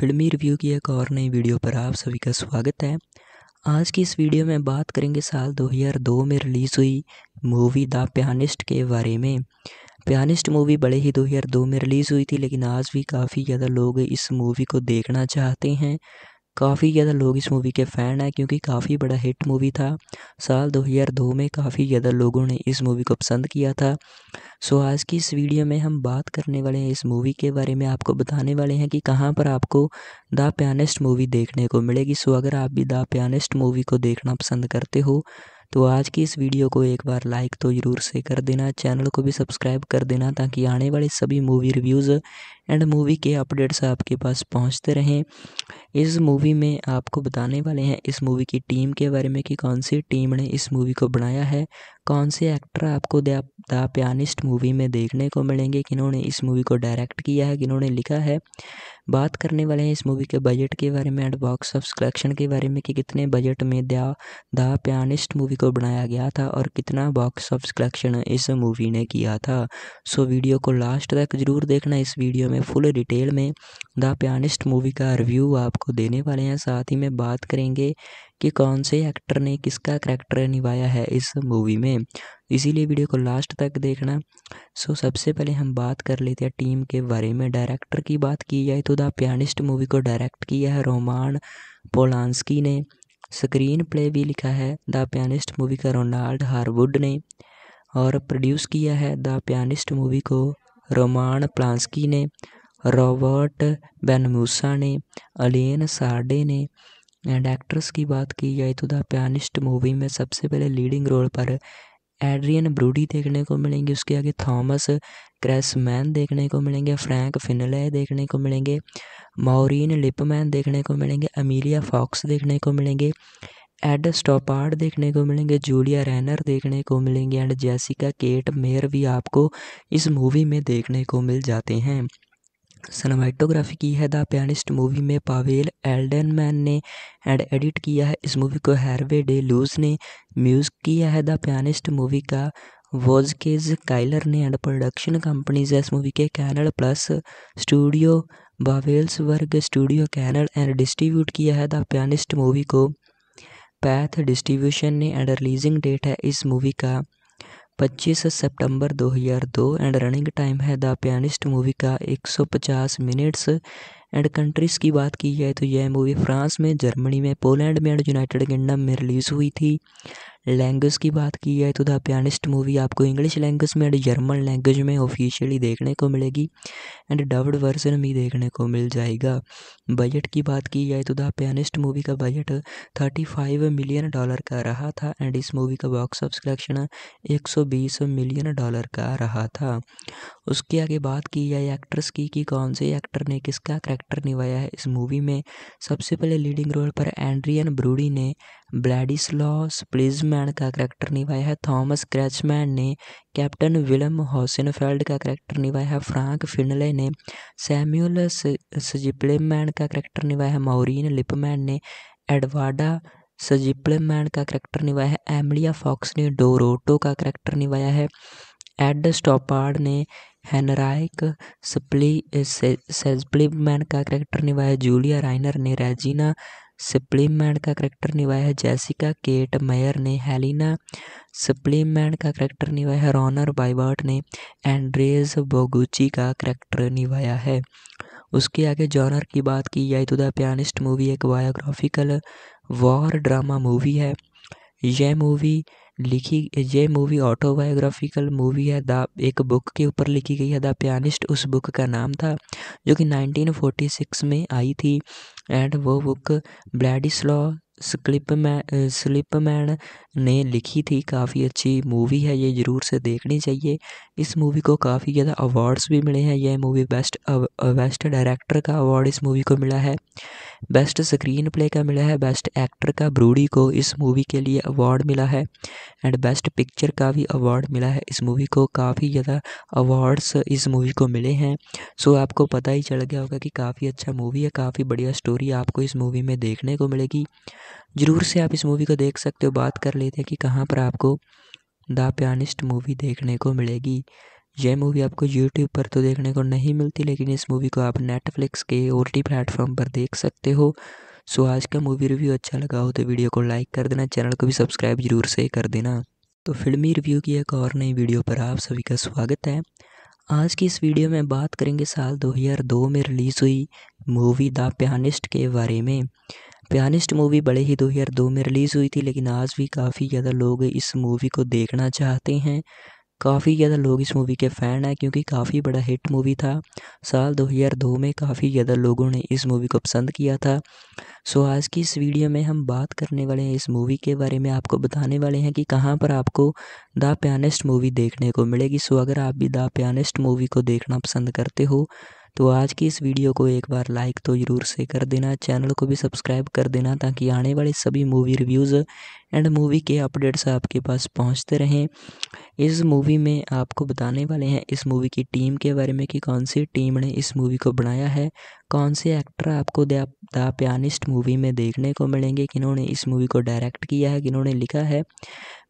फिल्मी रिव्यू की एक और नई वीडियो पर आप सभी का स्वागत है आज की इस वीडियो में बात करेंगे साल 2002 में रिलीज़ हुई मूवी द पियानिस्ट के बारे में पियानिस्ट मूवी बड़े ही 2002 में रिलीज़ हुई थी लेकिन आज भी काफ़ी ज़्यादा लोग इस मूवी को देखना चाहते हैं काफ़ी ज़्यादा लोग इस मूवी के फ़ैन हैं क्योंकि काफ़ी बड़ा हिट मूवी था साल 2002 में काफ़ी ज़्यादा लोगों ने इस मूवी को पसंद किया था सो आज की इस वीडियो में हम बात करने वाले हैं इस मूवी के बारे में आपको बताने वाले हैं कि कहाँ पर आपको द प्यानेस्ट मूवी देखने को मिलेगी सो अगर आप भी द प्यानेस्ट मूवी को देखना पसंद करते हो तो आज की इस वीडियो को एक बार लाइक तो ज़रूर से कर देना चैनल को भी सब्सक्राइब कर देना ताकि आने वाले सभी मूवी रिव्यूज़ एंड मूवी के अपडेट्स आपके पास पहुंचते रहें इस मूवी में आपको बताने वाले हैं इस मूवी की टीम के बारे में कि कौन सी टीम ने इस मूवी को बनाया है कौन से एक्टर आपको द पियानिस्ट मूवी में देखने को मिलेंगे किन्होंने इस मूवी को डायरेक्ट किया है किन्होंने लिखा है बात करने वाले हैं इस मूवी के बजट के बारे में एंड बॉक्स ऑफ कलेक्शन के बारे में कि कितने बजट में दया द पियानिस्ट मूवी को बनाया गया था और कितना बॉक्स ऑफ कलेक्शन इस मूवी ने किया था सो वीडियो को लास्ट तक ज़रूर देखना इस वीडियो में फुल डिटेल में द पियानिस्ट मूवी का रिव्यू आपको देने वाले हैं साथ ही में बात करेंगे कि कौन से एक्टर ने किसका करैक्टर निभाया है इस मूवी में इसीलिए वीडियो को लास्ट तक देखना सो सबसे पहले हम बात कर लेते हैं टीम के बारे में डायरेक्टर की बात की जाए तो द पियानिस्ट मूवी को डायरेक्ट किया है रोमान पोलानस्की ने स्क्रीन प्ले भी लिखा है द पियानिस्ट मूवी का रोनाल्ड हारवुड ने और प्रोड्यूस किया है द पियानिस्ट मूवी को रोमान प्लांसकी ने रॉबर्ट बेनमूसा ने अलेन सार्डे ने एंड एक्ट्रेस की बात की जाए तो द पियानिस्ट मूवी में सबसे पहले लीडिंग रोल पर एड्रियन ब्रूडी देखने को मिलेंगे उसके आगे थॉमस क्रेसमैन देखने को मिलेंगे फ्रैंक फिनले देखने को मिलेंगे माउरीन लिपमैन देखने को मिलेंगे अमीलिया फॉक्स देखने को मिलेंगे एड स्टॉपार्ड देखने को मिलेंगे जूलिया रैनर देखने को मिलेंगे एंड जैसिका केट मेयर भी आपको इस मूवी में देखने को मिल जाते हैं सनमाइटोग्राफी की है द पियानिस्ट मूवी में पावेल एल्डनमैन ने एंड एडिट किया है इस मूवी को हैरवे डे लूज ने म्यूजिक किया है द पियानिस्ट मूवी का वॉजकेज काइलर ने एंड प्रोडक्शन कंपनीज इस मूवी के Canal Plus studio Babelsberg studio Canal and distribute किया है द पियानिस्ट मूवी को पैथ डिस्ट्रीब्यूशन ने एंड रिलीजिंग डेट है इस मूवी का पच्चीस सितंबर दो हज़ार दो एंड रनिंग टाइम है द पियानिस्ट मूवी का एक सौ पचास मिनट्स एंड कंट्रीज़ की बात की जाए तो यह मूवी फ्रांस में जर्मनी में पोलैंड में एंड यूनाइटेड किंगडम में रिलीज़ हुई थी लैंग्वेज की बात की जाए तो द पियानिस्ट मूवी आपको इंग्लिश लैंग्वेज में एंड जर्मन लैंग्वेज में ऑफिशियली देखने को मिलेगी एंड डब्ड वर्जन भी देखने को मिल जाएगा बजट की बात की जाए तो द पियानिस्ट मूवी का budget thirty five million dollar का रहा था एंड इस मूवी का बॉक्स ऑफ कलेक्शन एक सौ बीस मिलियन डॉलर का रहा था उसके आगे बात की जाए एक्ट्रेस की कि कौन से एक्टर ने किसका करेक्टर निभाया है इस मूवी में सबसे पहले लीडिंग रोल पर एंड्रियन ब्रूडी ने ब्लैडिस्लॉस प्लिजमैन का करैक्टर निभाया है थॉमस क्रैचमैन ने कैप्टन विलम हॉसिनफेल्ड का करैक्टर निभाया है फ्रैंक फिनले ने सैम्यूल सजिप्लेमैन का करैक्टर निभाया है माउरीन लिपमैन ने एडवाडा सजिप्लेमैन का करैक्टर निभाया है एमलिया फॉक्स ने डोरोटो का करैक्टर निभाया है एड स्टॉपार्ड ने हेनराइक सप्ली सेजप्लीमैन का करैक्टर निभाया जूलिया राइनर ने रेजिना मैन का करैक्टर निभाया है जैसिका केट मेयर ने हेलिना मैन का करैक्टर निभाया है रॉनर बाइबर्ट ने एंड्रेस बोगुची का करैक्टर निभाया है उसके आगे जॉनर की बात की जाए तो द पियानिस्ट मूवी एक बायोग्राफिकल वॉर ड्रामा मूवी है यह मूवी लिखी ये मूवी ऑटोबायोग्राफिकल मूवी है द एक बुक के ऊपर लिखी गई है द पियानिस्ट उस बुक का नाम था जो कि 1946 में आई थी एंड वो बुक ब्लैडिस्लॉ स्लिप मैन ने लिखी थी काफ़ी अच्छी मूवी है ये ज़रूर से देखनी चाहिए इस मूवी को काफ़ी ज़्यादा अवार्ड्स भी मिले हैं यह मूवी बेस्ट बेस्ट डायरेक्टर का अवार्ड इस मूवी को मिला है बेस्ट स्क्रीन प्ले का मिला है बेस्ट एक्टर का ब्रूडी को इस मूवी के लिए अवार्ड मिला है एंड बेस्ट पिक्चर का भी अवार्ड मिला है इस मूवी को काफ़ी ज़्यादा अवार्ड्स इस मूवी को मिले हैं सो आपको पता ही चल गया होगा कि काफ़ी अच्छा मूवी है काफ़ी बढ़िया स्टोरी आपको इस मूवी में देखने को मिलेगी ज़रूर से आप इस मूवी को देख सकते हो बात कर लेते हैं कि कहाँ पर आपको द पियानिस्ट मूवी देखने को मिलेगी यह मूवी आपको यूट्यूब पर तो देखने को नहीं मिलती लेकिन इस मूवी को आप नेटफ्लिक्स के ओ टी प्लेटफॉर्म पर देख सकते हो सो आज का मूवी रिव्यू अच्छा लगा हो तो वीडियो को लाइक कर देना चैनल को भी सब्सक्राइब जरूर से कर देना तो फिल्मी रिव्यू की एक और नई वीडियो पर आप सभी का स्वागत है आज की इस वीडियो में बात करेंगे साल 2002 में रिलीज़ हुई मूवी द पियानिस्ट के बारे में पियानिस्ट मूवी बड़े ही 2002 में रिलीज़ हुई थी लेकिन आज भी काफ़ी ज़्यादा लोग इस मूवी को देखना चाहते हैं काफ़ी ज़्यादा लोग इस मूवी के फ़ैन हैं क्योंकि काफ़ी बड़ा हिट मूवी था साल 2002 में काफ़ी ज़्यादा लोगों ने इस मूवी को पसंद किया था सो आज की इस वीडियो में हम बात करने वाले हैं इस मूवी के बारे में आपको बताने वाले हैं कि कहाँ पर आपको द पियानिस्ट मूवी देखने को मिलेगी सो अगर आप भी द पियानिस्ट मूवी को देखना पसंद करते हो तो आज की इस वीडियो को एक बार लाइक तो ज़रूर से कर देना चैनल को भी सब्सक्राइब कर देना ताकि आने वाले सभी मूवी रिव्यूज़ एंड मूवी के अपडेट्स आपके पास पहुंचते रहें इस मूवी में आपको बताने वाले हैं इस मूवी की टीम के बारे में कि कौन सी टीम ने इस मूवी को बनाया है कौन से एक्टर आपको द पियानिस्ट मूवी में देखने को मिलेंगे किन्होंने इस मूवी को डायरेक्ट किया है किन्होंने लिखा है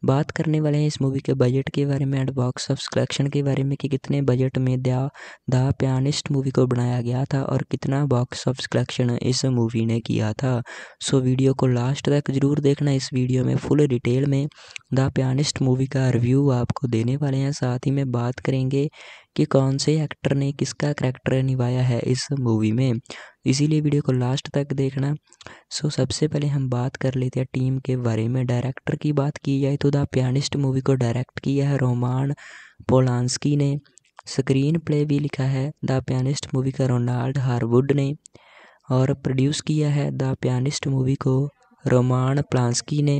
बात करने वाले हैं इस मूवी के बजट के बारे में एंड बॉक्स ऑफ कलेक्शन के बारे में कि कितने बजट में दया द पियानिस्ट मूवी को बनाया गया था और कितना बॉक्स ऑफ कलेक्शन इस मूवी ने किया था सो वीडियो को लास्ट तक ज़रूर देखना इस वीडियो में फुल डिटेल में द पियानिस्ट मूवी का रिव्यू आपको देने वाले हैं साथ ही में बात करेंगे कि कौन से एक्टर ने किसका करैक्टर निभाया है इस मूवी में इसीलिए वीडियो को लास्ट तक देखना सो सबसे पहले हम बात कर लेते हैं टीम के बारे में डायरेक्टर की बात की जाए तो द पियानिस्ट मूवी को डायरेक्ट किया है रोमान पोलानस्की ने स्क्रीन प्ले भी लिखा है द पियानिस्ट मूवी का रोनाल्ड हारवुड ने और प्रोड्यूस किया है द पियानिस्ट मूवी को रोमान प्लांसकी ने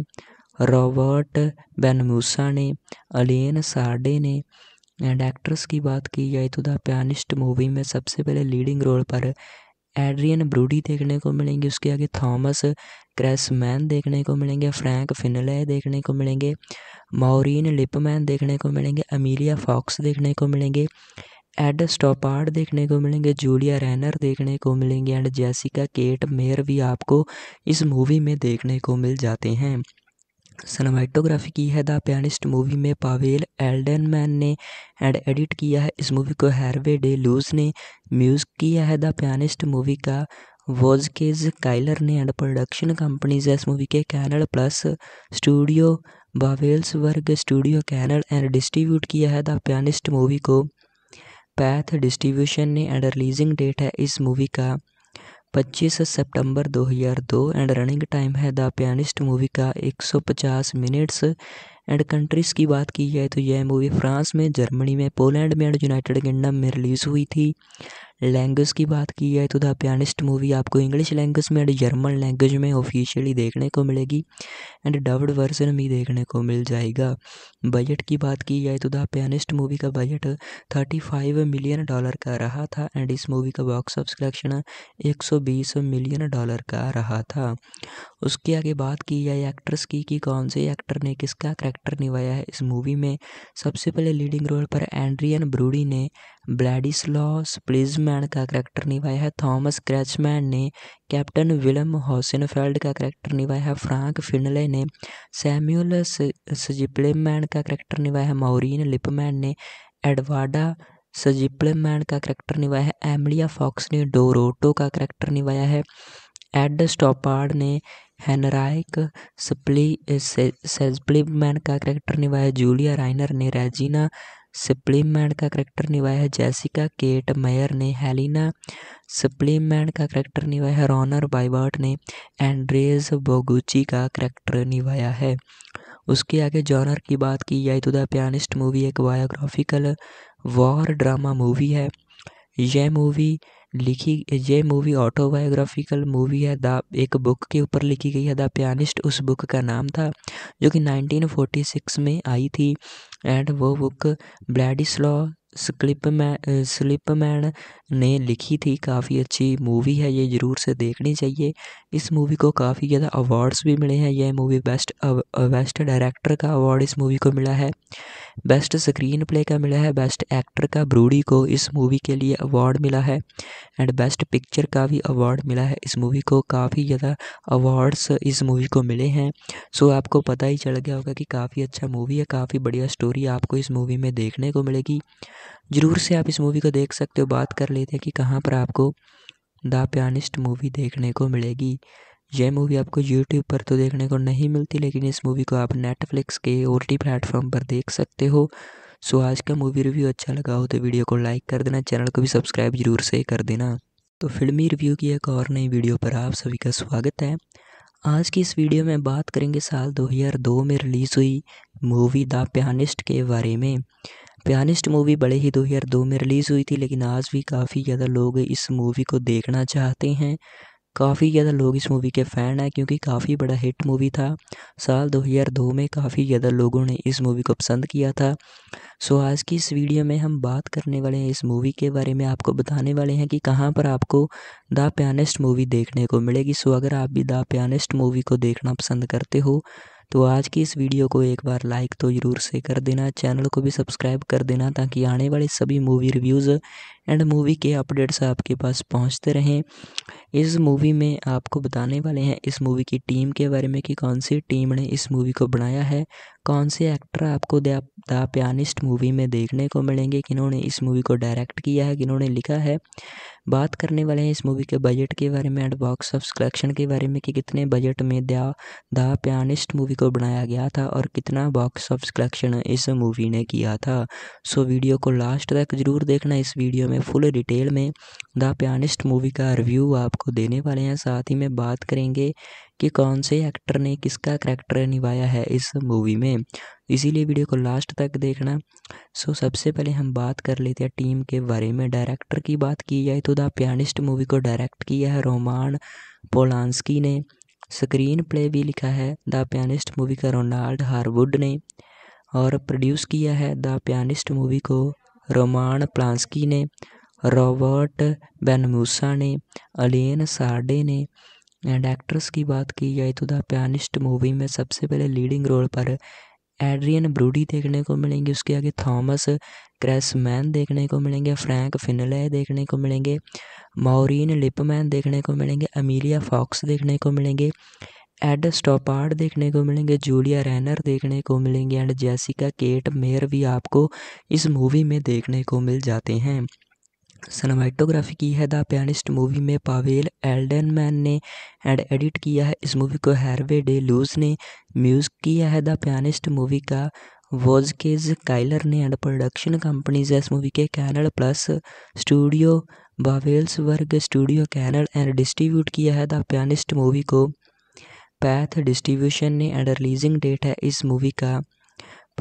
रॉबर्ट बेनमूसा ने अलेन सार्डे ने एंड एक्ट्रेस की बात की जाए तो द पियानिस्ट मूवी में सबसे पहले लीडिंग रोल पर एड्रियन ब्रूडी देखने को मिलेंगे उसके आगे थॉमस क्रैसमैन देखने को मिलेंगे फ्रैंक फिनले देखने को मिलेंगे मौरीन लिपमैन देखने को मिलेंगे अमीलिया फॉक्स देखने को मिलेंगे एड स्टोपार्ड देखने को मिलेंगे जूलिया रैनर देखने को मिलेंगे एंड जैसिका केट मेयर भी आपको इस मूवी में देखने को मिल जाते हैं सनेमाइटोग्राफ़ी की है द पियानिस्ट मूवी में पावेल एल्डनमैन ने एंड एडिट किया है इस मूवी को हैरवे डे लूज ने म्यूज़ किया है द पियानिस्ट मूवी का वॉजकेज काइलर ने एंड प्रोडक्शन कंपनीज है इस मूवी के कैनल प्लस स्टूडियो वर्ग स्टूडियो कैनल एंड डिस्ट्रीब्यूट किया है द पियानिस्ट मूवी को पैथ डिस्ट्रीब्यूशन ने एंड रिलीजिंग डेट है इस मूवी का पच्चीस सितंबर दो हज़ार दो एंड रनिंग टाइम है द पियानिस्ट मूवी का एक सौ पचास मिनट्स एंड कंट्रीज़ की बात की जाए तो यह मूवी फ्रांस में जर्मनी में पोलैंड में एंड यूनाइटेड किंगडम में रिलीज़ हुई थी लैंग्वेज की बात की जाए तो द पियानिस्ट मूवी आपको इंग्लिश लैंग्वेज में एंड जर्मन लैंग्वेज में ऑफिशियली देखने को मिलेगी एंड डब्ड वर्जन भी देखने को मिल जाएगा बजट की बात की जाए तो द पियानिस्ट मूवी का budget thirty five million dollar का रहा था एंड इस मूवी का बॉक्स ऑफिस कलेक्शन एक सौ बीस मिलियन डॉलर का रहा था उसके आगे बात की जाए एक्ट्रेस की कि कौन से एक्टर ने किसका करेक्टर निभाया है इस मूवी में सबसे पहले लीडिंग रोल पर एंड्रियन ब्रूडी ने लॉस प्लिज्म क्रैचमैन का करैक्टर निभाया है थॉमस क्रैचमैन ने कैप्टन विलम हॉसिनफेल्ड का करैक्टर निभाया है फ्रांक फिनले ने सैम्यूल सजिप्लेमैन का करैक्टर निभाया है माउरीन लिपमैन ने एडवाडा सजिप्लेमैन का करैक्टर निभाया है एमलिया फॉक्स ने डोरोटो का करैक्टर निभाया है एड स्टॉपार्ड ने हेनराइक सप्ली सेजप्लीमैन का करैक्टर निभाया जूलिया राइनर ने रेजिना मैन का करैक्टर निभाया है जैसिका केट मेयर ने हेलिना मैन का करैक्टर निभाया है रॉनर बाइबर्ट ने एंड्रेस बोगुची का करैक्टर निभाया है उसके आगे जॉनर की बात की जाए तो द पियानिस्ट मूवी एक बायोग्राफिकल वॉर ड्रामा मूवी है यह मूवी लिखी ये मूवी ऑटोबायोग्राफिकल मूवी है द एक बुक के ऊपर लिखी गई है द पियानिस्ट उस बुक का नाम था जो कि 1946 में आई थी एंड वो बुक ब्लैडिस्लॉ स्लिप मै स्लिप मैन ने लिखी थी काफ़ी अच्छी मूवी है ये ज़रूर से देखनी चाहिए इस मूवी को काफ़ी ज़्यादा अवार्ड्स भी मिले हैं यह मूवी बेस्ट बेस्ट डायरेक्टर का अवार्ड इस मूवी को मिला है बेस्ट स्क्रीन प्ले का मिला है बेस्ट एक्टर का ब्रूडी को इस मूवी के लिए अवार्ड मिला है एंड बेस्ट पिक्चर का भी अवार्ड मिला है इस मूवी को काफ़ी ज़्यादा अवार्ड्स इस मूवी को मिले हैं सो आपको पता ही चल गया होगा कि काफ़ी अच्छा मूवी है काफ़ी बढ़िया स्टोरी आपको इस मूवी में देखने को मिलेगी ज़रूर से आप इस मूवी को देख सकते हो बात कर लेते हैं कि कहाँ पर आपको द पियानिस्ट मूवी देखने को मिलेगी यह मूवी आपको यूट्यूब पर तो देखने को नहीं मिलती लेकिन इस मूवी को आप नेटफ्लिक्स के ओ प्लेटफॉर्म पर देख सकते हो सो आज का मूवी रिव्यू अच्छा लगा हो तो वीडियो को लाइक कर देना चैनल को भी सब्सक्राइब जरूर से कर देना तो फिल्मी रिव्यू की एक और नई वीडियो पर आप सभी का स्वागत है आज की इस वीडियो में बात करेंगे साल 2002 में रिलीज़ हुई मूवी द पियानिस्ट के बारे में पियानिस्ट मूवी बड़े ही 2002 में रिलीज़ हुई थी लेकिन आज भी काफ़ी ज़्यादा लोग इस मूवी को देखना चाहते हैं काफ़ी ज़्यादा लोग इस मूवी के फ़ैन हैं क्योंकि काफ़ी बड़ा हिट मूवी था साल 2002 में काफ़ी ज़्यादा लोगों ने इस मूवी को पसंद किया था सो आज की इस वीडियो में हम बात करने वाले हैं इस मूवी के बारे में आपको बताने वाले हैं कि कहाँ पर आपको द प्यानिस्ट मूवी देखने को मिलेगी सो अगर आप भी द प्यानिस्ट मूवी को देखना पसंद करते हो तो आज की इस वीडियो को एक बार लाइक तो ज़रूर से कर देना चैनल को भी सब्सक्राइब कर देना ताकि आने वाले सभी मूवी रिव्यूज़ एंड मूवी के अपडेट्स आपके पास पहुंचते रहें इस मूवी में आपको बताने वाले हैं इस मूवी की टीम के बारे में कि कौन सी टीम ने इस मूवी को बनाया है कौन से एक्टर आपको द पियानिस्ट मूवी में देखने को मिलेंगे किन्होंने इस मूवी को डायरेक्ट किया है किन्होंने लिखा है बात करने वाले हैं इस मूवी के बजट के बारे में एंड बॉक्स ऑफ कलेक्शन के बारे में कि कितने बजट में दया द पियानिस्ट मूवी को बनाया गया था और कितना बॉक्स ऑफ कलेक्शन इस मूवी ने किया था सो वीडियो को लास्ट तक ज़रूर देखना इस वीडियो में फुल डिटेल में द पियानिस्ट मूवी का रिव्यू आप आपको देने वाले हैं साथ ही में बात करेंगे कि कौन से एक्टर ने किसका करैक्टर निभाया है इस मूवी में इसीलिए वीडियो को लास्ट तक देखना सो सबसे पहले हम बात कर लेते हैं टीम के बारे में डायरेक्टर की बात की जाए तो द पियानिस्ट मूवी को डायरेक्ट किया है रोमान पोलानस्की ने स्क्रीन प्ले भी लिखा है द पियानिस्ट मूवी का रोनाल्ड हारवुड ने और प्रोड्यूस किया है द पियानिस्ट मूवी को रोमान प्लांसकी ने रॉबर्ट बेनमूसा ने अलियन सार्डे ने एंड एक्ट्रेस की बात की जाए तो द पियानिस्ट मूवी में सबसे पहले लीडिंग रोल पर एड्रियन ब्रूडी देखने को मिलेंगे उसके आगे थॉमस क्रेसमैन देखने को मिलेंगे फ्रैंक फिनले देखने को मिलेंगे माउरीन लिपमैन देखने को मिलेंगे अमीलिया फॉक्स देखने को मिलेंगे एड स्टोपार्ड देखने को मिलेंगे जूलिया रैनर देखने को मिलेंगे एंड जैसिका केट मेयर भी आपको इस मूवी में देखने को मिल जाते हैं सनेमाइटोग्राफ़ी की है द पियानिस्ट मूवी में पावेल एल्डनमैन ने एंड एडिट किया है इस मूवी को हैरवे डे लूज ने म्यूज़िक किया है द पियानिस्ट मूवी का वोजकेज काइलर ने एंड प्रोडक्शन कंपनीज है इस मूवी के Canal Plus studio Babelsberg studio Canal and distribute किया है द पियानिस्ट मूवी को पैथ डिस्ट्रीब्यूशन ने एंड रिलीजिंग डेट है इस मूवी का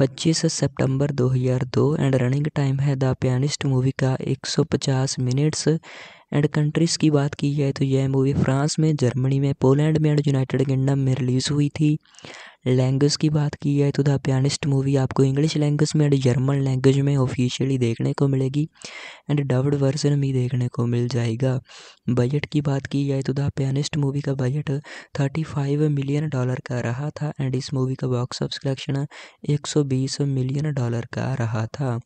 पच्चीस सितंबर दो हज़ार दो एंड रनिंग टाइम है द पियानिस्ट मूवी का एक सौ पचास मिनट्स एंड कंट्रीज़ की बात की जाए तो यह मूवी फ्रांस में जर्मनी में पोलैंड में एंड यूनाइटेड किंगडम में रिलीज़ हुई थी लैंग्वेज की बात की जाए तो द पियानिस्ट मूवी आपको इंग्लिश लैंग्वेज में एंड जर्मन लैंग्वेज में ऑफिशियली देखने को मिलेगी एंड डब्ड वर्जन भी देखने को मिल जाएगा बजट की बात की जाए तो द पियानिस्ट मूवी का budget thirty five million dollar का रहा था एंड इस मूवी का बॉक्स ऑफ कलेक्शन एक सौ बीस मिलियन डॉलर का रहा था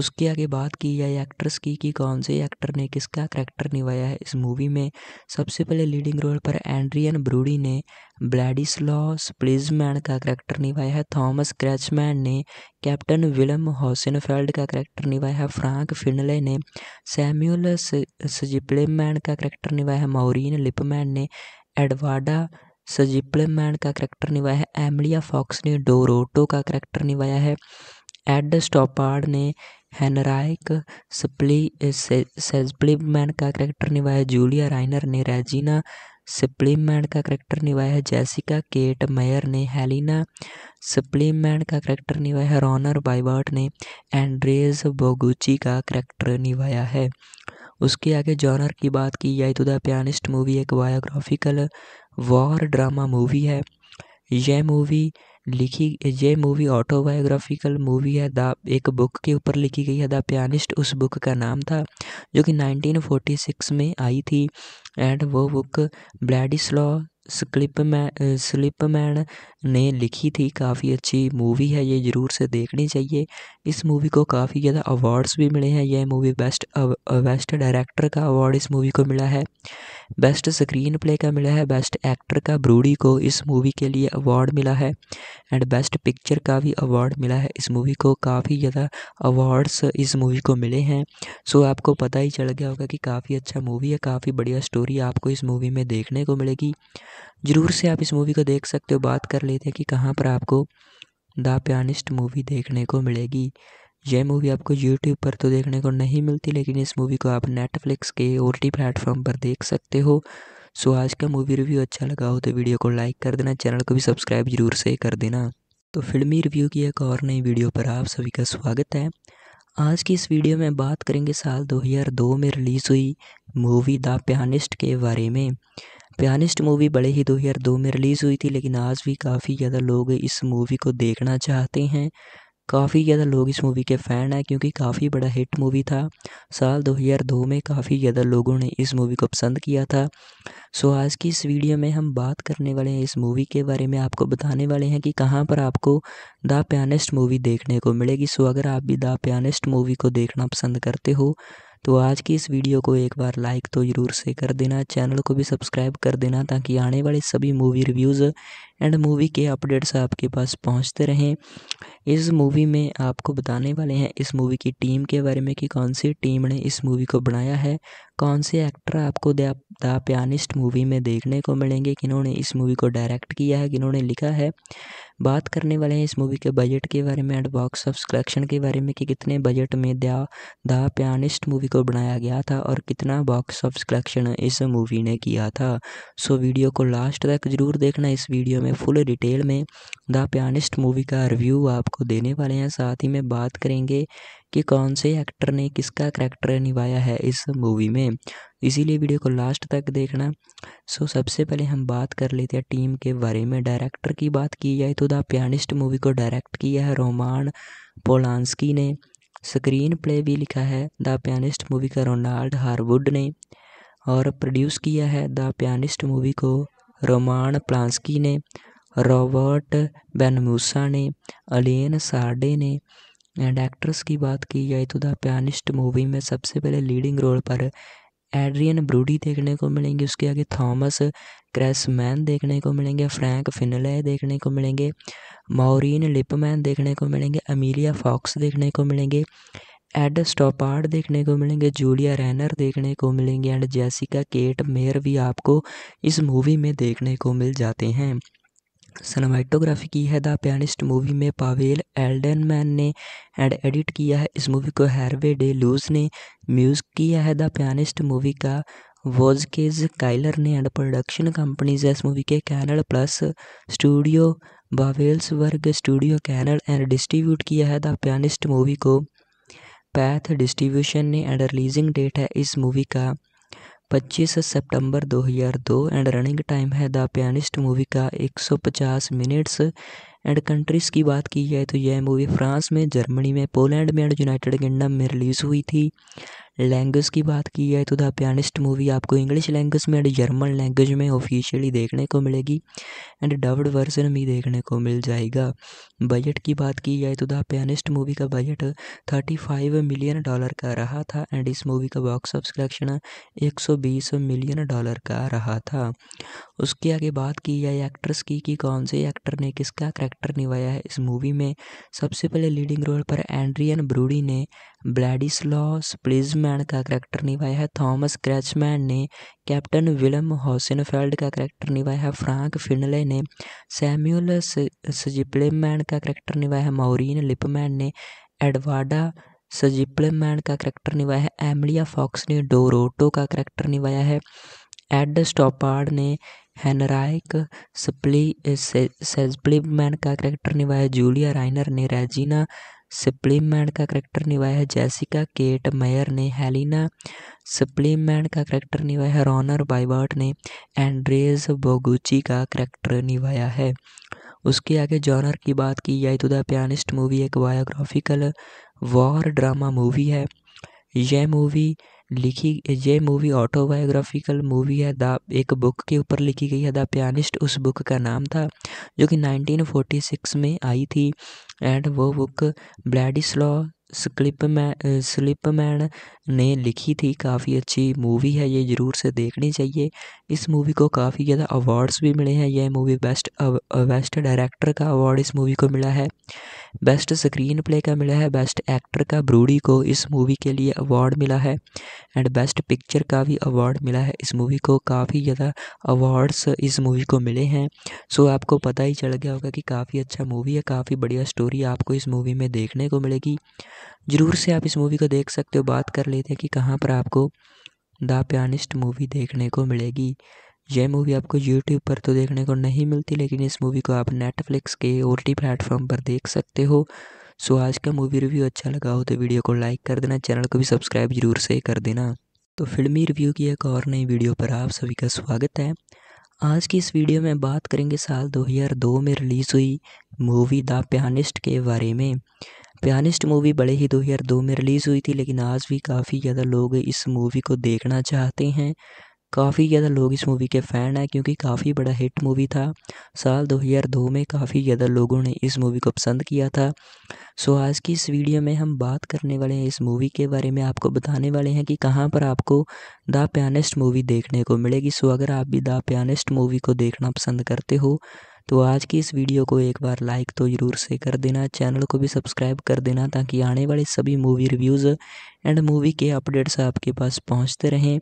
उसके आगे बात की जाए एक्ट्रेस की कि कौन से एक्टर ने किसका करैक्टर निभाया है इस मूवी में सबसे पहले लीडिंग रोल पर एंड्रियन ब्रूडी ने ब्लैडिस्लॉस प्लिजमैन का करैक्टर निभाया है थॉमस क्रैचमैन ने कैप्टन विलम हॉसनफेल्ड का करैक्टर निभाया है फ्रैंक फिनले ने सैम्यूल सजिप्लेमैन का करैक्टर निभाया है माउरीन लिपमैन ने एडवाडा सजिप्लेमैन का करैक्टर निभाया है एमलिया फॉक्स ने डोरोटो का करैक्टर निभाया है एड स्टॉपार्ड ने हेनराइक सप्ली सेजप्लीमैन का करैक्टर निभाया जूलिया राइनर ने रेजिना मैन का करैक्टर निभाया है जैसिका केट मेयर ने हेलिना मैन का करैक्टर निभाया है रॉनर बाइबर्ट ने एंड्रेस बोगुची का करैक्टर निभाया है उसके आगे जॉनर की बात की जाए तो द पियानिस्ट मूवी एक बायोग्राफिकल वॉर ड्रामा मूवी है यह मूवी लिखी ये मूवी ऑटोबायोग्राफिकल मूवी है द एक बुक के ऊपर लिखी गई है द पियानिस्ट उस बुक का नाम था जो कि 1946 में आई थी एंड वो बुक ब्लैडिस्लॉ स्लिप स्लिपमैन ने लिखी थी काफ़ी अच्छी मूवी है ये ज़रूर से देखनी चाहिए इस मूवी को काफ़ी ज़्यादा अवार्ड्स भी मिले हैं यह मूवी बेस्ट बेस्ट डायरेक्टर का अवार्ड इस मूवी को मिला है बेस्ट स्क्रीन प्ले का मिला है बेस्ट एक्टर का ब्रूडी को इस मूवी के लिए अवार्ड मिला है एंड बेस्ट पिक्चर का भी अवार्ड मिला है इस मूवी को काफ़ी ज़्यादा अवार्ड्स इस मूवी को मिले हैं सो आपको पता ही चल गया होगा कि काफ़ी अच्छा मूवी है काफ़ी बढ़िया स्टोरी आपको इस मूवी में देखने को मिलेगी ज़रूर से आप इस मूवी को देख सकते हो बात कर लेते हैं कि कहाँ पर आपको द पियानिस्ट मूवी देखने को मिलेगी यह मूवी आपको यूट्यूब पर तो देखने को नहीं मिलती लेकिन इस मूवी को आप नेटफ्लिक्स के ओ टी प्लेटफॉर्म पर देख सकते हो सो आज का मूवी रिव्यू अच्छा लगा हो तो वीडियो को लाइक कर देना चैनल को भी सब्सक्राइब जरूर से कर देना तो फिल्मी रिव्यू की एक और नई वीडियो पर आप सभी का स्वागत है आज की इस वीडियो में बात करेंगे साल 2002 में रिलीज़ हुई मूवी द पियानिस्ट के बारे में पियानिस्ट मूवी बड़े ही 2002 में रिलीज़ हुई थी लेकिन आज भी काफ़ी ज़्यादा लोग इस मूवी को देखना चाहते हैं काफ़ी ज़्यादा लोग इस मूवी के फ़ैन हैं क्योंकि काफ़ी बड़ा हिट मूवी था साल 2002 में काफ़ी ज़्यादा लोगों ने इस मूवी को पसंद किया था सो आज की इस वीडियो में हम बात करने वाले हैं इस मूवी के बारे में आपको बताने वाले हैं कि कहाँ पर आपको द पियानिस्ट मूवी देखने को मिलेगी सो अगर आप भी द पियानिस्ट मूवी को देखना पसंद करते हो तो आज की इस वीडियो को एक बार लाइक तो ज़रूर से कर देना चैनल को भी सब्सक्राइब कर देना ताकि आने वाले सभी मूवी रिव्यूज़ एंड मूवी के अपडेट्स आपके पास पहुंचते रहें इस मूवी में आपको बताने वाले हैं इस मूवी की टीम के बारे में कि कौन सी टीम ने इस मूवी को बनाया है कौन से एक्टर आपको द प्यानिस्ट मूवी में देखने को मिलेंगे किन्होंने इस मूवी को डायरेक्ट किया है किन्होंने लिखा है बात करने वाले हैं इस मूवी के बजट के बारे में एंड बॉक्स ऑफ कलेक्शन के बारे में कि कितने बजट में दया द पियानिस्ट मूवी को बनाया गया था और कितना बॉक्स ऑफ कलेक्शन इस मूवी ने किया था सो वीडियो को लास्ट तक ज़रूर देखना इस वीडियो में फुल डिटेल में द पियानिस्ट मूवी का रिव्यू आपको देने वाले हैं साथ ही में बात करेंगे कि कौन से एक्टर ने किसका करैक्टर निभाया है इस मूवी में इसीलिए वीडियो को लास्ट तक देखना सो सबसे पहले हम बात कर लेते हैं टीम के बारे में डायरेक्टर की बात की जाए तो द पियानिस्ट मूवी को डायरेक्ट किया है रोमान पोलानस्की ने स्क्रीन प्ले भी लिखा है द पियानिस्ट मूवी का रोनाल्ड हारवुड ने और प्रोड्यूस किया है द पियानिस्ट मूवी को रोमान प्लांसकी ने रॉबर्ट बेनमूसा ने अलेन सार्डे ने एंड एक्ट्रेस की बात की जाए तो द पियानिस्ट मूवी में सबसे पहले लीडिंग रोल पर एड्रियन ब्रूडी देखने को मिलेंगे उसके आगे थॉमस क्रेसमैन देखने को मिलेंगे फ्रैंक फिनले देखने को मिलेंगे मौरीन लिपमैन देखने को मिलेंगे अमीलिया फॉक्स देखने को मिलेंगे एड स्टोपार्ड देखने को मिलेंगे जूलिया रैनर देखने को मिलेंगे एंड जैसिका केट मेयर भी आपको इस मूवी में देखने को मिल जाते हैं सनेमाइटोग्राफ़ी की है द पियानिस्ट मूवी में पावेल एल्डनमैन ने एंड एडिट किया है इस मूवी को हैरवे डे लूज ने म्यूज़ किया है द पियानिस्ट मूवी का वोजकेज काइलर ने एंड प्रोडक्शन कंपनीज है इस मूवी के Canal Plus studio Babelsberg studio Canal and distribute किया है द पियानिस्ट मूवी को पैथ डिस्ट्रीब्यूशन ने एंड रिलीजिंग डेट है इस मूवी का पच्चीस सितंबर दो हज़ार दो एंड रनिंग टाइम है द पियानिस्ट मूवी का एक सौ पचास मिनट्स एंड कंट्रीज़ की बात की जाए तो यह मूवी फ्रांस में जर्मनी में पोलैंड में एंड यूनाइटेड किंगडम में रिलीज़ हुई थी लैंग्वेज की बात की जाए तो द पियानिस्ट मूवी आपको इंग्लिश लैंग्वेज में एंड जर्मन लैंग्वेज में ऑफिशियली देखने को मिलेगी एंड डब्ड वर्जन भी देखने को मिल जाएगा बजट की बात की जाए तो द पियानिस्ट मूवी का budget thirty five million dollar का रहा था एंड इस मूवी का बॉक्स ऑफ कलेक्शन एक सौ बीस मिलियन डॉलर का रहा था उसके आगे बात की जाए एक्ट्रेस की कि कौन से एक्टर ने किसका करैक्टर निभाया है इस मूवी में सबसे पहले लीडिंग रोल पर एंड्रियन ब्रूडी ने ब्लैडिस्लॉ प्लिजमैन का करैक्टर निभाया है थॉमस क्रैचमैन ने कैप्टन विलम हॉसनफेल्ड का करैक्टर निभाया है फ्रांक फिनले ने सैम्यूल सजिप्लेमैन का करैक्टर निभाया है माउरीन लिपमैन ने एडवाडा सजिप्लेमैन का करैक्टर निभाया है एमलिया फॉक्स ने डोरोटो का करैक्टर निभाया है एड स्टॉपार्ड ने हैनराइक सप्ली सेप्लीमैन का करैक्टर निभाया जूलिया राइनर ने रेजिना सप्लीमैन का करैक्टर निभाया जैसिका केट मेयर ने हेलिना सप्लीमैन का करैक्टर निभाया रॉनर बाइबर्ट ने एंड्रेज बोगुची का करैक्टर निभाया है उसके आगे जॉनर की बात की जाए तो द पियानिस्ट मूवी एक बायोग्राफिकल वॉर ड्रामा मूवी है यह मूवी लिखी ये मूवी ऑटोबायोग्राफिकल मूवी है द एक बुक के ऊपर लिखी गई है द पियानिस्ट उस बुक का नाम था जो कि 1946 में आई थी एंड वो बुक ब्लैडिस्लॉ स्क्लिप मै स्लिप मैन ने लिखी थी काफ़ी अच्छी मूवी है ये ज़रूर से देखनी चाहिए इस मूवी को काफ़ी ज़्यादा अवार्ड्स भी मिले हैं यह मूवी बेस्ट बेस्ट डायरेक्टर का अवार्ड इस मूवी को मिला है बेस्ट स्क्रीन प्ले का मिला है बेस्ट एक्टर का ब्रूडी को इस मूवी के लिए अवार्ड मिला है एंड बेस्ट पिक्चर का भी अवार्ड मिला है इस मूवी को काफ़ी ज़्यादा अवार्ड्स इस मूवी को मिले हैं सो आपको पता ही चल गया होगा कि काफ़ी अच्छा मूवी है काफ़ी बढ़िया स्टोरी आपको इस मूवी में देखने को मिलेगी ज़रूर से आप इस मूवी को देख सकते हो बात कर लेते हैं कि कहाँ पर आपको द पियानिस्ट मूवी देखने को मिलेगी यह मूवी आपको यूट्यूब पर तो देखने को नहीं मिलती लेकिन इस मूवी को आप नेटफ्लिक्स के ओ प्लेटफॉर्म पर देख सकते हो सो आज का मूवी रिव्यू अच्छा लगा हो तो वीडियो को लाइक कर देना चैनल को भी सब्सक्राइब जरूर से कर देना तो फिल्मी रिव्यू की एक और नई वीडियो पर आप सभी का स्वागत है आज की इस वीडियो में बात करेंगे साल 2002 में रिलीज़ हुई मूवी द पियानिस्ट के बारे में पियानिस्ट मूवी बड़े ही 2002 में रिलीज़ हुई थी लेकिन आज भी काफ़ी ज़्यादा लोग इस मूवी को देखना चाहते हैं काफ़ी ज़्यादा लोग इस मूवी के फ़ैन हैं क्योंकि काफ़ी बड़ा हिट मूवी था साल 2002 में काफ़ी ज़्यादा लोगों ने इस मूवी को पसंद किया था सो आज की इस वीडियो में हम बात करने वाले हैं इस मूवी के बारे में आपको बताने वाले हैं कि कहाँ पर आपको द पियानिस्ट मूवी देखने को मिलेगी सो अगर आप भी द पियानिस्ट मूवी को देखना पसंद करते हो तो आज की इस वीडियो को एक बार लाइक तो ज़रूर से कर देना चैनल को भी सब्सक्राइब कर देना ताकि आने वाले सभी मूवी रिव्यूज़ एंड मूवी के अपडेट्स आपके पास पहुंचते रहें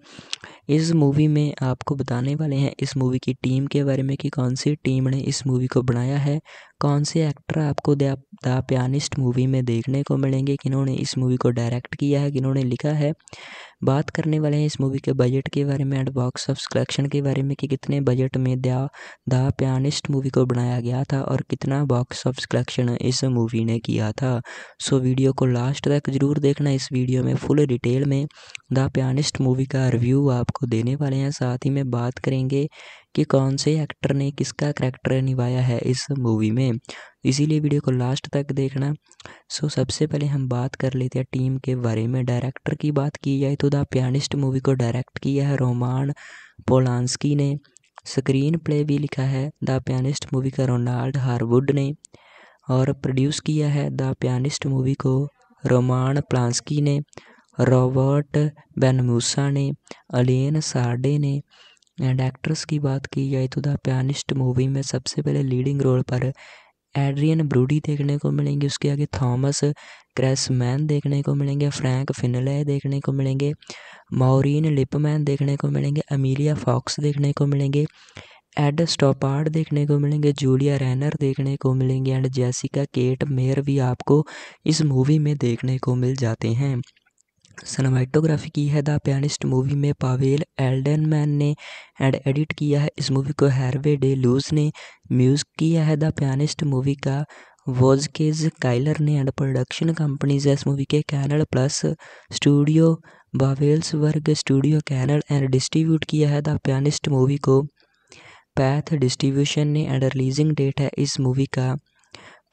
इस मूवी में आपको बताने वाले हैं इस मूवी की टीम के बारे में कि कौन सी टीम ने इस मूवी को बनाया है कौन से एक्टर आपको द पियानिस्ट मूवी में देखने को मिलेंगे किन्होंने इस मूवी को डायरेक्ट किया है किन्होंने लिखा है बात करने वाले हैं इस मूवी के बजट के बारे में एंड बॉक्स ऑफ कलेक्शन के बारे में कि कितने बजट में दया द पियानिस्ट मूवी को बनाया गया था और कितना बॉक्स ऑफ कलेक्शन इस मूवी ने किया था सो वीडियो को लास्ट तक ज़रूर देखना इस वीडियो में फुल डिटेल में द पियानिस्ट मूवी का रिव्यू आपको आपको देने वाले हैं साथ ही में बात करेंगे कि कौन से एक्टर ने किसका करैक्टर निभाया है इस मूवी में इसीलिए वीडियो को लास्ट तक देखना सो सबसे पहले हम बात कर लेते हैं टीम के बारे में डायरेक्टर की बात की जाए तो द पियानिस्ट मूवी को डायरेक्ट किया है रोमान पोलांसकी ने स्क्रीन प्ले भी लिखा है द पियानिस्ट मूवी का रोनाल्ड हारवुड ने और प्रोड्यूस किया है द पियानिस्ट मूवी को रोमान प्लांस्की ने रॉबर्ट बेनमूसा ने अलियन सार्डे ने एंड एक्ट्रेस की बात की जाए तो द पियानिस्ट मूवी में सबसे पहले लीडिंग रोल पर एड्रियन ब्रूडी देखने को मिलेंगे उसके आगे थॉमस क्रेसमैन देखने को मिलेंगे फ्रैंक फिनले देखने को मिलेंगे मौरीन लिपमैन देखने को मिलेंगे अमीलिया फॉक्स देखने को मिलेंगे एड स्टोपार्ड देखने को मिलेंगे जूलिया रैनर देखने को मिलेंगे एंड जैसिका केट मेयर भी आपको इस मूवी में देखने को मिल जाते हैं सनेमाइटोग्राफ़ी की है द पियानिस्ट मूवी में पावेल एल्डनमैन ने एंड एडिट किया है इस मूवी को हैरवे डे लूज ने म्यूजिक किया है द पियानिस्ट मूवी का वॉजकेज काइलर ने एंड प्रोडक्शन कंपनीज है इस मूवी के Canal Plus studio Babelsberg studio Canal and distribute किया है द पियानिस्ट मूवी को पैथ डिस्ट्रीब्यूशन ने एंड रिलीजिंग डेट है इस मूवी का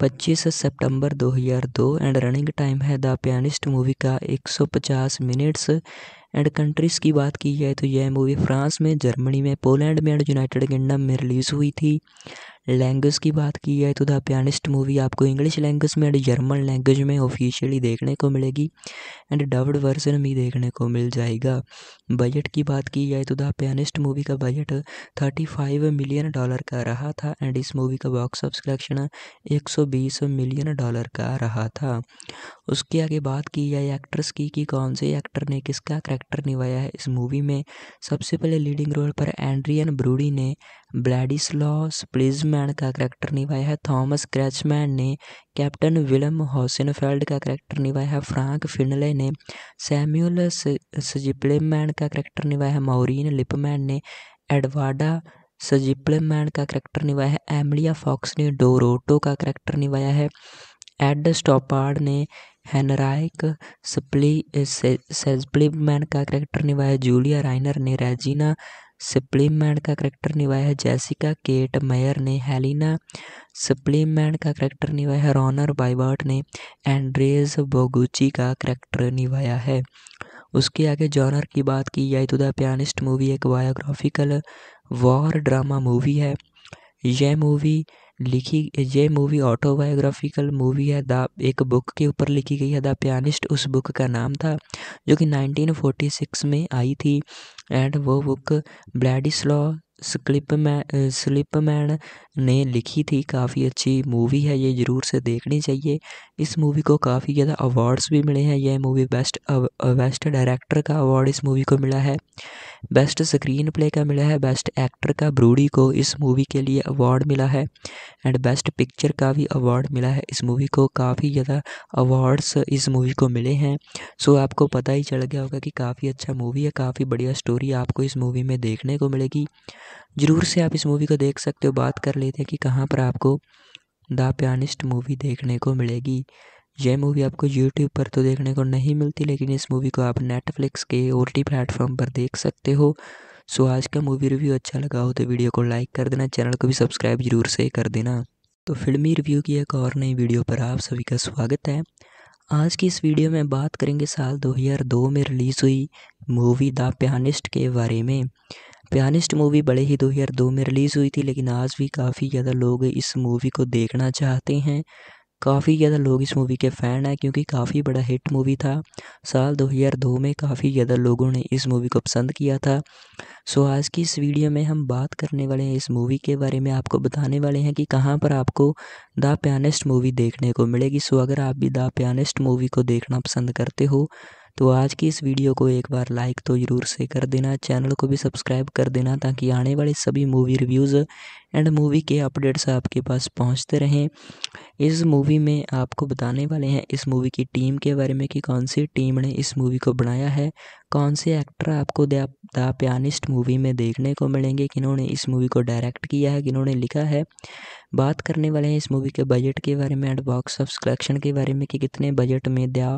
पच्चीस सितंबर दो हज़ार दो एंड रनिंग टाइम है द पियानिस्ट मूवी का एक सौ पचास मिनट्स एंड कंट्रीज़ की बात की जाए तो यह मूवी फ्रांस में जर्मनी में पोलैंड में एंड यूनाइटेड किंगडम में रिलीज़ हुई थी लैंग्वेज की बात की जाए तो द पियानिस्ट मूवी आपको इंग्लिश लैंग्वेज में एंड जर्मन लैंग्वेज में ऑफिशियली देखने को मिलेगी एंड डब्ड वर्जन भी देखने को मिल जाएगा बजट की बात की जाए तो द पियानिस्ट मूवी का budget thirty five million dollar का रहा था एंड इस मूवी का बॉक्स ऑफ कलेक्शन एक सौ बीस मिलियन डॉलर का रहा था उसके आगे बात की जाए एक्ट्रेस की कि कौन से एक्टर ने किसका करेक्टर निभाया है इस मूवी में सबसे पहले लीडिंग रोल पर एंड्रियन ब्रूडी ने ब्लैडिसलॉस प्लिजमैन का करैक्टर निभाया है थॉमस क्रैचमैन ने कैप्टन विलम हॉसनफेल्ड का करैक्टर निभाया है फ्रैंक फिनले ने सैम्यूल सजिप्लेमैन का करैक्टर निभाया है माउरीन लिपमैन ने एडवाडा सजिप्लेमैन का करैक्टर निभाया है एमलिया फॉक्स ने डोरोटो का करैक्टर निभाया है एड स्टॉपार्ड ने हेनराइक सप्ली सेजप्लीमैन का करैक्टर निभाया जूलिया राइनर ने रेजिना मैन का करैक्टर निभाया है जैसिका केट मेयर ने हेलिना मैन का करैक्टर निभाया है रॉनर बाइबर्ट ने एंड्रेज बोगुची का करैक्टर निभाया है उसके आगे जॉनर की बात की जाए तो द पियानिस्ट मूवी एक बायोग्राफिकल वॉर ड्रामा मूवी है यह मूवी लिखी ये मूवी ऑटोबायोग्राफिकल मूवी है द एक बुक के ऊपर लिखी गई है द पियानिस्ट उस बुक का नाम था जो कि 1946 में आई थी and Bloody Vovuk Vladislav Man, uh, Man. ने लिखी थी काफ़ी अच्छी मूवी है ये ज़रूर से देखनी चाहिए इस मूवी को काफ़ी ज़्यादा अवार्ड्स भी मिले हैं यह मूवी बेस्ट बेस्ट डायरेक्टर का अवार्ड इस मूवी को मिला है बेस्ट स्क्रीन प्ले का मिला है बेस्ट एक्टर का ब्रूडी को इस मूवी के लिए अवार्ड मिला है एंड बेस्ट पिक्चर का भी अवार्ड मिला है इस मूवी को काफ़ी ज़्यादा अवार्ड्स इस मूवी को मिले हैं सो आपको पता ही चल गया होगा कि काफ़ी अच्छा मूवी है काफ़ी बढ़िया स्टोरी आपको इस मूवी में देखने को मिलेगी ज़रूर से आप इस मूवी को देख सकते हो बात कर लेते हैं कि कहाँ पर आपको द पियानिस्ट मूवी देखने को मिलेगी यह मूवी आपको यूट्यूब पर तो देखने को नहीं मिलती लेकिन इस मूवी को आप नेटफ्लिक्स के ओ टी प्लेटफॉर्म पर देख सकते हो सो आज का मूवी रिव्यू अच्छा लगा हो तो वीडियो को लाइक कर देना चैनल को भी सब्सक्राइब जरूर से कर देना तो फिल्मी रिव्यू की एक और नई वीडियो पर आप सभी का स्वागत है आज की इस वीडियो में बात करेंगे साल 2002 में रिलीज़ हुई मूवी द पियानिस्ट के बारे में पियानिस्ट मूवी बड़े ही दो हज़ार दो में रिलीज़ हुई थी लेकिन आज भी काफ़ी ज़्यादा लोग इस मूवी को देखना चाहते हैं काफ़ी ज़्यादा लोग इस मूवी के फ़ैन हैं क्योंकि काफ़ी बड़ा हिट मूवी था साल 2002 में काफ़ी ज़्यादा लोगों ने इस मूवी को पसंद किया था सो आज की इस वीडियो में हम बात करने वाले हैं इस मूवी के बारे में आपको बताने वाले हैं कि कहाँ पर आपको द प्यानिस्ट मूवी देखने को मिलेगी सो अगर आप भी द प्यानिस्ट मूवी को देखना पसंद करते हो तो आज की इस वीडियो को एक बार लाइक तो ज़रूर से कर देना चैनल को भी सब्सक्राइब कर देना ताकि आने वाले सभी मूवी रिव्यूज़ एंड मूवी के अपडेट्स आपके पास पहुंचते रहें इस मूवी में आपको बताने वाले हैं इस मूवी की टीम के बारे में कि कौन सी टीम ने इस मूवी को बनाया है कौन से एक्टर आपको द प्यानिस्ट मूवी में देखने को मिलेंगे किन्होंने इस मूवी को डायरेक्ट किया है किन्होंने लिखा है बात करने वाले हैं इस मूवी के बजट के बारे में एंड बॉक्स ऑफ कलेक्शन के बारे में कि कितने बजट में दया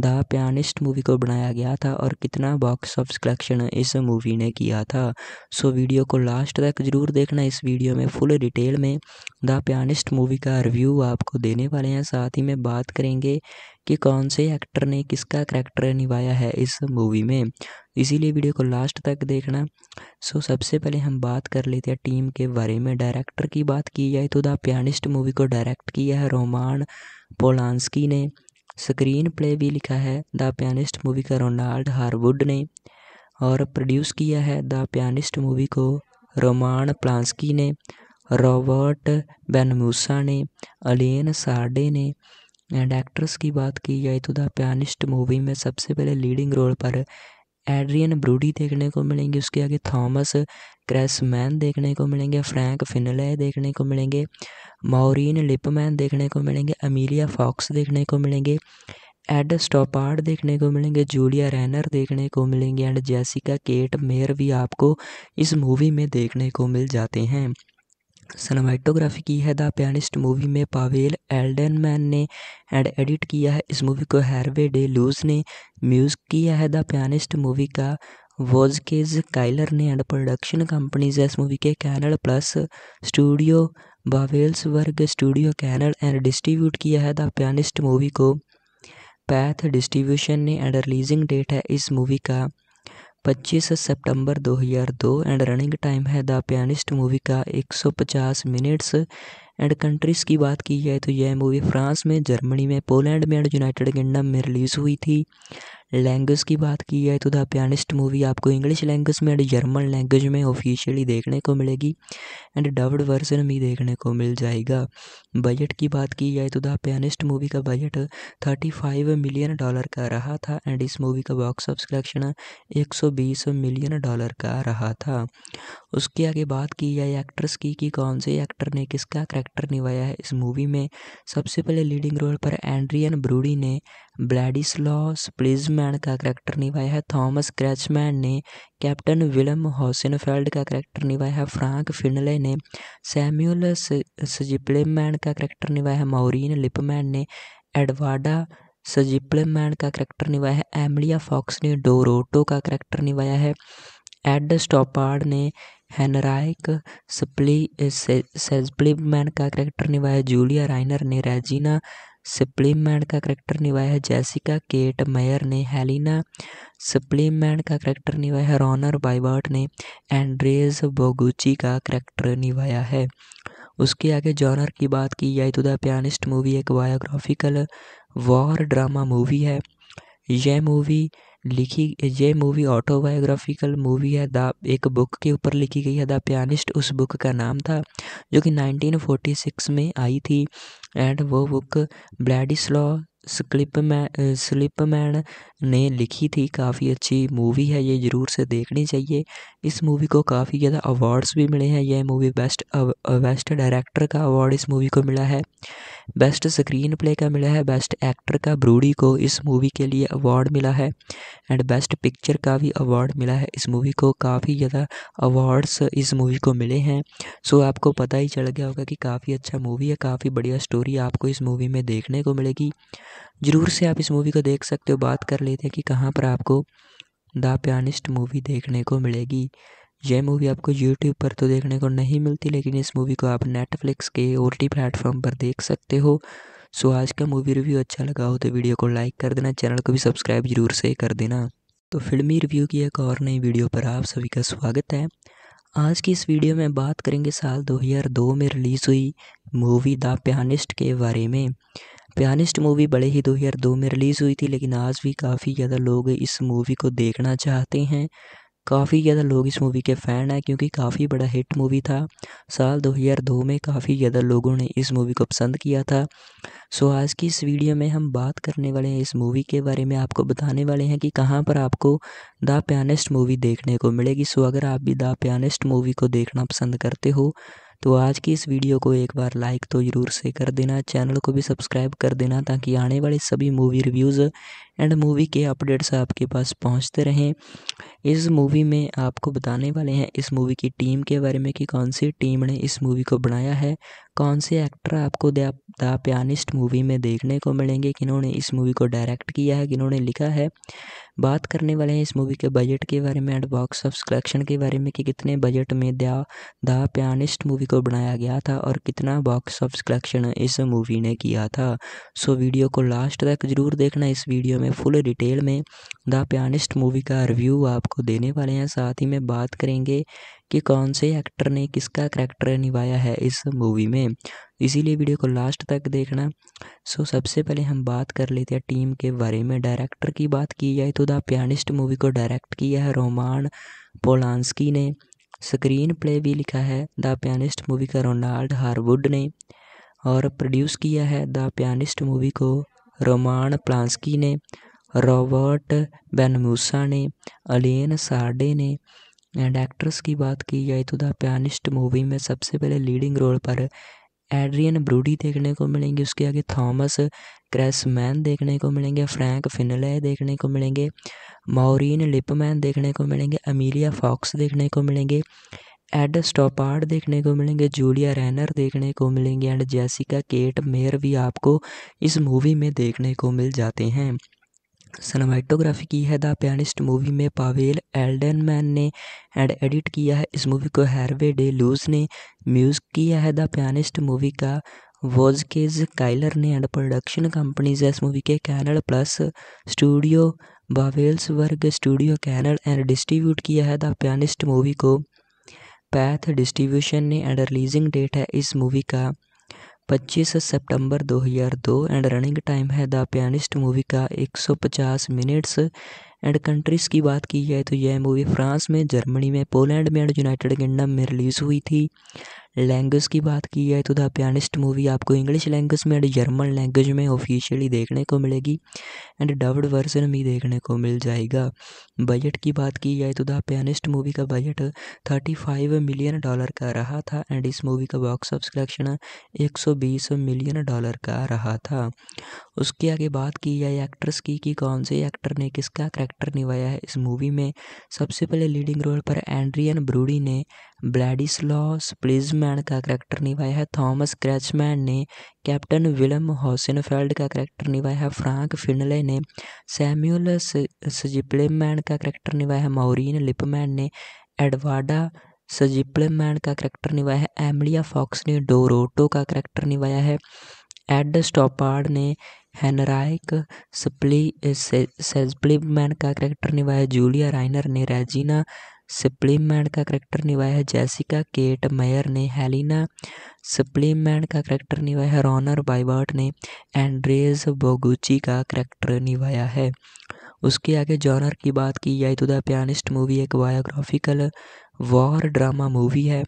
द पियानिस्ट मूवी को बनाया गया था और कितना बॉक्स ऑफ कलेक्शन इस मूवी ने किया था सो वीडियो को लास्ट तक ज़रूर देखना इस वीडियो में फुल डिटेल में द पियानिस्ट मूवी का रिव्यू आपको देने वाले हैं साथ ही में बात करेंगे कि कौन से एक्टर ने किसका करैक्टर निभाया है इस मूवी में इसीलिए वीडियो को लास्ट तक देखना सो सबसे पहले हम बात कर लेते हैं टीम के बारे में डायरेक्टर की बात की जाए तो द पियानिस्ट मूवी को डायरेक्ट किया है रोमान पोलानस्की ने स्क्रीन प्ले भी लिखा है द पियानिस्ट मूवी का रोनाल्ड हारवुड ने और प्रोड्यूस किया है द पियानिस्ट मूवी को रोमान प्लांसकी ने रॉबर्ट बेनमूसा ने अलेन सार्डे ने एंड एक्ट्रेस की बात की जाए तो द पियानिस्ट मूवी में सबसे पहले लीडिंग रोल पर एड्रियन ब्रूडी देखने को मिलेंगे उसके आगे थॉमस क्रेसमैन देखने को मिलेंगे फ्रैंक फिनले देखने को मिलेंगे माउरीन लिपमैन देखने को मिलेंगे अमीलिया फॉक्स देखने को मिलेंगे एड स्टॉपार्ड देखने को मिलेंगे जूलिया रैनर देखने को मिलेंगे एंड जैसिका केट मेयर भी आपको इस मूवी में देखने को मिल जाते हैं सनमाइटोग्राफी की है द पियानिस्ट मूवी में पावेल एल्डनमैन ने एंड एडिट किया है इस मूवी को हैरवे डे लूज ने म्यूज़ किया है द पियानिस्ट मूवी का वॉजकेज काइलर ने एंड प्रोडक्शन कंपनीज है इस मूवी के Canal Plus studio Babelsberg studio Canal and distribute किया है द पियानिस्ट मूवी को पैथ डिस्ट्रीब्यूशन ने एंड रिलीजिंग डेट है इस मूवी का पच्चीस सितंबर दो हज़ार दो एंड रनिंग टाइम है द पियानिस्ट मूवी का एक सौ पचास मिनट्स एंड कंट्रीज़ की बात की जाए तो यह मूवी फ्रांस में जर्मनी में पोलैंड में एंड यूनाइटेड किंगडम में रिलीज़ हुई थी लैंग्वेज की बात की जाए तो द पियानिस्ट मूवी आपको इंग्लिश लैंग्वेज में एंड जर्मन लैंग्वेज में ऑफिशियली देखने को मिलेगी एंड डब्ड वर्जन भी देखने को मिल जाएगा बजट की बात की जाए तो द पियानिस्ट मूवी का budget thirty five million dollar का रहा था एंड इस मूवी का बॉक्स ऑफ कलेक्शन एक सौ बीस मिलियन डॉलर का रहा था उसके आगे बात की जाए एक्ट्रेस की कि कौन से एक्टर ने किसका करेक्टर निभाया है इस मूवी में सबसे पहले लीडिंग रोल पर एंड्रियन ब्रूडी ने लॉस प्लेज मैन का करैक्टर निभाया है थॉमस क्रैचमैन ने कैप्टन विलम हॉसनफेल्ड का करैक्टर निभाया है फ्रांक फिनले ने सैम्यूल सजिप्लेमैन का करैक्टर निभाया है माउरीन लिपमैन ने एडवाडा सजिप्लेमैन का करैक्टर निभाया है एमलिया फॉक्स ने डोरोटो का करैक्टर निभाया है एड स्टॉपार्ड ने हेनराइक सप्ली सेजप्लीमैन का करैक्टर निभाया जूलिया राइनर ने रेजिना मैन का करैक्टर निभाया है जैसिका केट मेयर ने हेलिना मैन का करैक्टर निभाया है रॉनर बाइबर्ट ने एंड्रेस बोगुची का करैक्टर निभाया है उसके आगे जॉनर की बात की जाए तो द पियानिस्ट मूवी एक बायोग्राफिकल वॉर ड्रामा मूवी है यह मूवी लिखी ये मूवी ऑटोबायोग्राफिकल मूवी है द एक बुक के ऊपर लिखी गई है द पियानिस्ट उस बुक का नाम था जो कि 1946 में आई थी एंड वो book Wladyslaw Szpilman Szpilman Szpilman ने लिखी थी काफ़ी अच्छी मूवी है ये ज़रूर से देखनी चाहिए इस मूवी को काफ़ी ज़्यादा अवार्ड्स भी मिले हैं यह मूवी बेस्ट बेस्ट डायरेक्टर का अवार्ड इस मूवी को मिला है बेस्ट स्क्रीन प्ले का मिला है बेस्ट एक्टर का ब्रूडी को इस मूवी के लिए अवार्ड मिला है एंड बेस्ट पिक्चर का भी अवार्ड मिला है इस मूवी को काफ़ी ज़्यादा अवार्ड्स इस मूवी को मिले हैं सो आपको पता ही चल गया होगा कि काफ़ी अच्छा मूवी है काफ़ी बढ़िया स्टोरी आपको इस मूवी में देखने को मिलेगी ज़रूर से आप इस मूवी को देख सकते हो बात कर लेते हैं कि कहाँ पर आपको द पियानिस्ट मूवी देखने को मिलेगी यह मूवी आपको यूट्यूब पर तो देखने को नहीं मिलती लेकिन इस मूवी को आप नेटफ्लिक्स के ओ टी प्लेटफॉर्म पर देख सकते हो सो आज का मूवी रिव्यू अच्छा लगा हो तो वीडियो को लाइक कर देना चैनल को भी सब्सक्राइब जरूर से कर देना तो फिल्मी रिव्यू की एक और नई वीडियो पर आप सभी का स्वागत है आज की इस वीडियो में बात करेंगे साल 2002 में रिलीज़ हुई मूवी द पियानिस्ट के बारे में पियानिस्ट मूवी बड़े ही 2002 में रिलीज़ हुई थी लेकिन आज भी काफ़ी ज़्यादा लोग इस मूवी को देखना चाहते हैं काफ़ी ज़्यादा लोग इस मूवी के फ़ैन हैं क्योंकि काफ़ी बड़ा हिट मूवी था साल 2002 में काफ़ी ज़्यादा लोगों ने इस मूवी को पसंद किया था सो आज की इस वीडियो में हम बात करने वाले हैं इस मूवी के बारे में आपको बताने वाले हैं कि कहाँ पर आपको द पियानिस्ट मूवी देखने को मिलेगी सो अगर आप भी द पियानिस्ट मूवी को देखना पसंद करते हो तो आज की इस वीडियो को एक बार लाइक तो ज़रूर से कर देना चैनल को भी सब्सक्राइब कर देना ताकि आने वाले सभी मूवी रिव्यूज़ एंड मूवी के अपडेट्स आपके पास पहुंचते रहें इस मूवी में आपको बताने वाले हैं इस मूवी की टीम के बारे में कि कौन सी टीम ने इस मूवी को बनाया है कौन से एक्टर आपको द पियानिस्ट मूवी में देखने को मिलेंगे किन्होंने इस मूवी को डायरेक्ट किया है किन्होंने लिखा है बात करने वाले हैं इस मूवी के बजट के बारे में एंड बॉक्स ऑफ कलेक्शन के बारे में कि कितने बजट में दया द पियानिस्ट मूवी को बनाया गया था और कितना बॉक्स ऑफ कलेक्शन इस मूवी ने किया था सो वीडियो को लास्ट तक जरूर देखना इस वीडियो में फुल डिटेल में द पियानिस्ट मूवी का रिव्यू आपको आपको देने वाले हैं साथ ही में बात करेंगे कि कौन से एक्टर ने किसका करैक्टर निभाया है इस मूवी में इसीलिए वीडियो को लास्ट तक देखना सो सबसे पहले हम बात कर लेते हैं टीम के बारे में डायरेक्टर की बात की जाए तो द पियानिस्ट मूवी को डायरेक्ट किया है रोमान पोलानस्की ने स्क्रीन प्ले भी लिखा है द पियानिस्ट मूवी का रोनाल्ड हारवुड ने और प्रोड्यूस किया है द पियानिस्ट मूवी को रोमान प्लांसकी ने रॉबर्ट बैनमूसा ने अलियन सार्डे ने एंड एक्ट्रेस की बात की जाए तो द पियानिस्ट मूवी में सबसे पहले लीडिंग रोल पर एड्रियन ब्रूडी देखने को मिलेंगे उसके आगे थॉमस क्रैसमैन देखने को मिलेंगे फ्रैंक फिनले देखने को मिलेंगे मौरीन लिपमैन देखने को मिलेंगे अमीलिया फॉक्स देखने को मिलेंगे एड स्टोपार्ड देखने को मिलेंगे जूलिया रैनर देखने को मिलेंगे एंड जैसिका केट मेयर भी आपको इस मूवी में देखने को मिल जाते हैं सनेमाइटोग्राफ़ी की है द पियानिस्ट मूवी में पावेल एल्डनमैन ने एंड एडिट किया है इस मूवी को हैरवे डे लूज ने म्यूज़ किया है द पियानिस्ट मूवी का वॉजकेज काइलर ने एंड प्रोडक्शन कंपनीज है इस मूवी के कैनल प्लस स्टूडियो वर्ग स्टूडियो कैनल एंड डिस्ट्रीब्यूट किया है द पियानिस्ट मूवी को पैथ डिस्ट्रीब्यूशन ने एंड रिलीजिंग डेट है इस मूवी का पच्चीस सितंबर दो हज़ार दो एंड रनिंग टाइम है द पियानिस्ट मूवी का एक सौ पचास मिनट्स एंड कंट्रीज़ की बात की जाए तो यह मूवी फ्रांस में जर्मनी में पोलैंड में एंड यूनाइटेड किंगडम में रिलीज़ हुई थी लैंग्वेज की बात की जाए तो द पियानिस्ट मूवी आपको इंग्लिश लैंग्वेज में एंड जर्मन लैंग्वेज में ऑफिशियली देखने को मिलेगी एंड डब्ड वर्जन भी देखने को मिल जाएगा बजट की बात की जाए तो द पियानिस्ट मूवी का budget thirty five million dollar का रहा था एंड इस मूवी का बॉक्स ऑफिस कलेक्शन एक सौ बीस मिलियन डॉलर का रहा था उसके आगे बात की जाए एक्ट्रेस की कि कौन से एक्टर ने किसका करेक्टर निभाया है इस मूवी में सबसे पहले लीडिंग रोल पर एंड्रियन ब्रूडी ने ब्लैडिस्लॉस प्लिजमैन का करैक्टर निभाया है थॉमस क्रैचमैन ने कैप्टन विलम हॉसनफेल्ड का करैक्टर निभाया है फ्रैंक फिनले ने सैम्यूल सजिप्लेमैन का करैक्टर निभाया है माउरीन लिपमैन ने एडवाडा सजिप्लेमैन का करैक्टर निभाया है एमलिया फॉक्स ने डोरोटो का करैक्टर निभाया है एड स्टॉपार्ड ने हेनराइक सप्ली सेजप्लीमैन का करैक्टर निभाया जूलिया राइनर ने रेजिना मैन का करैक्टर निभाया है जैसिका केट मेयर ने हेलिना मैन का करैक्टर निभाया है रॉनर बाइबर्ट ने एंड्रेस बोगुची का करैक्टर निभाया है उसके आगे जॉनर की बात की जाए तो द पियानिस्ट मूवी एक बायोग्राफिकल वॉर ड्रामा मूवी है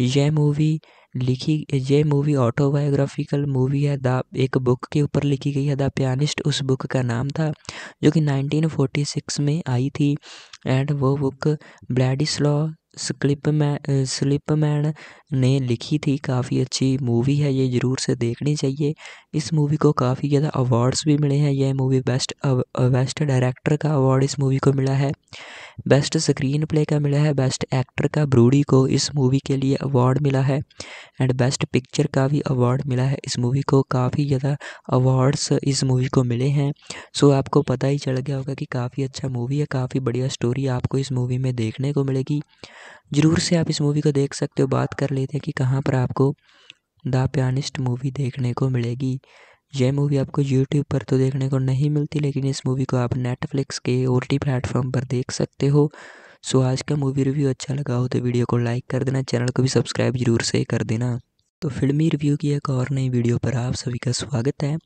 यह मूवी लिखी ये मूवी ऑटोबायोग्राफिकल मूवी है द एक बुक के ऊपर लिखी गई है द पियानिस्ट उस बुक का नाम था जो कि 1946 में आई थी and Bloody Vovuk Vladislaw Man, uh, Man. ने लिखी थी काफ़ी अच्छी मूवी है ये ज़रूर से देखनी चाहिए इस मूवी को काफ़ी ज़्यादा अवार्ड्स भी मिले हैं यह मूवी बेस्ट बेस्ट डायरेक्टर का अवार्ड इस मूवी को मिला है बेस्ट स्क्रीन प्ले का मिला है बेस्ट एक्टर का ब्रूडी को इस मूवी के लिए अवार्ड मिला है एंड बेस्ट पिक्चर का भी अवार्ड मिला है इस मूवी को काफ़ी ज़्यादा अवार्ड्स इस मूवी को मिले हैं सो आपको पता ही चल गया होगा कि काफ़ी अच्छा मूवी है काफ़ी बढ़िया स्टोरी आपको इस मूवी में देखने को मिलेगी ज़रूर से आप इस मूवी को देख सकते हो बात कर लेते हैं कि कहाँ पर आपको द पियानिस्ट मूवी देखने को मिलेगी यह मूवी आपको यूट्यूब पर तो देखने को नहीं मिलती लेकिन इस मूवी को आप नेटफ्लिक्स के ओ टी प्लेटफॉर्म पर देख सकते हो सो आज का मूवी रिव्यू अच्छा लगा हो तो वीडियो को लाइक कर देना चैनल को भी सब्सक्राइब जरूर से कर देना तो फिल्मी रिव्यू की एक और नई वीडियो पर आप सभी का स्वागत है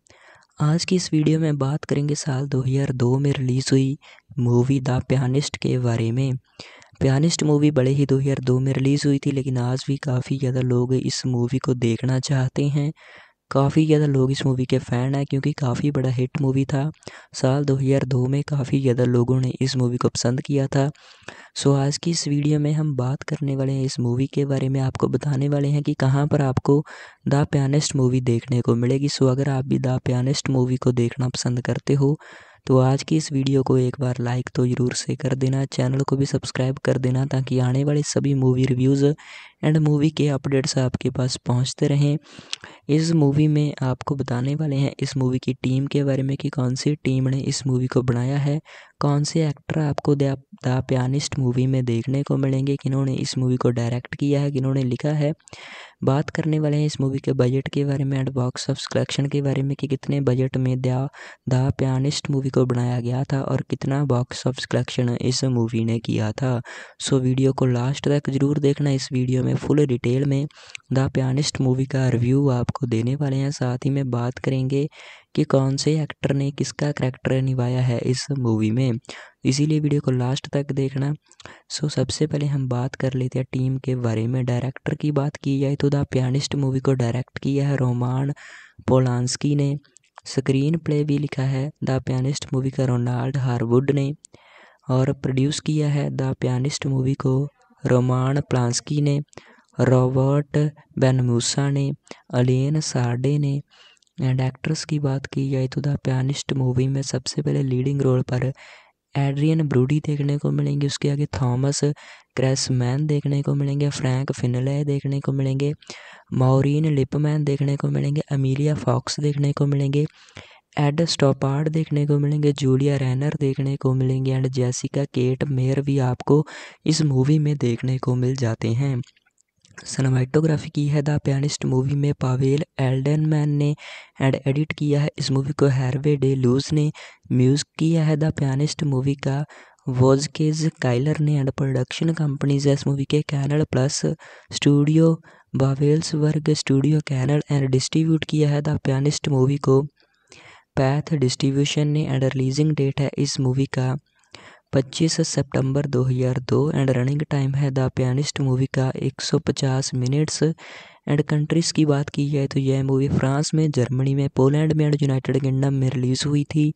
आज की इस वीडियो में बात करेंगे साल 2002 में रिलीज़ हुई मूवी द पियानिस्ट के बारे में पियानिस्ट मूवी बड़े ही 2002 में रिलीज़ हुई थी लेकिन आज भी काफ़ी ज़्यादा लोग इस मूवी को देखना चाहते हैं काफ़ी ज़्यादा लोग इस मूवी के फ़ैन हैं क्योंकि काफ़ी बड़ा हिट मूवी था साल 2002 में काफ़ी ज़्यादा लोगों ने इस मूवी को पसंद किया था सो आज की इस वीडियो में हम बात करने वाले हैं इस मूवी के बारे में आपको बताने वाले हैं कि कहाँ पर आपको द प्यानिस्ट मूवी देखने को मिलेगी सो अगर आप भी द प्यानिस्ट मूवी को देखना पसंद करते हो तो आज की इस वीडियो को एक बार लाइक तो ज़रूर से कर देना चैनल को भी सब्सक्राइब कर देना ताकि आने वाले सभी मूवी रिव्यूज़ एंड मूवी के अपडेट्स आपके पास पहुंचते रहें इस मूवी में आपको बताने वाले हैं इस मूवी की टीम के बारे में कि कौन सी टीम ने इस मूवी को बनाया है कौन से एक्टर आपको द पियानिस्ट मूवी में देखने को मिलेंगे किन्होंने इस मूवी को डायरेक्ट किया है किन्होंने लिखा है बात करने वाले हैं इस मूवी के बजट के बारे में एंड बॉक्स ऑफ कलेक्शन के बारे में कि कितने बजट में दया द पियानिस्ट मूवी को बनाया गया था और कितना बॉक्स ऑफ कलेक्शन इस मूवी ने किया था सो वीडियो को लास्ट तक ज़रूर देखना इस वीडियो में फुल डिटेल में द पियानिस्ट मूवी का रिव्यू आपको देने वाले हैं साथ ही में बात करेंगे कि कौन से एक्टर ने किसका करैक्टर निभाया है इस मूवी में इसीलिए वीडियो को लास्ट तक देखना सो सबसे पहले हम बात कर लेते हैं टीम के बारे में डायरेक्टर की बात की जाए तो द पियानिस्ट मूवी को डायरेक्ट किया है रोमान पोलानस्की ने स्क्रीन प्ले भी लिखा है द पियानिस्ट मूवी का रोनाल्ड हारवुड ने और प्रोड्यूस किया है द पियानिस्ट मूवी को रोमान प्लांसकी ने रॉबर्ट बेनमूसा ने अलेन सार्डे ने एंड एक्ट्रेस की बात की जाए तो द पियानिस्ट मूवी में सबसे पहले लीडिंग रोल पर एड्रियन ब्रूडी देखने को मिलेंगे उसके आगे थॉमस क्रेसमैन देखने को मिलेंगे फ्रैंक फिनले देखने को मिलेंगे माउरीन लिपमैन देखने को मिलेंगे अमीलिया फॉक्स देखने को मिलेंगे एड स्टोपार्ड देखने को मिलेंगे जूलिया रैनर देखने को मिलेंगे एंड जैसिका केट मेयर भी आपको इस मूवी में देखने को मिल जाते हैं सनेमाइटोग्राफ़ी की है द पियानिस्ट मूवी में पावेल एल्डनमैन ने एंड एडिट किया है इस मूवी को हैरवे डे लूज ने म्यूज़िक किया है द पियानिस्ट मूवी का वोजकेज काइलर ने एंड प्रोडक्शन कंपनीज है इस मूवी के Canal Plus studio Babelsberg studio Canal and distribute किया है द पियानिस्ट मूवी को पैथ डिस्ट्रीब्यूशन ने एंड रिलीजिंग डेट है इस मूवी का पच्चीस सितंबर दो हज़ार दो एंड रनिंग टाइम है द पियानिस्ट मूवी का एक सौ पचास मिनट्स एंड कंट्रीज़ की बात की जाए तो यह मूवी फ्रांस में जर्मनी में पोलैंड में एंड यूनाइटेड किंगडम में रिलीज़ हुई थी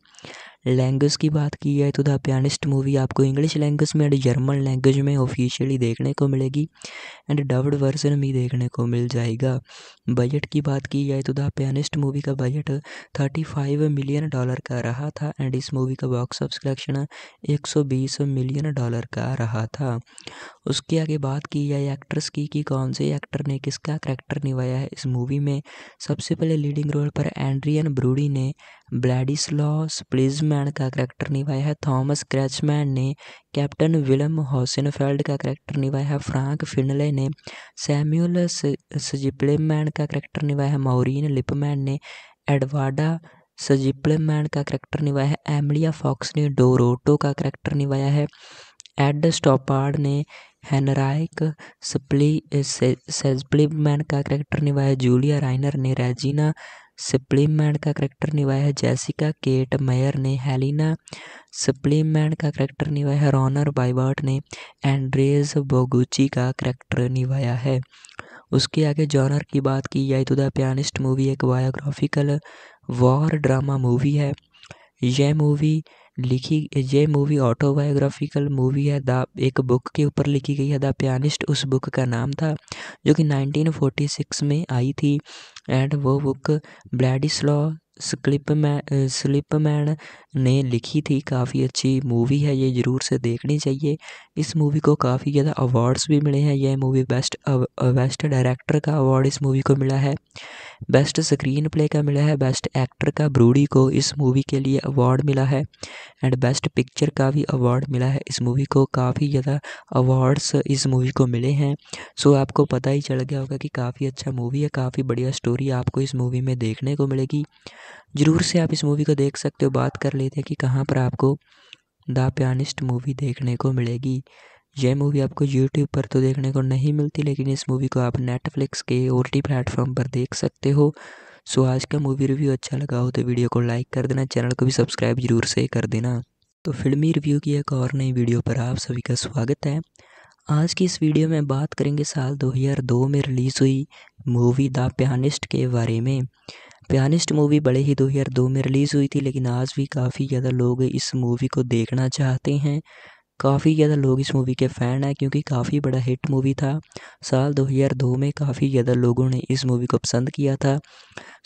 लैंग्वेज की बात की जाए तो द पियानिस्ट मूवी आपको इंग्लिश लैंग्वेज में एंड जर्मन लैंग्वेज में ऑफिशियली देखने को मिलेगी एंड डब्ड वर्जन भी देखने को मिल जाएगा बजट की बात की जाए तो द पियानिस्ट मूवी का budget thirty five million dollar का रहा था एंड इस मूवी का बॉक्स ऑफ कलेक्शन एक सौ बीस मिलियन डॉलर का रहा था उसके आगे बात की जाए एक्ट्रेस की कि कौन से एक्टर ने किसका करैक्टर निभाया है इस मूवी में सबसे पहले लीडिंग रोल पर एंड्रियन ब्रूडी ने ब्लैडिस लॉस प्रिज्म क्रैचमैन का करैक्टर निभाया है थॉमस क्रैचमैन ने कैप्टन विलम हॉसनफेल्ड का करैक्टर निभाया है फ्रैंक फिनले ने सैम्यूल सजिप्लेमैन का करैक्टर निभाया है माउरीन लिपमैन ने एडवाडा सजिप्लेमैन का करैक्टर निभाया है एमलिया फॉक्स ने डोरोटो का करैक्टर निभाया है एड स्टॉपार्ड ने हेनराइक सप्ली सेजप्लीमैन का करैक्टर निभाया जूलिया राइनर ने रेजिना मैन का करैक्टर निभाया है जैसिका केट मेयर ने हेलिना मैन का करैक्टर निभाया है रॉनर बाइबर्ट ने एंड्रेस बोगुची का करैक्टर निभाया है उसके आगे जॉनर की बात की जाए तो द पियानिस्ट मूवी एक बायोग्राफिकल वॉर ड्रामा मूवी है यह मूवी लिखी ये मूवी ऑटोबायोग्राफिकल मूवी है द एक बुक के ऊपर लिखी गई है द पियानिस्ट उस बुक का नाम था जो कि 1946 में आई थी एंड वो बुक ब्लैडिस्लॉ स्लिप स्लिपमैन ने लिखी थी काफ़ी अच्छी मूवी है ये ज़रूर से देखनी चाहिए इस मूवी को काफ़ी ज़्यादा अवार्ड्स भी मिले हैं यह मूवी बेस्ट बेस्ट डायरेक्टर का अवार्ड इस मूवी को मिला है बेस्ट स्क्रीन प्ले का मिला है बेस्ट एक्टर का ब्रूडी को इस मूवी के लिए अवार्ड मिला है एंड बेस्ट पिक्चर का भी अवार्ड मिला है इस मूवी को काफ़ी ज़्यादा अवार्ड्स इस मूवी को मिले हैं सो आपको पता ही चल गया होगा कि काफ़ी अच्छा मूवी है काफ़ी बढ़िया स्टोरी आपको इस मूवी में देखने को मिलेगी ज़रूर से आप इस मूवी को देख सकते हो बात कर लेते हैं कि कहाँ पर आपको द पियानिस्ट मूवी देखने को मिलेगी यह मूवी आपको यूट्यूब पर तो देखने को नहीं मिलती लेकिन इस मूवी को आप नेटफ्लिक्स के ओ टी प्लेटफॉर्म पर देख सकते हो सो आज का मूवी रिव्यू अच्छा लगा हो तो वीडियो को लाइक कर देना चैनल को भी सब्सक्राइब जरूर से कर देना तो फिल्मी रिव्यू की एक और नई वीडियो पर आप सभी का स्वागत है आज की इस वीडियो में बात करेंगे साल 2002 में रिलीज़ हुई मूवी द पियानिस्ट के बारे में पियानिस्ट मूवी बड़े ही 2002 में रिलीज़ हुई थी लेकिन आज भी काफ़ी ज़्यादा लोग इस मूवी को देखना चाहते हैं काफ़ी ज़्यादा लोग इस मूवी के फ़ैन हैं क्योंकि काफ़ी बड़ा हिट मूवी था साल 2002 में काफ़ी ज़्यादा लोगों ने इस मूवी को पसंद किया था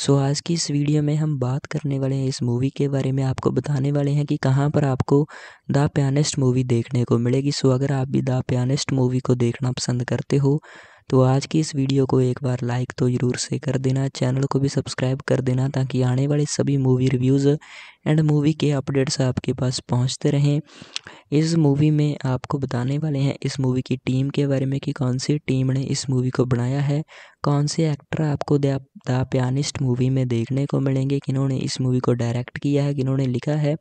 सो आज की इस वीडियो में हम बात करने वाले हैं इस मूवी के बारे में आपको बताने वाले हैं कि कहाँ पर आपको द पियानिस्ट मूवी देखने को मिलेगी सो अगर आप भी द पियानिस्ट मूवी को देखना पसंद करते हो तो आज की इस वीडियो को एक बार लाइक तो ज़रूर से कर देना चैनल को भी सब्सक्राइब कर देना ताकि आने वाले सभी मूवी रिव्यूज़ एंड मूवी के अपडेट्स आपके पास पहुंचते रहें इस मूवी में आपको बताने वाले हैं इस मूवी की टीम के बारे में कि कौन सी टीम ने इस मूवी को बनाया है कौन से एक्टर आपको द पियानिस्ट मूवी में देखने को मिलेंगे किन्होंने इस मूवी को डायरेक्ट किया है किन्होंने लिखा है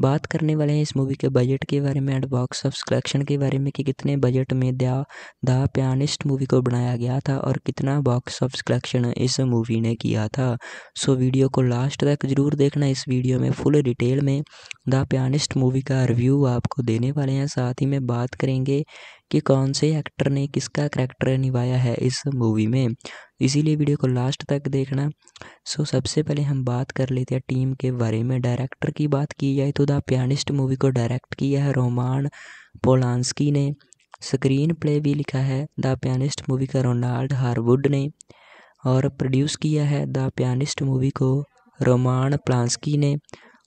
बात करने वाले हैं इस मूवी के बजट के बारे में एंड बॉक्स ऑफ कलेक्शन के बारे में कि कितने बजट में दया द पियानिस्ट मूवी को बनाया गया था और कितना बॉक्स ऑफ कलेक्शन इस मूवी ने किया था सो वीडियो को लास्ट तक ज़रूर देखना इस वीडियो में फुल डिटेल में द पियानिस्ट मूवी का रिव्यू आपको आपको देने वाले हैं साथ ही में बात करेंगे कि कौन से एक्टर ने किसका करैक्टर निभाया है इस मूवी में इसीलिए वीडियो को लास्ट तक देखना सो सबसे पहले हम बात कर लेते हैं टीम के बारे में डायरेक्टर की बात की जाए तो द पियानिस्ट मूवी को डायरेक्ट किया है रोमान पोलानस्की ने स्क्रीन प्ले भी लिखा है द पियानिस्ट मूवी का रोनाल्ड हारवुड ने और प्रोड्यूस किया है द पियानिस्ट मूवी को रोमान प्लांसकी ने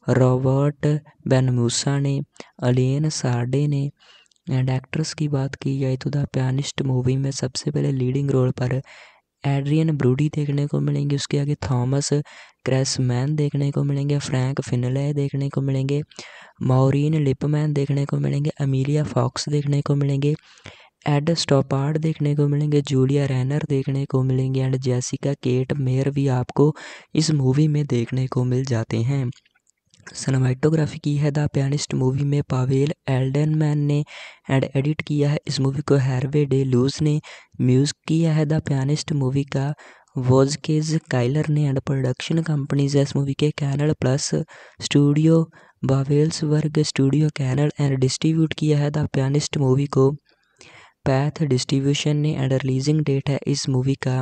रॉबर्ट बेनमूसा ने अलियन सार्डे ने एंड एक्ट्रेस की बात की जाए तो द पियानिस्ट मूवी में सबसे पहले लीडिंग रोल पर एड्रियन ब्रूडी देखने को मिलेंगे उसके आगे थॉमस क्रेसमैन देखने को मिलेंगे फ्रैंक फिनले देखने को मिलेंगे मॉरीन लिपमैन देखने को मिलेंगे अमीलिया फॉक्स देखने को मिलेंगे एड स्टोपार्ड देखने को मिलेंगे जूलिया रैनर देखने को मिलेंगे एंड जैसिका केट मेयर भी आपको इस मूवी में देखने को मिल जाते हैं सनेमाइटोग्राफ़ी की है द पियानिस्ट मूवी में पावेल एल्डनमैन ने एंड एडिट किया है इस मूवी को हैरवे डे लूज ने म्यूज़ किया है द पियानिस्ट मूवी का वोजकेज काइलर ने एंड प्रोडक्शन कंपनीज इस मूवी के Canal Plus studio Babelsberg studio Canal and distribute किया है द पियानिस्ट मूवी को पैथ डिस्ट्रीब्यूशन ने एंड रिलीजिंग डेट है इस मूवी का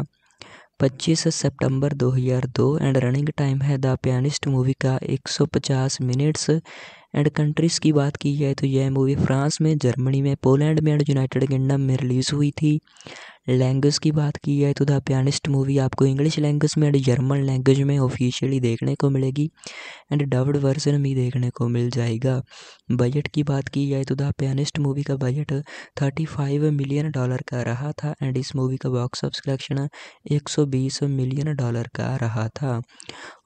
पच्चीस सितंबर दो हज़ार दो एंड रनिंग टाइम है द पियानिस्ट मूवी का एक सौ पचास मिनट्स एंड कंट्रीज़ की बात की जाए तो यह मूवी फ्रांस में जर्मनी में पोलैंड में एंड यूनाइटेड किंगडम में रिलीज़ हुई थी लैंग्वेज की बात की जाए तो द पियानिस्ट मूवी आपको इंग्लिश लैंग्वेज में एंड जर्मन लैंग्वेज में ऑफिशियली देखने को मिलेगी एंड डब्ड वर्जन भी देखने को मिल जाएगा बजट की बात की जाए तो द पियानिस्ट मूवी का budget thirty five million dollar का रहा था एंड इस मूवी का बॉक्स ऑफिस कलेक्शन एक सौ बीस मिलियन डॉलर का रहा था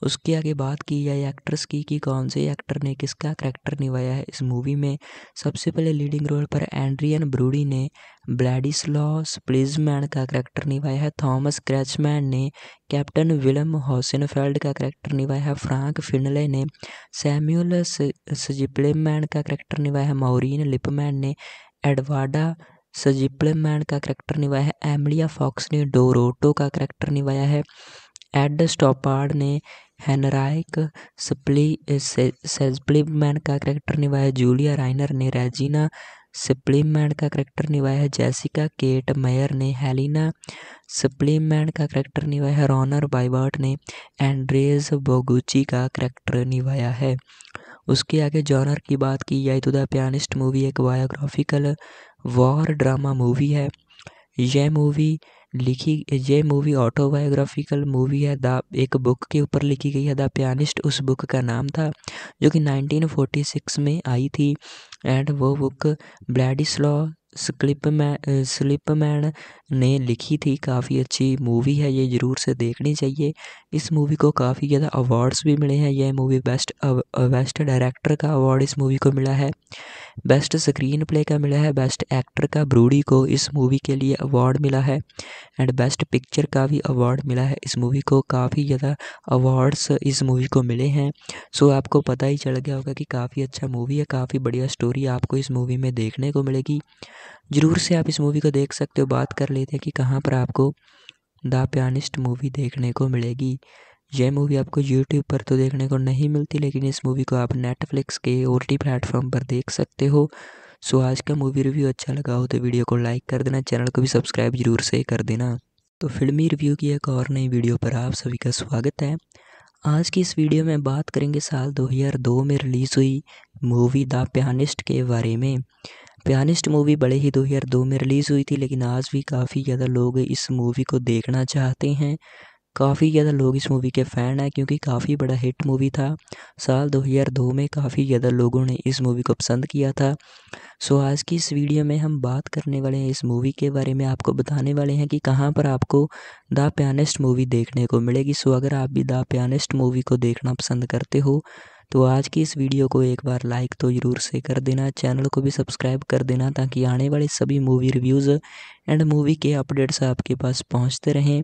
उसके आगे बात की जाए एक्ट्रेस की कि कौन से एक्टर ने किसका करेक्टर निभाया है इस मूवी में सबसे पहले लीडिंग रोल पर एंड्रियन ब्रूडी ने ब्लैडिस्लॉ स्प्लिजमैन का करैक्टर निभाया है थॉमस क्रैचमैन ने कैप्टन विलम हॉसिनफेल्ड का करैक्टर निभाया है फ्रांक फिनले ने सैम्यूल सजिप्लेमैन का करैक्टर निभाया है माउरीन लिपमैन ने एडवाडा सजिप्लेमैन का करैक्टर निभाया है एमलिया फॉक्स ने डोरोटो का करैक्टर निभाया है एड स्टॉपार्ड ने हेनराइक सप्ली सेजप्लीमैन का करैक्टर निभाया जूलिया राइनर ने रेजिना मैन का करैक्टर निभाया है जैसिका केट मेयर ने हेलिना मैन का करैक्टर निभाया है रॉनर बाइबर्ट ने एंड्रेज बोगुची का करैक्टर निभाया है उसके आगे जॉनर की बात की जाए तो द पियानिस्ट मूवी एक बायोग्राफिकल वॉर ड्रामा मूवी है यह मूवी लिखी ये मूवी ऑटोबायोग्राफिकल मूवी है द एक बुक के ऊपर लिखी गई है द पियानिस्ट उस बुक का नाम था जो कि 1946 में आई थी एंड वो बुक ब्लैडिस्लॉ स्क्लिप मै स्लिप मैन ने लिखी थी काफ़ी अच्छी मूवी है ये ज़रूर से देखनी चाहिए इस मूवी को काफ़ी ज़्यादा अवार्ड्स भी मिले हैं यह मूवी बेस्ट बेस्ट डायरेक्टर का अवार्ड इस मूवी को मिला है बेस्ट स्क्रीन प्ले का मिला है बेस्ट एक्टर का ब्रूडी को इस मूवी के लिए अवार्ड मिला है एंड बेस्ट पिक्चर का भी अवार्ड मिला है इस मूवी को काफ़ी ज़्यादा अवार्ड्स इस मूवी को मिले हैं सो आपको पता ही चल गया होगा कि काफ़ी अच्छा मूवी है काफ़ी बढ़िया स्टोरी आपको इस मूवी में देखने को मिलेगी ज़रूर से आप इस मूवी को देख सकते हो बात कर लेते हैं कि कहाँ पर आपको द पियानिस्ट मूवी देखने को मिलेगी यह मूवी आपको यूट्यूब पर तो देखने को नहीं मिलती लेकिन इस मूवी को आप नेटफ्लिक्स के ओ प्लेटफॉर्म पर देख सकते हो सो आज का मूवी रिव्यू अच्छा लगा हो तो वीडियो को लाइक कर देना चैनल को भी सब्सक्राइब जरूर से कर देना तो फिल्मी रिव्यू की एक और नई वीडियो पर आप सभी का स्वागत है आज की इस वीडियो में बात करेंगे साल 2002 में रिलीज़ हुई मूवी द पियानिस्ट के बारे में पियानिस्ट मूवी बड़े ही 2002 में रिलीज़ हुई थी लेकिन आज भी काफ़ी ज़्यादा लोग इस मूवी को देखना चाहते हैं काफ़ी ज़्यादा लोग इस मूवी के फ़ैन हैं क्योंकि काफ़ी बड़ा हिट मूवी था साल 2002 में काफ़ी ज़्यादा लोगों ने इस मूवी को पसंद किया था सो आज की इस वीडियो में हम बात करने वाले हैं इस मूवी के बारे में आपको बताने वाले हैं कि कहाँ पर आपको द प्यानिस्ट मूवी देखने को मिलेगी सो अगर आप भी द प्यानिस्ट मूवी को देखना पसंद करते हो तो आज की इस वीडियो को एक बार लाइक तो ज़रूर से कर देना चैनल को भी सब्सक्राइब कर देना ताकि आने वाले सभी मूवी रिव्यूज़ एंड मूवी के अपडेट्स आपके पास पहुंचते रहें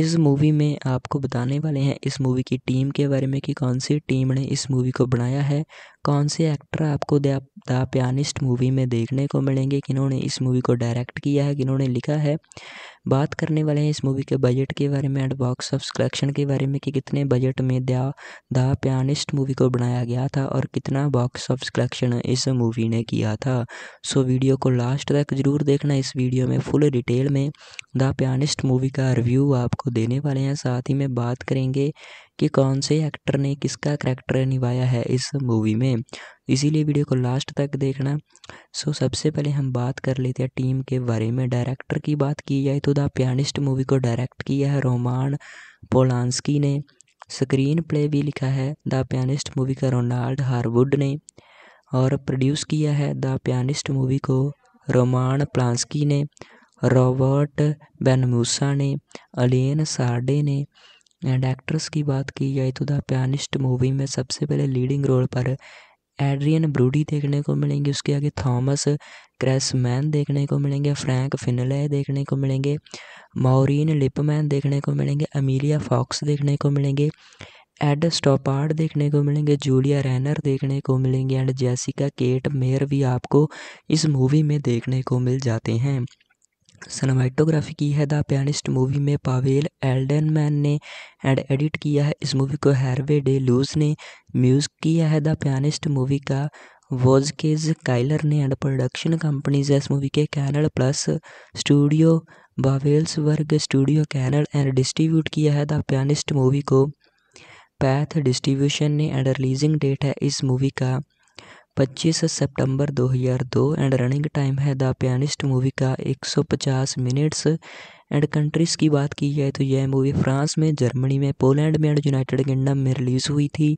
इस मूवी में आपको बताने वाले हैं इस मूवी की टीम के बारे में कि कौन सी टीम ने इस मूवी को बनाया है कौन से एक्टर आपको द पियानिस्ट मूवी में देखने को मिलेंगे किन्होंने इस मूवी को डायरेक्ट किया है किन्होंने लिखा है बात करने वाले हैं इस मूवी के बजट के बारे में एंड बॉक्स ऑफ कलेक्शन के बारे में कि कितने बजट में दया द पियानिस्ट मूवी को बनाया गया था और कितना बॉक्स ऑफ कलेक्शन इस मूवी ने किया था सो वीडियो को लास्ट तक ज़रूर देखना इस वीडियो में फुल डिटेल में द पियानिस्ट मूवी का रिव्यू आपको देने वाले हैं साथ ही में बात करेंगे कि कौन से एक्टर ने किसका करैक्टर निभाया है इस मूवी में इसीलिए वीडियो को लास्ट तक देखना सो सबसे पहले हम बात कर लेते हैं टीम के बारे में डायरेक्टर की बात की जाए तो द पियानिस्ट मूवी को डायरेक्ट किया है रोमान पोलांसकी ने स्क्रीन प्ले भी लिखा है द पियानिस्ट मूवी का रोनाल्ड हारवुड ने और प्रोड्यूस किया है द पियानिस्ट मूवी को रोमान प्लांस्की ने रॉबर्ट बेनमूसा ने अलेन सार्डे ने एंड एक्ट्रेस की बात की जाए तो द पियानिस्ट मूवी में सबसे पहले लीडिंग रोल पर एड्रियन ब्रूडी देखने को मिलेंगे उसके आगे थॉमस क्रेसमैन देखने को मिलेंगे फ्रैंक फिनले देखने को मिलेंगे माउरीन लिपमैन देखने को मिलेंगे अमीलिया फॉक्स देखने को मिलेंगे एड स्टोपार्ड देखने को मिलेंगे जूलिया रैनर देखने को मिलेंगे एंड जैसिका केट मेयर भी आपको इस मूवी में देखने को मिल जाते हैं सनेमाइटोग्राफ़ी की है द पियानिस्ट मूवी में पावेल एल्डनमैन ने एंड एडिट किया है इस मूवी को हैरवे डे लूज ने म्यूजिक किया है द पियानिस्ट मूवी का वोजकेज काइलर ने एंड प्रोडक्शन कंपनीज है इस मूवी के Canal Plus studio Babelsberg studio Canal and distribute किया है द पियानिस्ट मूवी को पैथ डिस्ट्रीब्यूशन ने एंड रिलीजिंग डेट है इस मूवी का पच्चीस सितंबर दो हज़ार दो एंड रनिंग टाइम है द पियानिस्ट मूवी का एक सौ पचास मिनट्स एंड कंट्रीज़ की बात की जाए तो यह मूवी फ्रांस में जर्मनी में पोलैंड में एंड यूनाइटेड किंगडम में रिलीज़ हुई थी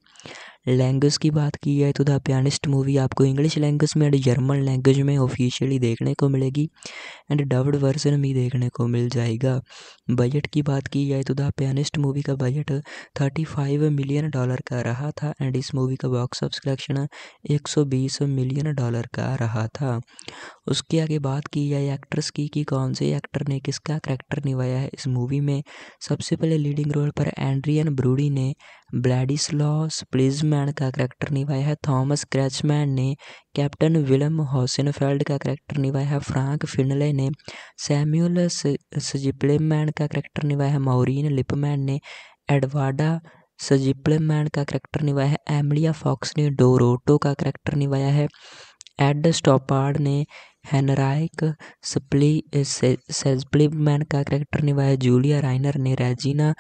लैंग्वेज की बात की जाए तो द पियानिस्ट मूवी आपको इंग्लिश लैंग्वेज में एंड जर्मन लैंग्वेज में ऑफिशियली देखने को मिलेगी एंड डब्ड वर्जन भी देखने को मिल जाएगा बजट की बात की जाए तो द पियानिस्ट मूवी का budget thirty five million dollar का रहा था एंड इस मूवी का बॉक्स ऑफ कलेक्शन एक सौ बीस मिलियन डॉलर का रहा था उसके आगे बात की जाए एक्ट्रेस की कि कौन से एक्टर ने किसका करैक्टर निभाया है इस मूवी में सबसे पहले लीडिंग रोल पर एंड्रियन ब्रूडी ने ब्लैडिस्लॉस प्लिज्म ग्रेचमैन का करैक्टर निभाया है थॉमस क्रैचमैन ने कैप्टन विलम हॉसनफेल्ड का करैक्टर निभाया है फ्रांक फिनले ने सैम्यूल सजिप्लेमैन का करैक्टर निभाया है माउरीन लिपमैन ने एडवाडा सजिप्लेमैन का करैक्टर निभाया है एमलिया फॉक्स ने डोरोटो का करैक्टर निभाया है एड स्टॉपार्ड ने हैनराइक सप्ली सेजप्लीमैन का करैक्टर निभाया जूलिया राइनर ने रेजिना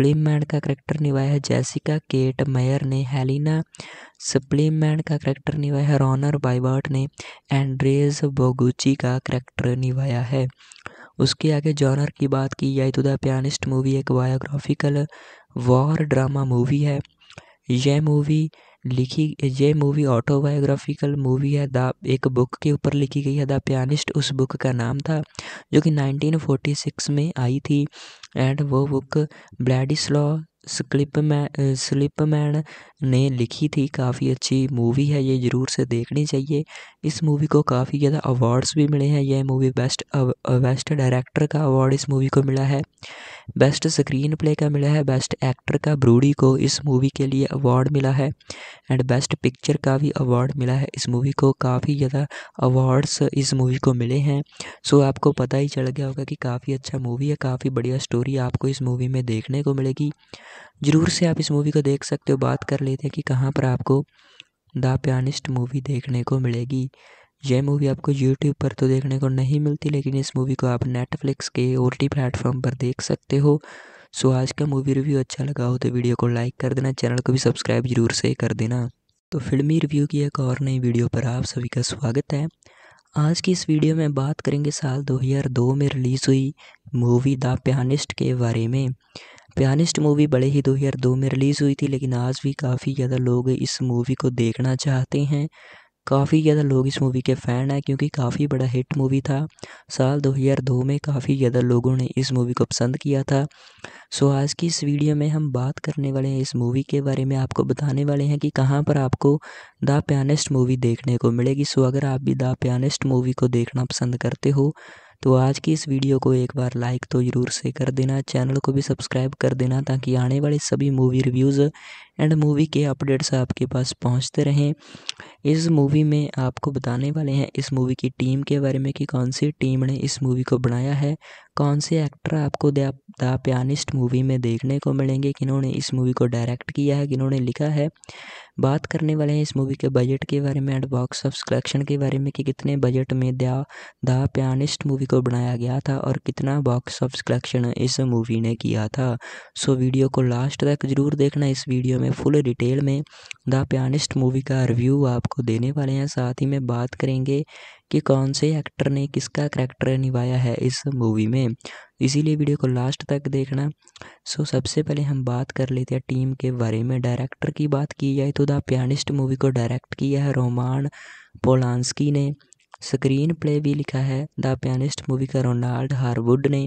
मैन का करैक्टर निभाया है जैसिका केट मेयर ने हेलिना मैन का करैक्टर निभाया है रॉनर बाइबर्ट ने एंड्रेज बोगुची का करैक्टर निभाया है उसके आगे जॉनर की बात की जाए तो द पियानिस्ट मूवी एक बायोग्राफिकल वॉर ड्रामा मूवी है यह मूवी लिखी ये मूवी ऑटोबायोग्राफिकल मूवी है द एक बुक के ऊपर लिखी गई है द पियानिस्ट उस बुक का नाम था जो कि 1946 में आई थी एंड वो बुक ब्लैडिस्लॉ स्लिप स्लिपमैन ने लिखी थी काफ़ी अच्छी मूवी है ये ज़रूर से देखनी चाहिए इस मूवी को काफ़ी ज़्यादा अवार्ड्स भी मिले हैं यह मूवी बेस्ट बेस्ट डायरेक्टर का अवार्ड इस मूवी को मिला है बेस्ट स्क्रीन प्ले का मिला है बेस्ट एक्टर का ब्रूडी को इस मूवी के लिए अवार्ड मिला है एंड बेस्ट पिक्चर का भी अवार्ड मिला है इस मूवी को काफ़ी ज़्यादा अवार्ड्स इस मूवी को मिले हैं सो आपको पता ही चल गया होगा कि काफ़ी अच्छा मूवी है काफ़ी बढ़िया स्टोरी आपको इस मूवी में देखने को मिलेगी ज़रूर से आप इस मूवी को देख सकते हो बात कर लेते हैं कि कहाँ पर आपको द पियानिस्ट मूवी देखने को मिलेगी यह मूवी आपको यूट्यूब पर तो देखने को नहीं मिलती लेकिन इस मूवी को आप नेटफ्लिक्स के ओ टी प्लेटफॉर्म पर देख सकते हो सो आज का मूवी रिव्यू अच्छा लगा हो तो वीडियो को लाइक कर देना चैनल को भी सब्सक्राइब जरूर से कर देना तो फिल्मी रिव्यू की एक और नई वीडियो पर आप सभी का स्वागत है आज की इस वीडियो में बात करेंगे साल 2002 में रिलीज़ हुई मूवी द पियानिस्ट के बारे में पियानिस्ट मूवी बड़े ही 2002 में रिलीज़ हुई थी लेकिन आज भी काफ़ी ज़्यादा लोग इस मूवी को देखना चाहते हैं काफ़ी ज़्यादा लोग इस मूवी के फ़ैन हैं क्योंकि काफ़ी बड़ा हिट मूवी था साल 2002 में काफ़ी ज़्यादा लोगों ने इस मूवी को पसंद किया था सो आज की इस वीडियो में हम बात करने वाले हैं इस मूवी के बारे में आपको बताने वाले हैं कि कहाँ पर आपको द प्यानिस्ट मूवी देखने को मिलेगी सो अगर आप भी द प्यानिस्ट मूवी को देखना पसंद करते हो तो आज की इस वीडियो को एक बार लाइक तो ज़रूर से कर देना चैनल को भी सब्सक्राइब कर देना ताकि आने वाले सभी मूवी रिव्यूज़ एंड मूवी के अपडेट्स आपके पास पहुंचते रहें इस मूवी में आपको बताने वाले हैं इस मूवी की टीम के बारे में कि कौन सी टीम ने इस मूवी को बनाया है कौन से एक्टर आपको द पियानिस्ट मूवी में देखने को मिलेंगे किन्होंने इस मूवी को डायरेक्ट किया है किन्होंने लिखा है बात करने वाले हैं इस मूवी के बजट के बारे में एंड बॉक्स ऑफ कलेक्शन के बारे में कि कितने बजट में दया द पियानिस्ट मूवी को बनाया गया था और कितना बॉक्स ऑफ कलेक्शन इस मूवी ने किया था सो वीडियो को लास्ट तक ज़रूर देखना इस वीडियो में फुल डिटेल में द पियानिस्ट मूवी का रिव्यू आप आपको देने वाले हैं साथ ही में बात करेंगे कि कौन से एक्टर ने किसका करैक्टर निभाया है इस मूवी में इसीलिए वीडियो को लास्ट तक देखना सो सबसे पहले हम बात कर लेते हैं टीम के बारे में डायरेक्टर की बात की जाए तो द पियानिस्ट मूवी को डायरेक्ट किया है रोमान पोलांसकी ने स्क्रीन प्ले भी लिखा है द पियानिस्ट मूवी का रोनाल्ड हारवुड ने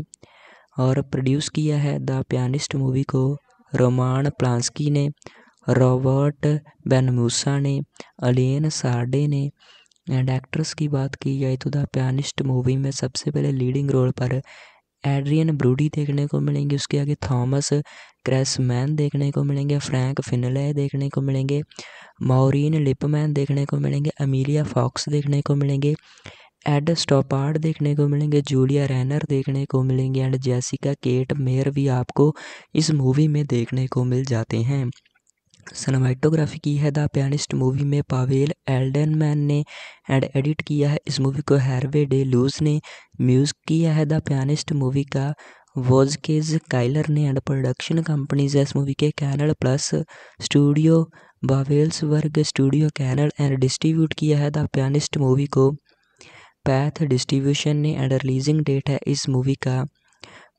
और प्रोड्यूस किया है द पियानिस्ट मूवी को रोमान प्लांसकी ने रॉबर्ट बेनमूसा ने अलियन सार्डे ने एंड एक्ट्रेस की बात की जाए तो द पियानिस्ट मूवी में सबसे पहले लीडिंग रोल पर एड्रियन ब्रूडी देखने को मिलेंगे उसके आगे थॉमस क्रेसमैन देखने को मिलेंगे फ्रैंक फिनले देखने को मिलेंगे माउरीन लिपमैन देखने को मिलेंगे अमीलिया फॉक्स देखने को मिलेंगे एड स्टॉपार्ड देखने को मिलेंगे जूलिया रैनर देखने को मिलेंगे एंड जैसिका केट मेयर भी आपको इस मूवी में देखने को मिल जाते हैं सनेमाइटोग्राफ़ी की है द पियानिस्ट मूवी में पावेल एल्डनमैन ने एंड एडिट किया है इस मूवी को हैरवे डे लूज ने म्यूजिक किया है द पियानिस्ट मूवी का वॉजकेज काइलर ने एंड प्रोडक्शन कंपनीज है इस मूवी के Canal Plus studio Babelsberg studio Canal and distribute किया है द पियानिस्ट मूवी को पैथ डिस्ट्रीब्यूशन ने एंड रिलीजिंग डेट है इस मूवी का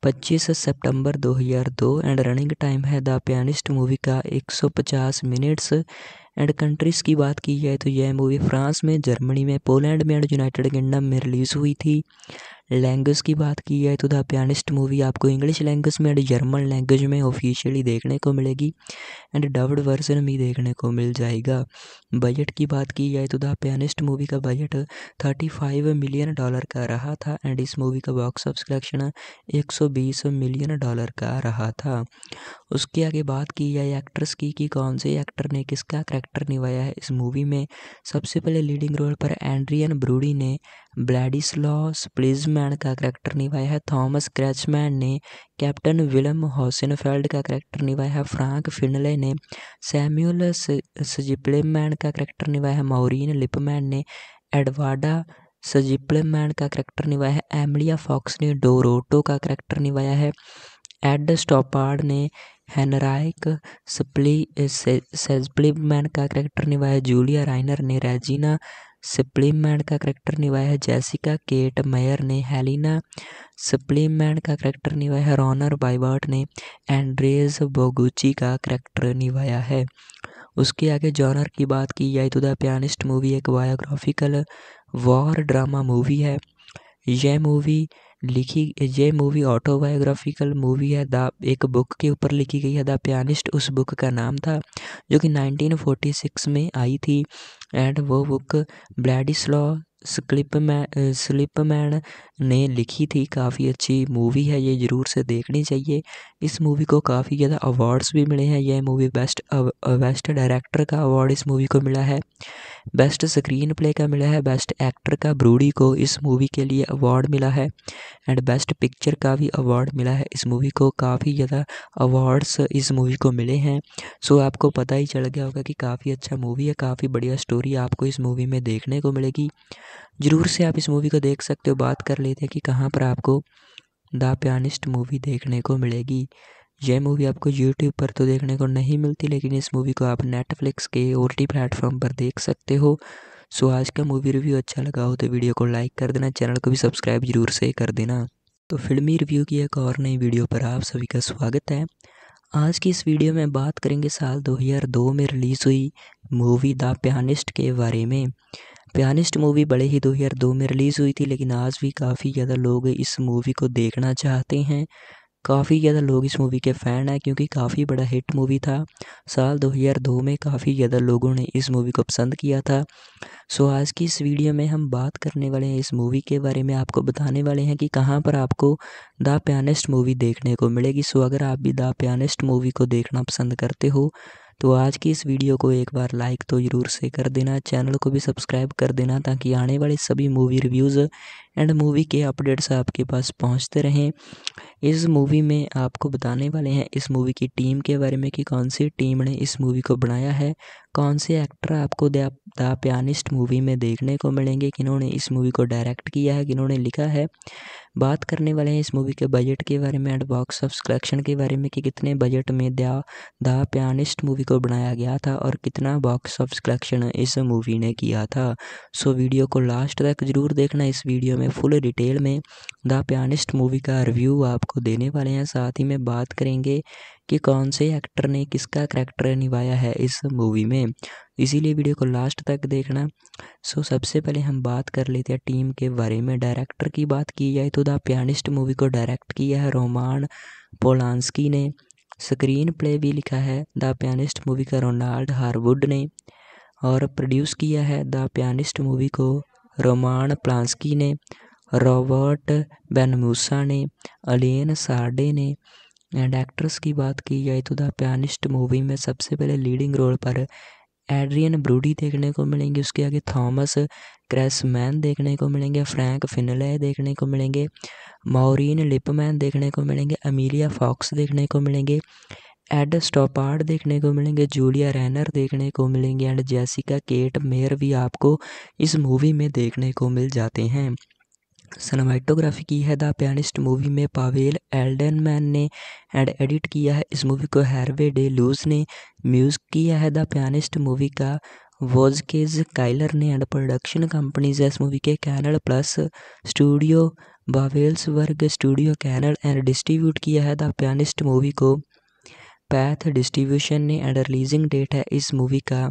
पच्चीस सितंबर दो हज़ार दो एंड रनिंग टाइम है द पियानिस्ट मूवी का एक सौ पचास मिनट्स एंड कंट्रीज़ की बात की जाए तो यह मूवी फ्रांस में जर्मनी में पोलैंड में एंड यूनाइटेड किंगडम में रिलीज़ हुई थी लैंग्वेज की बात की जाए तो द पियानिस्ट मूवी आपको इंग्लिश लैंग्वेज में एंड जर्मन लैंग्वेज में ऑफिशियली देखने को मिलेगी एंड डब्ड वर्जन भी देखने को मिल जाएगा बजट की बात की जाए तो द पियानिस्ट मूवी का budget thirty five million dollar का रहा था एंड इस मूवी का बॉक्स ऑफ कलेक्शन एक सौ बीस मिलियन डॉलर का रहा था उसके आगे बात की जाए एक्ट्रेस की कि कौन से एक्टर ने किसका करेक्टर निभाया है इस मूवी में सबसे पहले लीडिंग रोल पर एंड्रियन ब्रूडी ने ब्लैडिस्लॉस प्लिजमैन का करैक्टर निभाया है थॉमस क्रैचमैन ने कैप्टन विलम हॉसिनफेल्ड का करैक्टर निभाया है फ्रैंक फिनले ने सैम्यूल सजिप्लेमैन का करैक्टर निभाया है माउरीन लिपमैन ने एडवाडा सजिप्लेमैन का करैक्टर निभाया है एमलिया फॉक्स ने डोरोटो का करैक्टर निभाया है एड स्टॉपार्ड ने हेनराइक सप्ली सेजप्लिमैन का करैक्टर निभाया जूलिया राइनर ने रेजिना मैन का करैक्टर निभाया है जैसिका केट मेयर ने हेलिना मैन का करैक्टर निभाया है रॉनर बाइबर्ट ने एंड्रेस बोगुची का करैक्टर निभाया है उसके आगे जॉनर की बात की जाए तो द पियानिस्ट मूवी एक बायोग्राफिकल वॉर ड्रामा मूवी है यह मूवी लिखी यह मूवी ऑटोबायोग्राफिकल मूवी है द एक बुक के ऊपर लिखी गई है द पियानिस्ट उस बुक का नाम था जो कि 1946 में आई थी and wo book Vladislaw man uh, man? ने लिखी थी काफ़ी अच्छी मूवी है ये ज़रूर से देखनी चाहिए इस मूवी को काफ़ी ज़्यादा अवार्ड्स भी मिले हैं यह मूवी बेस्ट बेस्ट डायरेक्टर का अवार्ड इस मूवी को मिला है बेस्ट स्क्रीन प्ले का मिला है बेस्ट एक्टर का ब्रूडी को इस मूवी के लिए अवार्ड मिला है एंड बेस्ट पिक्चर का भी अवार्ड मिला है इस मूवी को काफ़ी ज़्यादा अवार्ड्स इस मूवी को मिले हैं सो आपको पता ही चल गया होगा कि काफ़ी अच्छा मूवी है काफ़ी बढ़िया स्टोरी आपको इस मूवी में देखने को मिलेगी ज़रूर से आप इस मूवी को देख सकते हो बात कर लेते हैं कि कहाँ पर आपको द पियानिस्ट मूवी देखने को मिलेगी यह मूवी आपको यूट्यूब पर तो देखने को नहीं मिलती लेकिन इस मूवी को आप नेटफ्लिक्स के ओ टी प्लेटफॉर्म पर देख सकते हो सो आज का मूवी रिव्यू अच्छा लगा हो तो वीडियो को लाइक कर देना चैनल को भी सब्सक्राइब जरूर से कर देना तो फिल्मी रिव्यू की एक और नई वीडियो पर आप सभी का स्वागत है आज की इस वीडियो में बात करेंगे साल 2002 में रिलीज़ हुई मूवी द पियानिस्ट के बारे में पियानिस्ट मूवी बड़े ही 2002 में रिलीज़ हुई थी लेकिन आज भी काफ़ी ज़्यादा लोग इस मूवी को देखना चाहते हैं काफ़ी ज़्यादा लोग इस मूवी के फ़ैन हैं क्योंकि काफ़ी बड़ा हिट मूवी था साल 2002 में काफ़ी ज़्यादा लोगों ने इस मूवी को पसंद किया था सो आज की इस वीडियो में हम बात करने वाले हैं इस मूवी के बारे में आपको बताने वाले हैं कि कहाँ पर आपको द पियानिस्ट मूवी देखने को मिलेगी सो अगर आप भी द पियानिस्ट मूवी को देखना पसंद करते हो तो आज की इस वीडियो को एक बार लाइक तो ज़रूर से कर देना चैनल को भी सब्सक्राइब कर देना ताकि आने वाले सभी मूवी रिव्यूज़ एंड मूवी के अपडेट्स आपके पास पहुंचते रहें इस मूवी में आपको बताने वाले हैं इस मूवी की टीम के बारे में कि कौन सी टीम ने इस मूवी को बनाया है कौन से एक्टर आपको द पियानिस्ट मूवी में देखने को मिलेंगे किन्होंने इस मूवी को डायरेक्ट किया है किन्होंने लिखा है बात करने वाले हैं इस मूवी के बजट के बारे में एंड बॉक्स ऑफ कलेक्शन के बारे में कि कितने बजट में दया द पियानिस्ट मूवी को बनाया गया था और कितना बॉक्स ऑफ कलेक्शन इस मूवी ने किया था सो वीडियो को लास्ट तक ज़रूर देखना इस वीडियो में फुल डिटेल में द पियानिस्ट मूवी का रिव्यू आपको देने वाले हैं साथ ही में बात करेंगे कि कौन से एक्टर ने किसका करैक्टर निभाया है इस मूवी में इसीलिए वीडियो को लास्ट तक देखना सो सबसे पहले हम बात कर लेते हैं टीम के बारे में डायरेक्टर की बात की जाए तो द पियानिस्ट मूवी को डायरेक्ट किया है रोमान पोलानस्की ने स्क्रीन प्ले भी लिखा है द पियानिस्ट मूवी का रोनाल्ड हारवुड ने और प्रोड्यूस किया है द पियानिस्ट मूवी को रोमान प्लांसकी ने रॉबर्ट बेनमूसा ने अलेन सार्डे ने एंड एक्ट्रेस की बात की जाए तो द पियानिस्ट मूवी में सबसे पहले लीडिंग रोल पर एड्रियन ब्रूडी देखने को मिलेंगे उसके आगे थॉमस क्रैसमैन देखने को मिलेंगे फ्रैंक फिनले देखने को मिलेंगे मौरीन लिपमैन देखने को मिलेंगे अमीलिया फॉक्स देखने को मिलेंगे एड स्टॉपार्ड देखने को मिलेंगे जूलिया रैनर देखने को मिलेंगे एंड जैसिका केट मेयर भी आपको इस मूवी में देखने को मिल जाते हैं सनेमाइटोग्राफ़ी की है द पियानिस्ट मूवी में पावेल एल्डनमैन ने एंड एडिट किया है इस मूवी को हैरवे डे लूज ने म्यूज़ किया है द पियानिस्ट मूवी का वॉजकेज काइलर ने एंड प्रोडक्शन कंपनीज है इस मूवी के कैनल प्लस स्टूडियो वर्ग स्टूडियो कैनल एंड डिस्ट्रीब्यूट किया है द पियानिस्ट मूवी को पैथ डिस्ट्रीब्यूशन ने एंड रिलीजिंग डेट है इस मूवी का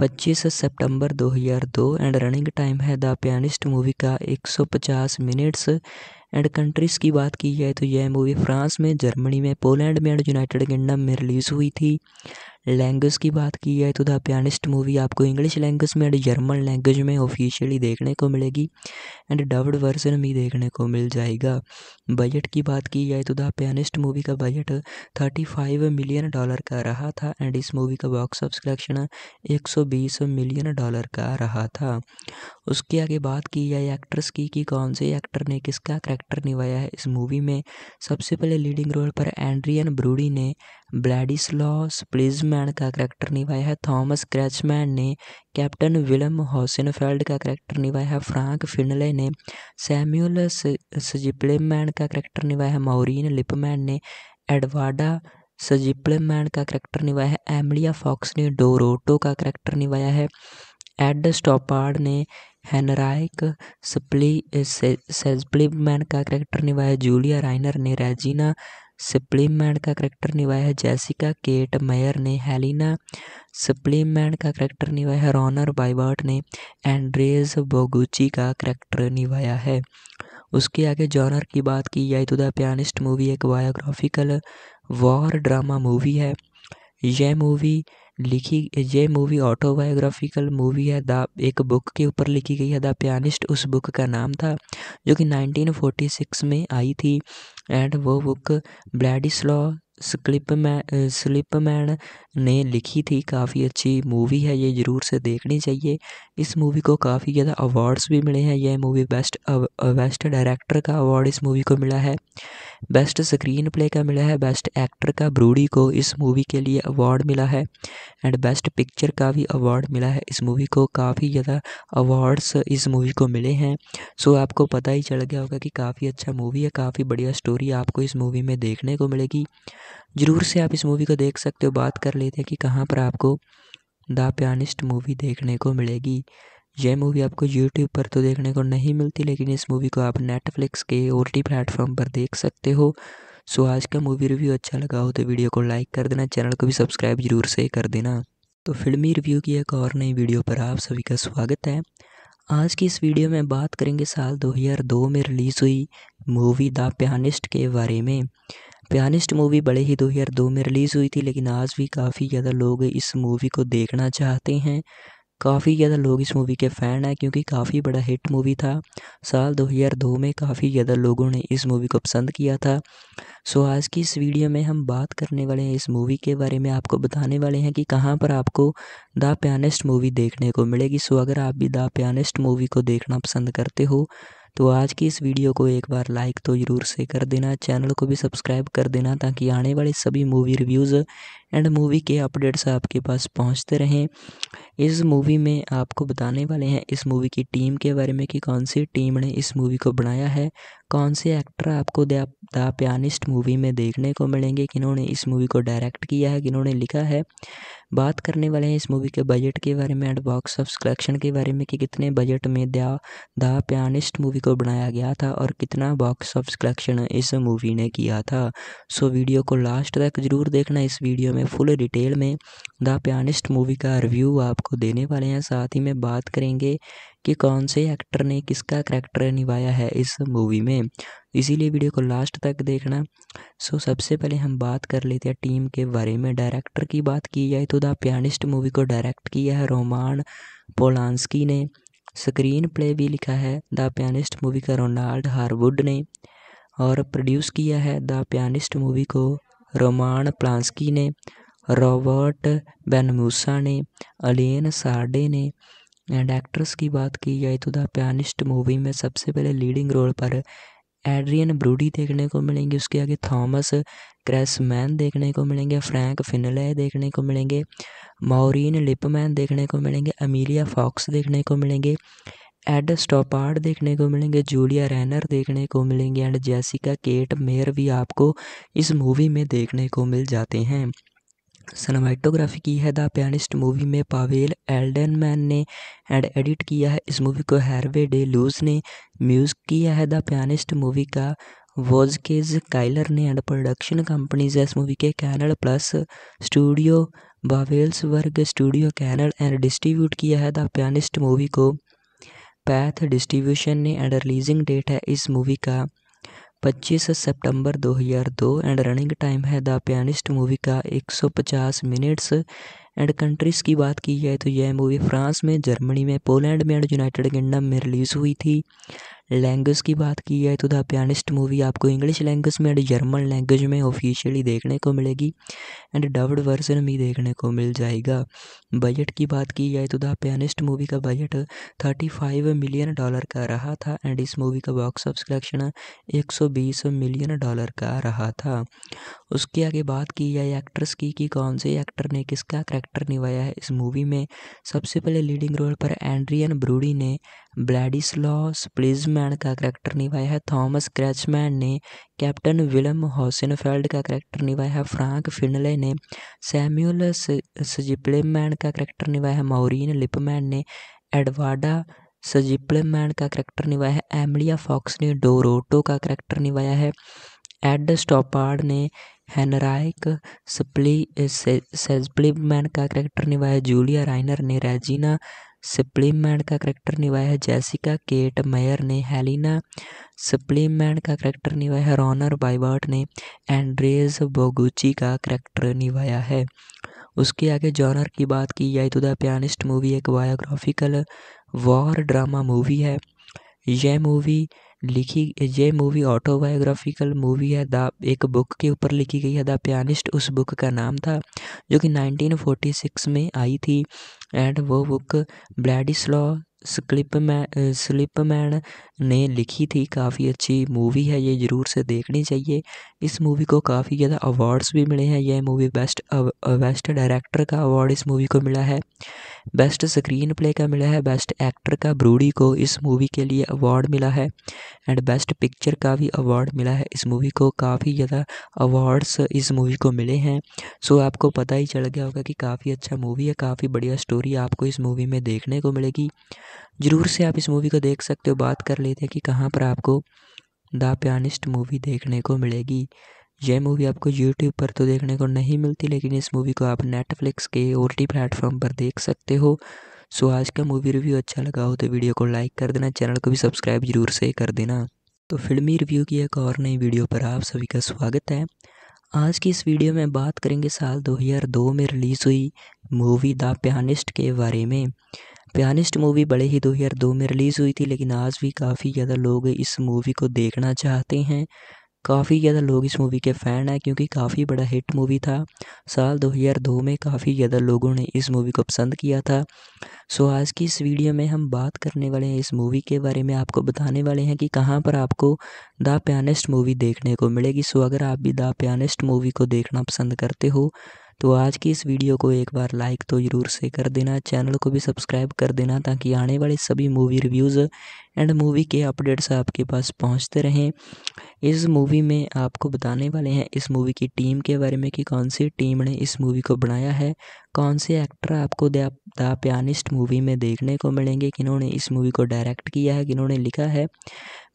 पच्चीस सितंबर दो हज़ार दो एंड रनिंग टाइम है द पियानिस्ट मूवी का एक सौ पचास मिनट्स एंड कंट्रीज़ की बात की जाए तो यह मूवी फ्रांस में जर्मनी में पोलैंड में एंड यूनाइटेड किंगडम में रिलीज़ हुई थी लैंग्वेज की बात की जाए तो द पियानिस्ट मूवी आपको इंग्लिश लैंग्वेज में एंड जर्मन लैंग्वेज में ऑफिशियली देखने को मिलेगी एंड डब्ड वर्जन भी देखने को मिल जाएगा बजट की बात की जाए तो द पियानिस्ट मूवी का budget thirty five million dollar का रहा था एंड इस मूवी का बॉक्स ऑफिस कलेक्शन एक सौ बीस मिलियन डॉलर का रहा था उसके आगे बात की जाए एक्ट्रेस की कि कौन से एक्टर ने किसका करेक्टर निभाया है इस मूवी में सबसे पहले लीडिंग रोल पर एंड्रियन ब्रूडी ने लॉस प्लिज्म क्रैचमैन का करैक्टर निभाया है थॉमस क्रैचमैन ने कैप्टन विलम हॉसिनफेल्ड का करैक्टर निभाया है फ्रांक फिनले ने सैम्यूल सजिप्लेमैन का करैक्टर निभाया है माउरीन लिपमैन ने एडवाडा सजिप्लेमैन का करैक्टर निभाया है एमलिया फॉक्स ने डोरोटो का करैक्टर निभाया है एड स्टॉपार्ड ने हेनराइक सप्ली का करैक्टर निभाया जूलिया राइनर ने रेजिना मैन का करैक्टर निभाया है जैसिका केट मेयर ने हेलिना मैन का करैक्टर निभाया है रॉनर बाइबर्ट ने एंड्रेस बोगुची का करैक्टर निभाया है उसके आगे जॉनर की बात की जाए तो द पियानिस्ट मूवी एक बायोग्राफिकल वॉर ड्रामा मूवी है यह मूवी लिखी ये मूवी ऑटोबायोग्राफिकल मूवी है द एक बुक के ऊपर लिखी गई है द पियानिस्ट उस बुक का नाम था जो कि 1946 में आई थी एंड वो बुक ब्लैडिस्लॉ स्लिप मै स्लिप मैन ने लिखी थी काफ़ी अच्छी मूवी है ये ज़रूर से देखनी चाहिए इस मूवी को काफ़ी ज़्यादा अवार्ड्स भी मिले हैं यह मूवी बेस्ट बेस्ट डायरेक्टर का अवार्ड इस मूवी को मिला है बेस्ट स्क्रीन प्ले का मिला है बेस्ट एक्टर का ब्रूडी को इस मूवी के लिए अवार्ड मिला है एंड बेस्ट पिक्चर का भी अवार्ड मिला है इस मूवी को काफ़ी ज़्यादा अवार्ड्स इस मूवी को मिले हैं सो आपको पता ही चल गया होगा कि काफ़ी अच्छा मूवी है काफ़ी बढ़िया स्टोरी आपको इस मूवी में देखने को मिलेगी ज़रूर से आप इस मूवी को देख सकते हो बात कर लेते हैं कि कहाँ पर आपको द पियानिस्ट मूवी देखने को मिलेगी यह मूवी आपको यूट्यूब पर तो देखने को नहीं मिलती लेकिन इस मूवी को आप नेटफ्लिक्स के ओ प्लेटफॉर्म पर देख सकते हो सो आज का मूवी रिव्यू अच्छा लगा हो तो वीडियो को लाइक कर देना चैनल को भी सब्सक्राइब जरूर से कर देना तो फिल्मी रिव्यू की एक और नई वीडियो पर आप सभी का स्वागत है आज की इस वीडियो में बात करेंगे साल 2002 में रिलीज़ हुई मूवी द पियानिस्ट के बारे में पियानिस्ट मूवी बड़े ही 2002 में रिलीज़ हुई थी लेकिन आज भी काफ़ी ज़्यादा लोग इस मूवी को देखना चाहते हैं काफ़ी ज़्यादा लोग इस मूवी के फ़ैन हैं क्योंकि काफ़ी बड़ा हिट मूवी था साल 2002 में काफ़ी ज़्यादा लोगों ने इस मूवी को पसंद किया था सो आज की इस वीडियो में हम बात करने वाले हैं इस मूवी के बारे में आपको बताने वाले हैं कि कहाँ पर आपको द प्यानिस्ट मूवी देखने को मिलेगी सो अगर आप भी द प्यानिस्ट मूवी को देखना पसंद करते हो तो आज की इस वीडियो को एक बार लाइक तो ज़रूर से कर देना चैनल को भी सब्सक्राइब कर देना ताकि आने वाले सभी मूवी रिव्यूज़ एंड मूवी के अपडेट्स आपके पास पहुंचते रहें इस मूवी में आपको बताने वाले हैं इस मूवी की टीम के बारे में कि कौन सी टीम ने इस मूवी को बनाया है कौन से एक्टर आपको द पियानिस्ट मूवी में देखने को मिलेंगे किन्होंने इस मूवी को डायरेक्ट किया है किन्होंने लिखा है बात करने वाले हैं इस मूवी के बजट के बारे में एंड बॉक्स ऑफ कलेक्शन के बारे में कि कितने बजट में दया द पियानिस्ट मूवी को बनाया गया था और कितना बॉक्स ऑफ कलेक्शन इस मूवी ने किया था सो वीडियो को लास्ट तक ज़रूर देखना इस वीडियो में फुल डिटेल में द पियानिस्ट मूवी का रिव्यू आप आपको देने वाले हैं साथ ही में बात करेंगे कि कौन से एक्टर ने किसका करैक्टर निभाया है इस मूवी में इसीलिए वीडियो को लास्ट तक देखना सो सबसे पहले हम बात कर लेते हैं टीम के बारे में डायरेक्टर की बात की जाए तो द पियानिस्ट मूवी को डायरेक्ट किया है रोमान पोलानस्की ने स्क्रीन प्ले भी लिखा है द पियानिस्ट मूवी का रोनाल्ड हारवुड ने और प्रोड्यूस किया है द पियानिस्ट मूवी को रोमान प्लांसकी ने रॉबर्ट बेनमूसा ने अलियन सार्डे ने एंड एक्ट्रेस की बात की जाए तो द पियानिस्ट मूवी में सबसे पहले लीडिंग रोल पर एड्रियन ब्रूडी देखने को मिलेंगे उसके आगे थॉमस क्रेसमैन देखने को मिलेंगे फ्रैंक फिनले देखने को मिलेंगे माउरीन लिपमैन देखने को मिलेंगे अमीलिया फॉक्स देखने को मिलेंगे एड स्टोपार्ड देखने को मिलेंगे जूलिया रैनर देखने को मिलेंगे एंड जैसिका केट मेयर भी आपको इस मूवी में देखने को मिल जाते हैं सनेमाइटोग्राफ़ी की है द पियानिस्ट मूवी में पावेल एल्डनमैन ने एंड एडिट किया है इस मूवी को हैरवे डे लूज ने म्यूज़िक किया है द पियानिस्ट मूवी का वोजकेज काइलर ने एंड प्रोडक्शन कंपनीज है इस मूवी के Canal Plus studio Babelsberg studio Canal and distribute किया है द पियानिस्ट मूवी को पैथ डिस्ट्रीब्यूशन ने एंड रिलीजिंग डेट है इस मूवी का पच्चीस सितंबर दो हज़ार दो एंड रनिंग टाइम है द पियानिस्ट मूवी का एक सौ पचास मिनट्स एंड कंट्रीज़ की बात की जाए तो यह मूवी फ्रांस में जर्मनी में पोलैंड में एंड यूनाइटेड किंगडम में रिलीज़ हुई थी लैंग्वेज की बात की जाए तो द पियानिस्ट मूवी आपको इंग्लिश लैंग्वेज में एंड जर्मन लैंग्वेज में ऑफिशियली देखने को मिलेगी एंड डब्ड वर्जन भी देखने को मिल जाएगा बजट की बात की जाए तो द पियानिस्ट मूवी का budget thirty five million dollar का रहा था एंड इस मूवी का बॉक्स ऑफ कलेक्शन एक सौ बीस मिलियन डॉलर का रहा था उसके आगे बात की जाए एक्ट्रेस की कि कौन से एक्टर ने किसका करैक्टर निभाया है इस मूवी में सबसे पहले लीडिंग रोल पर एंड्रियन ब्रूडी ने ब्लैडिस्लॉस प्लिजमैन का करैक्टर निभाया है थॉमस क्रैचमैन ने कैप्टन विलम हॉसनफेल्ड का करैक्टर निभाया है फ्रैंक फिनले ने सैम्यूल सजिप्लेमैन का करैक्टर निभाया है माउरीन लिपमैन ने एडवाडा सजिप्लेमैन का करैक्टर निभाया है एमलिया फॉक्स ने डोरोटो का करैक्टर निभाया है एड स्टॉपार्ड ने हेनराइक सप्ली सेजप्लीमैन का करैक्टर निभाया जूलिया राइनर ने रेजिना मैन का करैक्टर निभाया है जैसिका केट मेयर ने हेलिना मैन का करैक्टर निभाया है रॉनर बाइबर्ट ने एंड्रेस बोगुची का करैक्टर निभाया है उसके आगे जॉनर की बात की जाए तो द पियानिस्ट मूवी एक बायोग्राफिकल वॉर ड्रामा मूवी है यह मूवी लिखी ये मूवी ऑटोबायोग्राफिकल मूवी है द एक बुक के ऊपर लिखी गई है द पियानिस्ट उस बुक का नाम था जो कि 1946 में आई थी एंड वो बुक ब्लैडिस्लॉ स्लिप मैन ने लिखी थी काफ़ी अच्छी मूवी है ये ज़रूर से देखनी चाहिए इस मूवी को काफ़ी ज़्यादा अवार्ड्स भी मिले हैं यह मूवी बेस्ट बेस्ट डायरेक्टर का अवार्ड इस मूवी को मिला है बेस्ट स्क्रीन प्ले का मिला है बेस्ट एक्टर का ब्रूडी को इस मूवी के लिए अवार्ड मिला है एंड बेस्ट पिक्चर का भी अवार्ड मिला है इस मूवी को काफ़ी ज़्यादा अवार्ड्स इस मूवी को मिले हैं सो आपको पता ही चल गया होगा कि काफ़ी अच्छा मूवी है काफ़ी बढ़िया स्टोरी आपको इस मूवी में देखने को मिलेगी ज़रूर से आप इस मूवी को देख सकते हो बात कर लेते हैं कि कहाँ पर आपको द पियानिस्ट मूवी देखने को मिलेगी यह मूवी आपको यूट्यूब पर तो देखने को नहीं मिलती लेकिन इस मूवी को आप नेटफ्लिक्स के ओ टी प्लेटफॉर्म पर देख सकते हो सो आज का मूवी रिव्यू अच्छा लगा हो तो वीडियो को लाइक कर देना चैनल को भी सब्सक्राइब जरूर से कर देना तो फिल्मी रिव्यू की एक और नई वीडियो पर आप सभी का स्वागत है आज की इस वीडियो में बात करेंगे साल 2002 में रिलीज़ हुई मूवी द पियानिस्ट के बारे में पियानिस्ट मूवी बड़े ही 2002 में रिलीज़ हुई थी लेकिन आज भी काफ़ी ज़्यादा लोग इस मूवी को देखना चाहते हैं काफ़ी ज़्यादा लोग इस मूवी के फ़ैन हैं क्योंकि काफ़ी बड़ा हिट मूवी था साल 2002 में काफ़ी ज़्यादा लोगों ने इस मूवी को पसंद किया था सो आज की इस वीडियो में हम बात करने वाले हैं इस मूवी के बारे में आपको बताने वाले हैं कि कहाँ पर आपको द पियानिस्ट मूवी देखने को मिलेगी सो अगर आप भी द पियानिस्ट मूवी को देखना पसंद करते हो तो आज की इस वीडियो को एक बार लाइक तो ज़रूर से कर देना चैनल को भी सब्सक्राइब कर देना ताकि आने वाले सभी मूवी रिव्यूज़ एंड मूवी के अपडेट्स आपके पास पहुंचते रहें इस मूवी में आपको बताने वाले हैं इस मूवी की टीम के बारे में कि कौन सी टीम ने इस मूवी को बनाया है कौन से एक्टर आपको द प्यानिस्ट मूवी में देखने को मिलेंगे किन्होंने इस मूवी को डायरेक्ट किया है किन्होंने लिखा है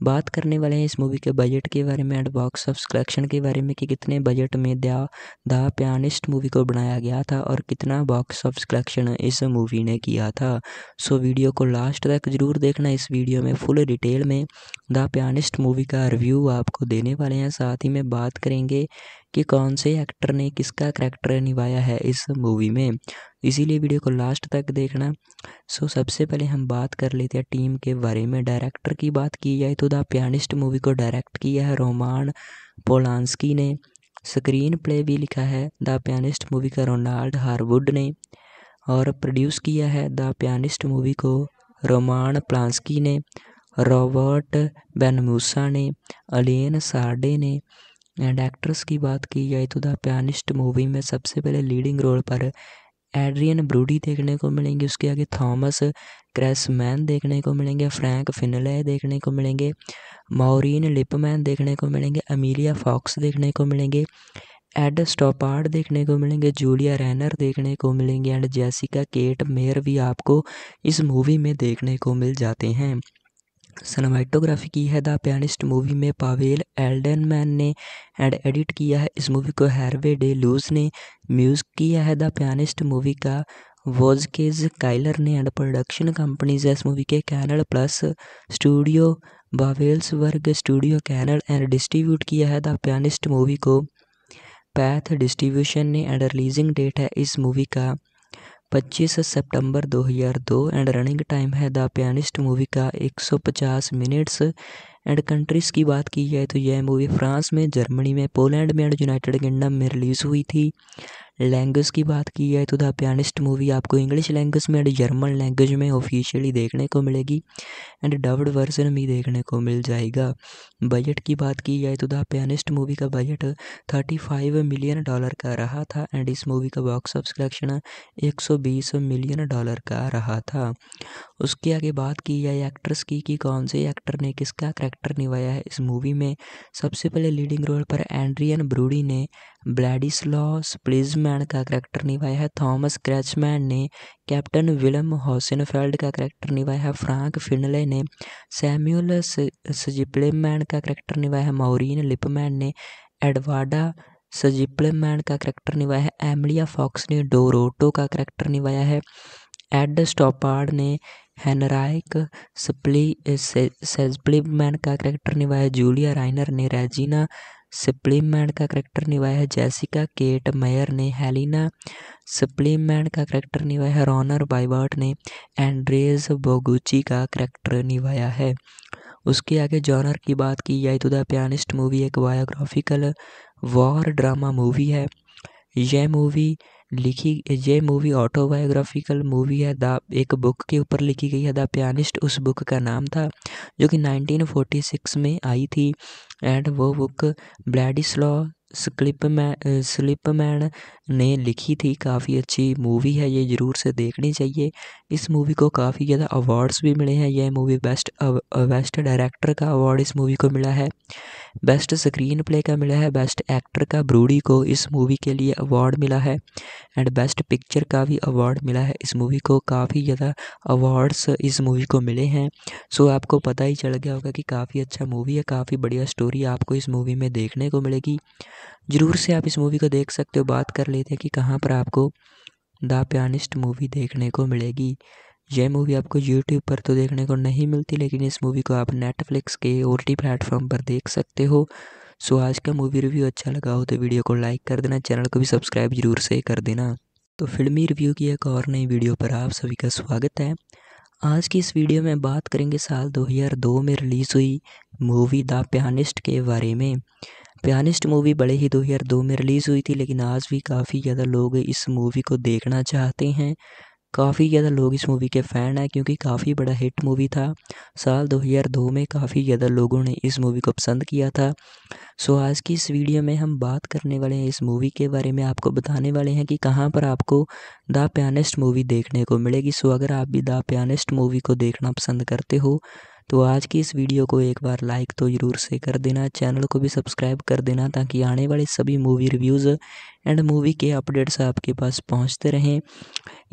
बात करने वाले हैं इस मूवी के बजट के बारे में एंड बॉक्स ऑफ कलेक्शन के बारे में कि कितने बजट में दया द पियानिस्ट मूवी को बनाया गया था और कितना बॉक्स ऑफ कलेक्शन इस मूवी ने किया था सो वीडियो को लास्ट तक ज़रूर देखना इस वीडियो में फुल डिटेल में द पियानिस्ट मूवी का रिव्यू आपको देने वाले हैं साथ ही में बात करेंगे कि कौन से एक्टर ने किसका करैक्टर निभाया है इस मूवी में इसीलिए वीडियो को लास्ट तक देखना सो सबसे पहले हम बात कर लेते हैं टीम के बारे में डायरेक्टर की बात की जाए तो द पियानिस्ट मूवी को डायरेक्ट किया है रोमान पोलानस्की ने स्क्रीन प्ले भी लिखा है द पियानिस्ट मूवी का रोनाल्ड हारवुड ने और प्रोड्यूस किया है द पियानिस्ट मूवी को रोमान प्लांसकी ने रॉबर्ट बेनमूसा ने अलेन सार्डे ने एंड एक्ट्रेस की बात की जाए तो द पियानिस्ट मूवी में सबसे पहले लीडिंग रोल पर एड्रियन ब्रूडी देखने को मिलेंगे उसके आगे थॉमस क्रेसमैन देखने को मिलेंगे फ्रैंक फिनले देखने को मिलेंगे मौरीन लिपमैन देखने को मिलेंगे अमीलिया फॉक्स देखने को मिलेंगे एड स्टोपार्ड देखने को मिलेंगे जूलिया रैनर देखने को मिलेंगे एंड जैसिका केट मेयर भी आपको इस मूवी में देखने को मिल जाते हैं सनेमाइटोग्राफी की है द पियानिस्ट मूवी में पावेल एल्डनमैन ने एंड एडिट किया है इस मूवी को हैरवे डे लूज ने म्यूज़ किया है द पियानिस्ट मूवी का वोजकेज काइलर ने एंड प्रोडक्शन कंपनीज इस मूवी के Canal Plus studio Babelsberg studio Canal and distribute किया है द पियानिस्ट मूवी को पैथ डिस्ट्रीब्यूशन ने एंड रिलीजिंग डेट है इस मूवी का पच्चीस सितंबर दो हज़ार दो एंड रनिंग टाइम है द पियानिस्ट मूवी का एक सौ पचास मिनट्स एंड कंट्रीज़ की बात की जाए तो यह मूवी फ्रांस में जर्मनी में पोलैंड में एंड यूनाइटेड किंगडम में रिलीज़ हुई थी लैंग्वेज की बात की जाए तो द पियानिस्ट मूवी आपको इंग्लिश लैंग्वेज में एंड जर्मन लैंग्वेज में ऑफिशियली देखने को मिलेगी एंड डब्ड वर्जन भी देखने को मिल जाएगा बजट की बात की जाए तो द पियानिस्ट मूवी का budget thirty five million dollar का रहा था एंड इस मूवी का बॉक्स ऑफ कलेक्शन एक सौ बीस मिलियन डॉलर का रहा था उसके आगे बात की जाए एक्ट्रेस की कि कौन से एक्टर ने किसका करैक्टर निभाया है इस मूवी में सबसे पहले लीडिंग रोल पर एंड्रियन ब्रूडी ने ब्लैडिस लॉस प्लिजमैन का करैक्टर निभाया है थॉमस क्रैचमैन ने कैप्टन विलम हॉसनफेल्ड का करैक्टर निभाया है फ्रांक फिनले ने सैम्यूल सजिप्लेमैन का करैक्टर निभाया है माउरीन लिपमैन ने एडवाडा सजिप्लेमैन का करैक्टर निभाया है एमलिया फॉक्स ने डोरोटो का करैक्टर निभाया है एड स्टॉपार्ड ने हैनराइक सप्ली सेप्लीमैन का करैक्टर निभाया जूलिया राइनर ने रेजिना सप्लीमैन का करैक्टर निभाया जैसिका केट मेयर ने हेलिना सप्लीमैन का करैक्टर निभाया रॉनर बाइबर्ट ने एंड्रेज बोगुची का करैक्टर निभाया है उसके आगे जॉनर की बात की जाए तो द पियानिस्ट मूवी एक बायोग्राफिकल वॉर ड्रामा मूवी है यह मूवी लिखी ये मूवी ऑटोबायोग्राफिकल मूवी है द एक बुक के ऊपर लिखी गई है द पियानिस्ट उस बुक का नाम था जो कि 1946 में आई थी एंड वो बुक ब्लैडिस्लॉ स्क्लिप मै स्लिप मैन ने लिखी थी काफ़ी अच्छी मूवी है ये ज़रूर से देखनी चाहिए इस मूवी को काफ़ी ज़्यादा अवार्ड्स भी मिले हैं यह मूवी बेस्ट बेस्ट डायरेक्टर का अवार्ड इस मूवी को मिला है बेस्ट स्क्रीन प्ले का मिला है बेस्ट एक्टर का ब्रूडी को इस मूवी के लिए अवार्ड मिला है एंड बेस्ट पिक्चर का भी अवार्ड मिला है इस मूवी को काफ़ी ज़्यादा अवार्ड्स इस मूवी को मिले हैं सो आपको पता ही चल गया होगा कि काफ़ी अच्छा मूवी है काफ़ी बढ़िया स्टोरी आपको इस मूवी में देखने को मिलेगी ज़रूर से आप इस मूवी को देख सकते हो बात कर लेते हैं कि कहाँ पर आपको द पियानिस्ट मूवी देखने को मिलेगी यह मूवी आपको यूट्यूब पर तो देखने को नहीं मिलती लेकिन इस मूवी को आप नेटफ्लिक्स के ओ प्लेटफॉर्म पर देख सकते हो सो आज का मूवी रिव्यू अच्छा लगा हो तो वीडियो को लाइक कर देना चैनल को भी सब्सक्राइब जरूर से कर देना तो फिल्मी रिव्यू की एक और नई वीडियो पर आप सभी का स्वागत है आज की इस वीडियो में बात करेंगे साल 2002 में रिलीज़ हुई मूवी द पियानिस्ट के बारे में पियानिस्ट मूवी बड़े ही 2002 में रिलीज़ हुई थी लेकिन आज भी काफ़ी ज़्यादा लोग इस मूवी को देखना चाहते हैं काफ़ी ज़्यादा लोग इस मूवी के फ़ैन हैं क्योंकि काफ़ी बड़ा हिट मूवी था साल 2002 में काफ़ी ज़्यादा लोगों ने इस मूवी को पसंद किया था सो आज की इस वीडियो में हम बात करने वाले हैं इस मूवी के बारे में आपको बताने वाले हैं कि कहाँ पर आपको द पियानिस्ट मूवी देखने को मिलेगी सो अगर आप भी द पियानिस्ट मूवी को देखना पसंद करते हो तो आज की इस वीडियो को एक बार लाइक तो ज़रूर से कर देना चैनल को भी सब्सक्राइब कर देना ताकि आने वाले सभी मूवी रिव्यूज़ एंड मूवी के अपडेट्स आपके पास पहुंचते रहें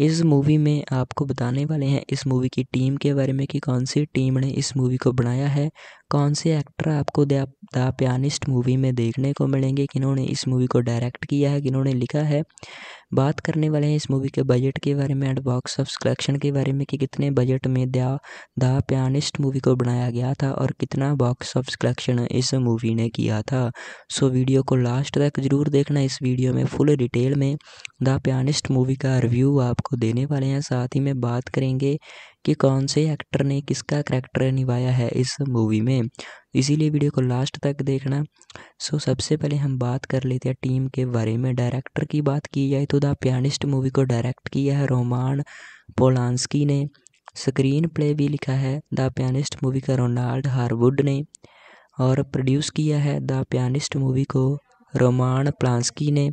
इस मूवी में आपको बताने वाले हैं इस मूवी की टीम के बारे में कि कौन सी टीम ने इस मूवी को बनाया है कौन से एक्टर आपको द पियानिस्ट मूवी में देखने को मिलेंगे किन्होंने इस मूवी को डायरेक्ट किया है किन्होंने लिखा है बात करने वाले हैं इस मूवी के बजट के बारे में एंड बॉक्स ऑफ कलेक्शन के बारे में कि कितने बजट में दया द पियानिस्ट मूवी को बनाया गया था और कितना बॉक्स ऑफ कलेक्शन इस मूवी ने किया था सो वीडियो को लास्ट तक ज़रूर देखना इस वीडियो में में फुल डिटेल में द पियानिस्ट मूवी का रिव्यू आपको देने वाले हैं साथ ही में बात करेंगे कि कौन से एक्टर ने किसका करैक्टर निभाया है इस मूवी में इसीलिए वीडियो को लास्ट तक देखना सो सबसे पहले हम बात कर लेते हैं टीम के बारे में डायरेक्टर की बात की जाए तो द पियानिस्ट मूवी को डायरेक्ट किया है रोमान पोलांसकी ने स्क्रीन प्ले भी लिखा है द पियानिस्ट मूवी का रोनाल्ड हारवुड ने और प्रोड्यूस किया है द पियानिस्ट मूवी को रोमान प्लांसकी ने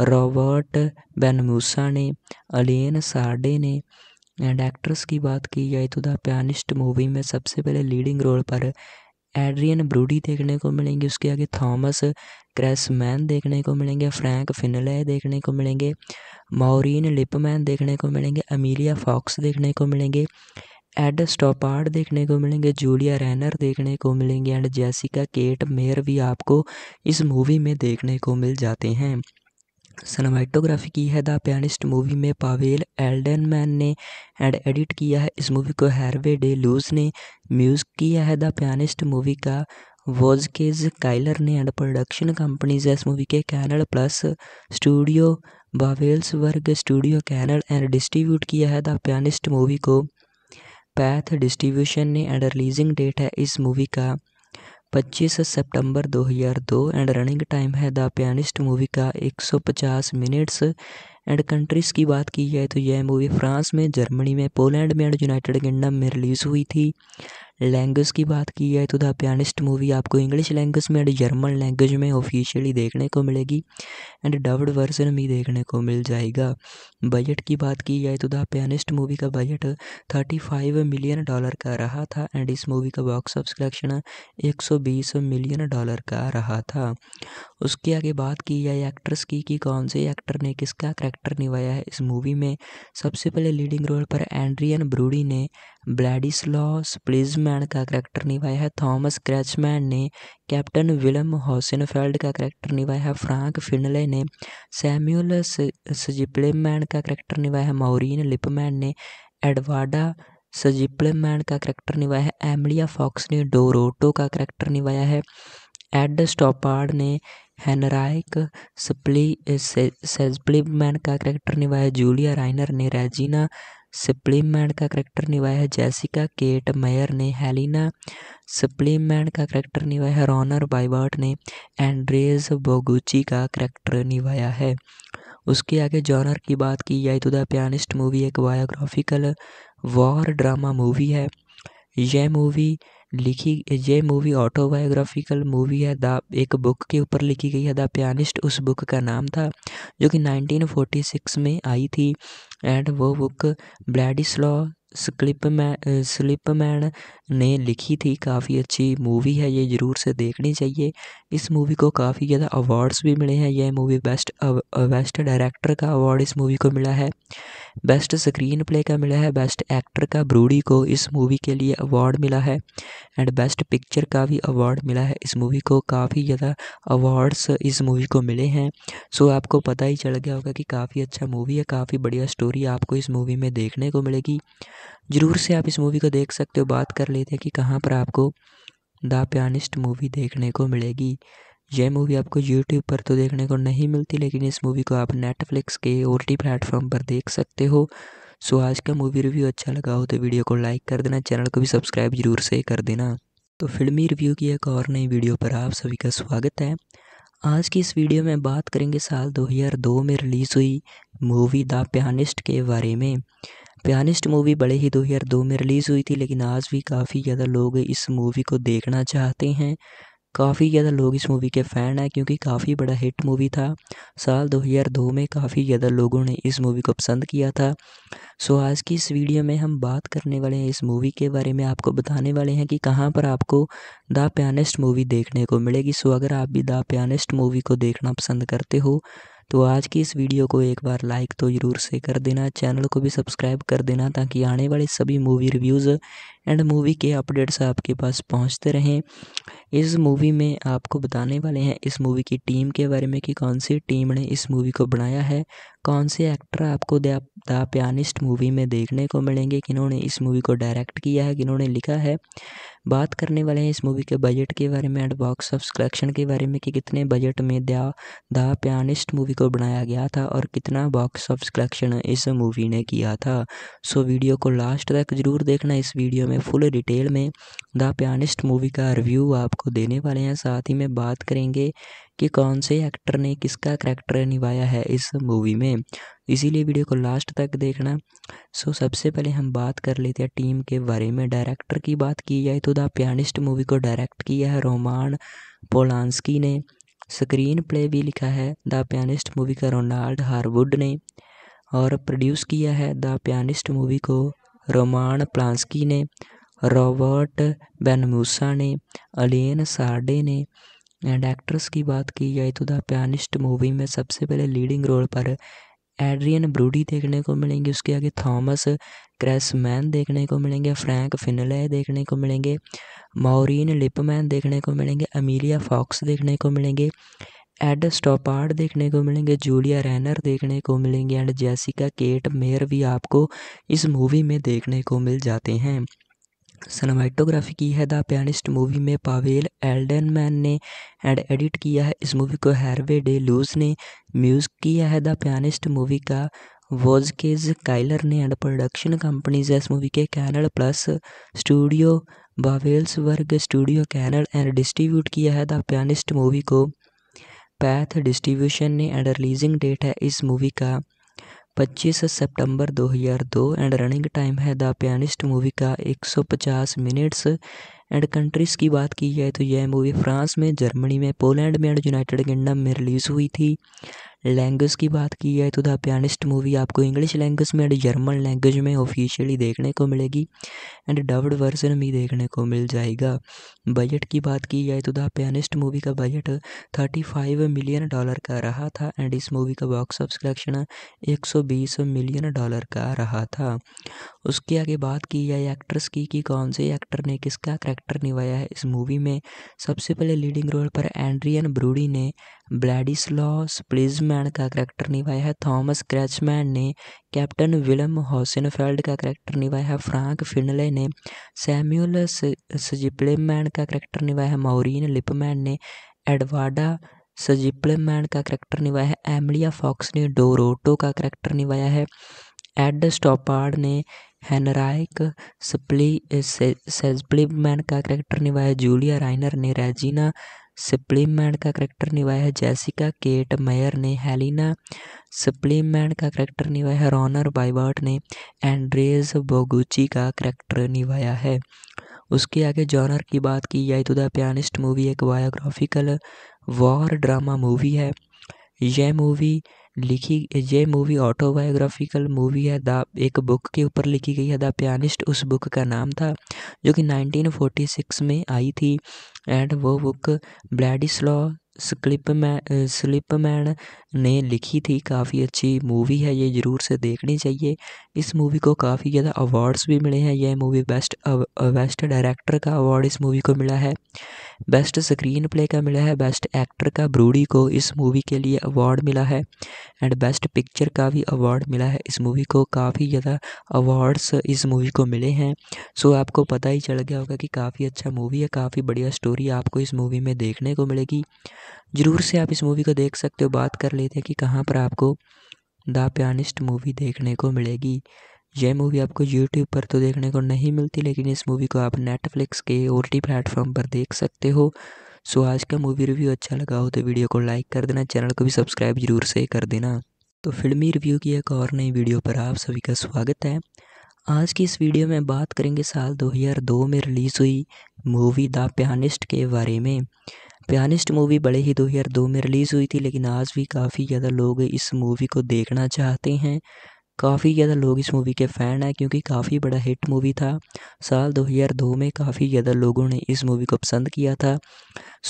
रॉबर्ट बैनमूसा ने अलेन सार्डे ने एंड एक्ट्रेस की बात की जाए तो द पियानिस्ट मूवी में सबसे पहले लीडिंग रोल पर एड्रियन ब्रूडी देखने को मिलेंगे उसके आगे थॉमस क्रेसमैन देखने को मिलेंगे फ्रैंक फिनले देखने को मिलेंगे मौरीन लिपमैन देखने को मिलेंगे अमीलिया फॉक्स देखने को मिलेंगे एड स्टोपार्ड देखने को मिलेंगे जूलिया रैनर देखने को मिलेंगे एंड जैसिका केट मेयर भी आपको इस मूवी में देखने को मिल जाते हैं सनमाइटोग्राफी की है द पियानिस्ट मूवी में पावेल एल्डन मैन ने एंड एडिट किया है इस मूवी को हैरवे डे लूज ने म्यूज़िक किया है द पियानिस्ट मूवी का वोजकेज काइलर ने एंड प्रोडक्शन कंपनीज है इस मूवी के Canal Plus studio Babelsberg studio Canal and distribute किया है द पियानिस्ट मूवी को पैथ डिस्ट्रीब्यूशन ने एंड रिलीजिंग डेट है इस मूवी का 25 सितंबर 2002 एंड रनिंग टाइम है द पियानिस्ट मूवी का 150 मिनट्स एंड कंट्रीज़ की बात की जाए तो यह मूवी फ्रांस में जर्मनी में पोलैंड में एंड यूनाइटेड किंगडम में रिलीज़ हुई थी लैंग्वेज की बात की जाए तो द पियानिस्ट मूवी आपको इंग्लिश लैंग्वेज में एंड जर्मन लैंग्वेज में ऑफिशियली देखने को मिलेगी एंड डब्ड वर्जन भी देखने को मिल जाएगा बजट की बात की जाए तो द पियानिस्ट मूवी का budget thirty five million dollar का रहा था एंड इस मूवी का बॉक्स ऑफ कलेक्शन एक सौ बीस मिलियन डॉलर का रहा था उसके आगे बात की जाए एक्ट्रेस की कि कौन से एक्टर ने किसका करेक्टर निभाया है इस मूवी में सबसे पहले लीडिंग रोल पर एंड्रियन ब्रूडी ने ब्लैडिसलॉस प्लिजमैन का करैक्टर निभाया है थॉमस क्रैचमैन ने कैप्टन विलम हॉसनफेल्ड का करैक्टर निभाया है फ्रैंक फिनले ने सैम्यूल सजिप्लेमैन का करैक्टर निभाया है माउरीन लिपमैन ने एडवाडा सजिप्लेमैन का करैक्टर निभाया है एमलिया फॉक्स ने डोरोटो का करैक्टर निभाया है एड स्टॉपार्ड ने हेनराइक सप्ली सेजप्लीमैन का करैक्टर निभाया जूलिया राइनर ने रेजिना मैन का करैक्टर निभाया है जैसिका केट मेयर ने हेलिना मैन का करैक्टर निभाया है रॉनर बाइबर्ट ने एंड्रेज बोगुची का करैक्टर निभाया है उसके आगे जॉनर की बात की जाए तो द पियानिस्ट मूवी एक बायोग्राफिकल वॉर ड्रामा मूवी है यह मूवी लिखी ये मूवी ऑटोबायोग्राफिकल मूवी है द एक बुक के ऊपर लिखी गई है द पियानिस्ट उस बुक का नाम था जो कि 1946 में आई थी एंड वो बुक मै स्लिप मैन ने लिखी थी काफ़ी अच्छी मूवी है ये ज़रूर से देखनी चाहिए इस मूवी को काफ़ी ज़्यादा अवार्ड्स भी मिले हैं यह मूवी बेस्ट बेस्ट डायरेक्टर का अवार्ड इस मूवी को मिला है बेस्ट स्क्रीन प्ले का मिला है बेस्ट एक्टर का ब्रूडी को इस मूवी के लिए अवार्ड मिला है एंड बेस्ट पिक्चर का भी अवार्ड मिला है इस मूवी को काफ़ी ज़्यादा अवार्ड्स इस मूवी को मिले हैं सो so, आपको पता ही चल गया होगा कि काफ़ी अच्छा मूवी है काफ़ी बढ़िया स्टोरी आपको इस मूवी में देखने को मिलेगी ज़रूर से आप इस मूवी को देख सकते हो बात कर लेते हैं कि कहाँ पर आपको द प्यानिस्ट मूवी देखने को मिलेगी यह मूवी आपको यूट्यूब पर तो देखने को नहीं मिलती लेकिन इस मूवी को आप नेटफ्लिक्स के ओ प्लेटफॉर्म पर देख सकते हो सो आज का मूवी रिव्यू अच्छा लगा हो तो वीडियो को लाइक कर देना चैनल को भी सब्सक्राइब जरूर से कर देना तो फिल्मी रिव्यू की एक और नई वीडियो पर आप सभी का स्वागत है आज की इस वीडियो में बात करेंगे साल 2002 में रिलीज़ हुई मूवी द पियानिस्ट के बारे में पियानिस्ट मूवी बड़े ही 2002 में रिलीज़ हुई थी लेकिन आज भी काफ़ी ज़्यादा लोग इस मूवी को देखना चाहते हैं काफ़ी ज़्यादा लोग इस मूवी के फ़ैन हैं क्योंकि काफ़ी बड़ा हिट मूवी था साल 2002 में काफ़ी ज़्यादा लोगों ने इस मूवी को पसंद किया था सो आज की इस वीडियो में हम बात करने वाले हैं इस मूवी के बारे में आपको बताने वाले हैं कि कहाँ पर आपको द प्यानेस्ट मूवी देखने को मिलेगी सो अगर आप भी द प्यानेस्ट मूवी को देखना पसंद करते हो तो आज की इस वीडियो को एक बार लाइक तो ज़रूर से कर देना चैनल को भी सब्सक्राइब कर देना ताकि आने वाले सभी मूवी रिव्यूज़ एंड मूवी के अपडेट्स आपके पास पहुंचते रहें इस मूवी में आपको बताने वाले हैं इस मूवी की टीम के बारे में कि कौन सी टीम ने इस मूवी को बनाया है कौन से एक्टर आपको द प्यानिस्ट मूवी में देखने को मिलेंगे किन्होंने इस मूवी को डायरेक्ट किया है किन्होंने लिखा है बात करने वाले हैं इस मूवी के बजट के बारे में एंड बॉक्स ऑफ कलेक्शन के बारे में कि कितने बजट में दया द पियानिस्ट मूवी को बनाया गया था और कितना बॉक्स ऑफ कलेक्शन इस मूवी ने किया था सो वीडियो को लास्ट तक ज़रूर देखना इस वीडियो में फुल डिटेल में द पियानिस्ट मूवी का रिव्यू आपको देने वाले हैं साथ ही में बात करेंगे कि कौन से एक्टर ने किसका करैक्टर निभाया है इस मूवी में इसीलिए वीडियो को लास्ट तक देखना सो सबसे पहले हम बात कर लेते हैं टीम के बारे में डायरेक्टर की बात की जाए तो द पियानिस्ट मूवी को डायरेक्ट किया है रोमान पोलानस्की ने स्क्रीन प्ले भी लिखा है द पियानिस्ट मूवी का रोनाल्ड हारवुड ने और प्रोड्यूस किया है द पियानिस्ट मूवी को रोमान प्लांसकी ने रॉबर्ट बेनमूसा ने अलेन सार्डे ने एंड एक्ट्रेस की बात की जाए तो द पियानिस्ट मूवी में सबसे पहले लीडिंग रोल पर एड्रियन ब्रूडी देखने को मिलेंगे उसके आगे थॉमस क्रेसमैन देखने को मिलेंगे फ्रैंक फिनले देखने को मिलेंगे माउरीन लिपमैन देखने को मिलेंगे अमीलिया फॉक्स देखने को मिलेंगे एड स्टोपार्ड देखने को मिलेंगे जूलिया रैनर देखने को मिलेंगे एंड जैसिका केट मेयर भी आपको इस मूवी में देखने को मिल जाते हैं सनमाइटोग्राफी की है द पियानिस्ट मूवी में पावेल एल्डनमैन ने एंड एडिट किया है इस मूवी को हैरवे डे लूज ने म्यूजिक किया है द पियानिस्ट मूवी का वॉजकेज काइलर ने एंड प्रोडक्शन कंपनीज है इस मूवी के Canal Plus studio Babelsberg studio Canal and distribute किया है द पियानिस्ट मूवी को पैथ डिस्ट्रीब्यूशन ने एंड रिलीजिंग डेट है इस मूवी का पच्चीस सितंबर दो हज़ार दो एंड रनिंग टाइम है द पियानिस्ट मूवी का एक सौ पचास मिनट्स एंड कंट्रीज़ की बात की जाए तो यह मूवी फ्रांस में जर्मनी में पोलैंड में एंड यूनाइटेड किंगडम में रिलीज़ हुई थी लैंग्वेज की बात की जाए तो द पियानिस्ट मूवी आपको इंग्लिश लैंग्वेज में एंड जर्मन लैंग्वेज में ऑफिशियली देखने को मिलेगी एंड डब्ड वर्जन भी देखने को मिल जाएगा बजट की बात की जाए तो द पियानिस्ट मूवी का budget thirty five million dollar का रहा था एंड इस मूवी का बॉक्स ऑफ कलेक्शन एक सौ बीस मिलियन डॉलर का रहा था उसके आगे बात की जाए एक्ट्रेस की कि कौन से एक्टर ने किसका करेक्टर निभाया है इस मूवी में सबसे पहले लीडिंग रोल पर एंड्रियन ब्रूडी ने लॉस प्लेज मैन का करैक्टर निभाया है थॉमस क्रैचमैन ने कैप्टन विलम हॉसनफेल्ड का करैक्टर निभाया है फ्रांक फिनले ने सैम्यूल सजिप्लेमैन का करैक्टर निभाया है माउरीन लिपमैन ने एडवाडा सजिप्लेमैन का करैक्टर निभाया है एमलिया फॉक्स ने डोरोटो का करैक्टर निभाया है एड स्टॉपार्ड ने हेनराइक सप्ली सेजप्लीमैन का करैक्टर निभाया जूलिया राइनर ने रेजिना मैन का करैक्टर निभाया है जैसिका केट मेयर ने हेलिना मैन का करैक्टर निभाया है रॉनर बाइबर्ट ने एंड्रेस बोगुची का करैक्टर निभाया है उसके आगे जॉनर की बात की जाए तो द पियानिस्ट मूवी एक बायोग्राफिकल वॉर ड्रामा मूवी है यह मूवी लिखी ये मूवी ऑटोबायोग्राफिकल मूवी है द एक बुक के ऊपर लिखी गई है द पियानिस्ट उस बुक का नाम था जो कि 1946 में आई थी एंड वो बुक ब्लैडिस स्क्लिप स्लिपमैन स्लिप मैन ने लिखी थी काफ़ी अच्छी मूवी है ये ज़रूर से देखनी चाहिए इस मूवी को काफ़ी ज़्यादा अवार्ड्स भी मिले हैं यह मूवी बेस्ट बेस्ट डायरेक्टर का अवार्ड इस मूवी को मिला है बेस्ट स्क्रीन प्ले का मिला है बेस्ट एक्टर का ब्रूडी को इस मूवी के लिए अवार्ड मिला है एंड बेस्ट पिक्चर का भी अवार्ड मिला है इस मूवी को काफ़ी ज़्यादा अवार्ड्स इस मूवी को मिले हैं सो आपको पता ही चल गया होगा कि काफ़ी अच्छा मूवी है काफ़ी बढ़िया स्टोरी आपको इस मूवी में देखने को मिलेगी ज़रूर से आप इस मूवी को देख सकते हो बात कर लेते हैं कि कहाँ पर आपको द पियानिस्ट मूवी देखने को मिलेगी यह मूवी आपको यूट्यूब पर तो देखने को नहीं मिलती लेकिन इस मूवी को आप नेटफ्लिक्स के ओ टी प्लेटफॉर्म पर देख सकते हो सो आज का मूवी रिव्यू अच्छा लगा हो तो वीडियो को लाइक कर देना चैनल को भी सब्सक्राइब जरूर से कर देना तो फिल्मी रिव्यू की एक और नई वीडियो पर आप सभी का स्वागत है आज की इस वीडियो में बात करेंगे साल 2002 में रिलीज़ हुई मूवी द पियानिस्ट के बारे में पियानिस्ट मूवी बड़े ही 2002 में रिलीज़ हुई थी लेकिन आज भी काफ़ी ज़्यादा लोग इस मूवी को देखना चाहते हैं काफ़ी ज़्यादा लोग इस मूवी के फ़ैन हैं क्योंकि काफ़ी बड़ा हिट मूवी था साल 2002 में काफ़ी ज़्यादा लोगों ने इस मूवी को पसंद किया था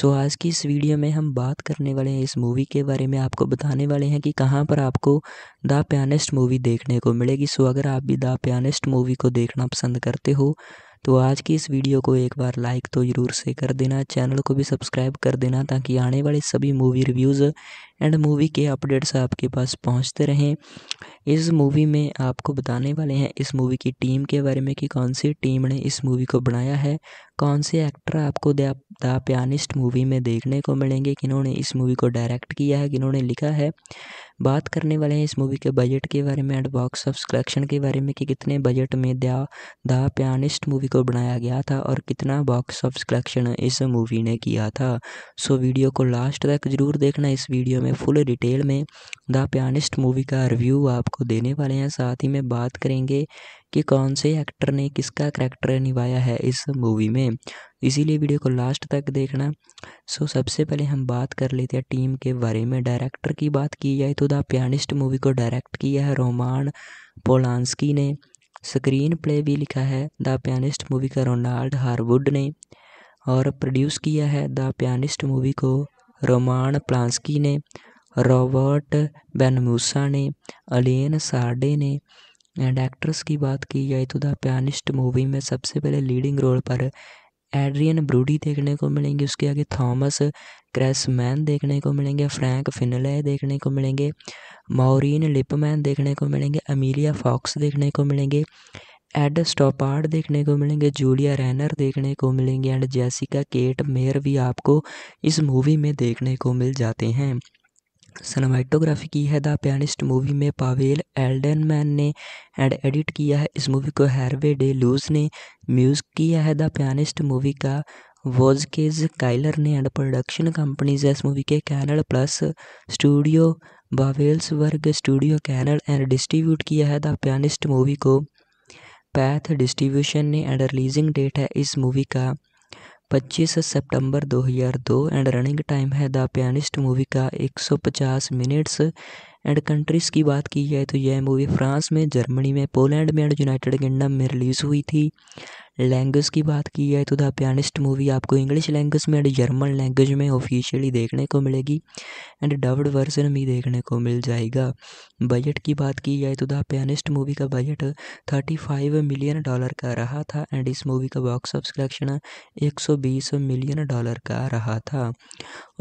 सो आज की इस वीडियो में हम बात करने वाले हैं इस मूवी के बारे में आपको बताने वाले हैं कि कहाँ पर आपको द पियानिस्ट मूवी देखने को मिलेगी सो अगर आप भी द पियानिस्ट मूवी को देखना पसंद करते हो तो आज की इस वीडियो को एक बार लाइक तो ज़रूर से कर देना चैनल को भी सब्सक्राइब कर देना ताकि आने वाले सभी मूवी रिव्यूज़ एंड मूवी के अपडेट्स आपके पास पहुंचते रहें इस मूवी में आपको बताने वाले हैं इस मूवी की टीम के बारे में कि कौन सी टीम ने इस मूवी को बनाया है कौन से एक्टर आपको द पियानिस्ट मूवी में देखने को मिलेंगे किन्होंने इस मूवी को डायरेक्ट किया है किन्होंने लिखा है बात करने वाले हैं इस मूवी के बजट के बारे में एंड बॉक्स ऑफ कलेक्शन के बारे में कि कितने बजट में दया द पियानिस्ट मूवी को बनाया गया था और कितना बॉक्स ऑफ कलेक्शन इस मूवी ने किया था सो वीडियो को लास्ट तक जरूर देखना इस वीडियो में फुल डिटेल में द पियानिस्ट मूवी का रिव्यू आपको आपको देने वाले हैं साथ ही में बात करेंगे कि कौन से एक्टर ने किसका करैक्टर निभाया है इस मूवी में इसीलिए वीडियो को लास्ट तक देखना सो सबसे पहले हम बात कर लेते हैं टीम के बारे में डायरेक्टर की बात की जाए तो द पियानिस्ट मूवी को डायरेक्ट किया है रोमान पोलानस्की ने स्क्रीन प्ले भी लिखा है द पियानिस्ट मूवी का रोनाल्ड हारवुड ने और प्रोड्यूस किया है द पियानिस्ट मूवी को रोमान प्लांसकी ने रॉबर्ट बैनमूसा ने अलियन सार्डे ने एंड एक्ट्रेस की बात की जाए तो द पियानिस्ट मूवी में सबसे पहले लीडिंग रोल पर एड्रियन ब्रूडी देखने को मिलेंगे उसके आगे थॉमस क्रैसमैन देखने को मिलेंगे फ्रैंक फिनले देखने को मिलेंगे मौरीन लिपमैन देखने को मिलेंगे अमीलिया फॉक्स देखने को मिलेंगे एड स्टोपार्ड देखने को मिलेंगे जूलिया रैनर देखने को मिलेंगे एंड जैसिका केट मेयर भी आपको इस मूवी में देखने को मिल जाते हैं सनमाइटोग्राफी की है द पियानिस्ट मूवी में पावेल एल्डनमैन ने एंड एडिट किया है इस मूवी को हैरवे डे लूज ने म्यूज़ किया है द पियानिस्ट मूवी का वॉजकेज काइलर ने एंड प्रोडक्शन कंपनीज है इस मूवी के कैनल प्लस स्टूडियो वर्ग स्टूडियो कैनल एंड डिस्ट्रीब्यूट किया है द पियानिस्ट मूवी को पैथ डिस्ट्रीब्यूशन ने एंड रिलीजिंग डेट है इस मूवी का पच्चीस सितंबर दो हज़ार दो एंड रनिंग टाइम है द पियानिस्ट मूवी का एक सौ पचास मिनट्स एंड कंट्रीज़ की बात की जाए तो यह मूवी फ्रांस में जर्मनी में पोलैंड में एंड यूनाइटेड किंगडम में रिलीज़ हुई थी लैंग्वेज की बात की जाए तो द पियानिस्ट मूवी आपको इंग्लिश लैंग्वेज में एंड जर्मन लैंग्वेज में ऑफिशियली देखने को मिलेगी एंड डब्ड वर्जन भी देखने को मिल जाएगा बजट की बात की जाए तो द पियानिस्ट मूवी का budget thirty five million dollar का रहा था एंड इस मूवी का बॉक्स ऑफिस कलेक्शन एक सौ बीस मिलियन डॉलर का रहा था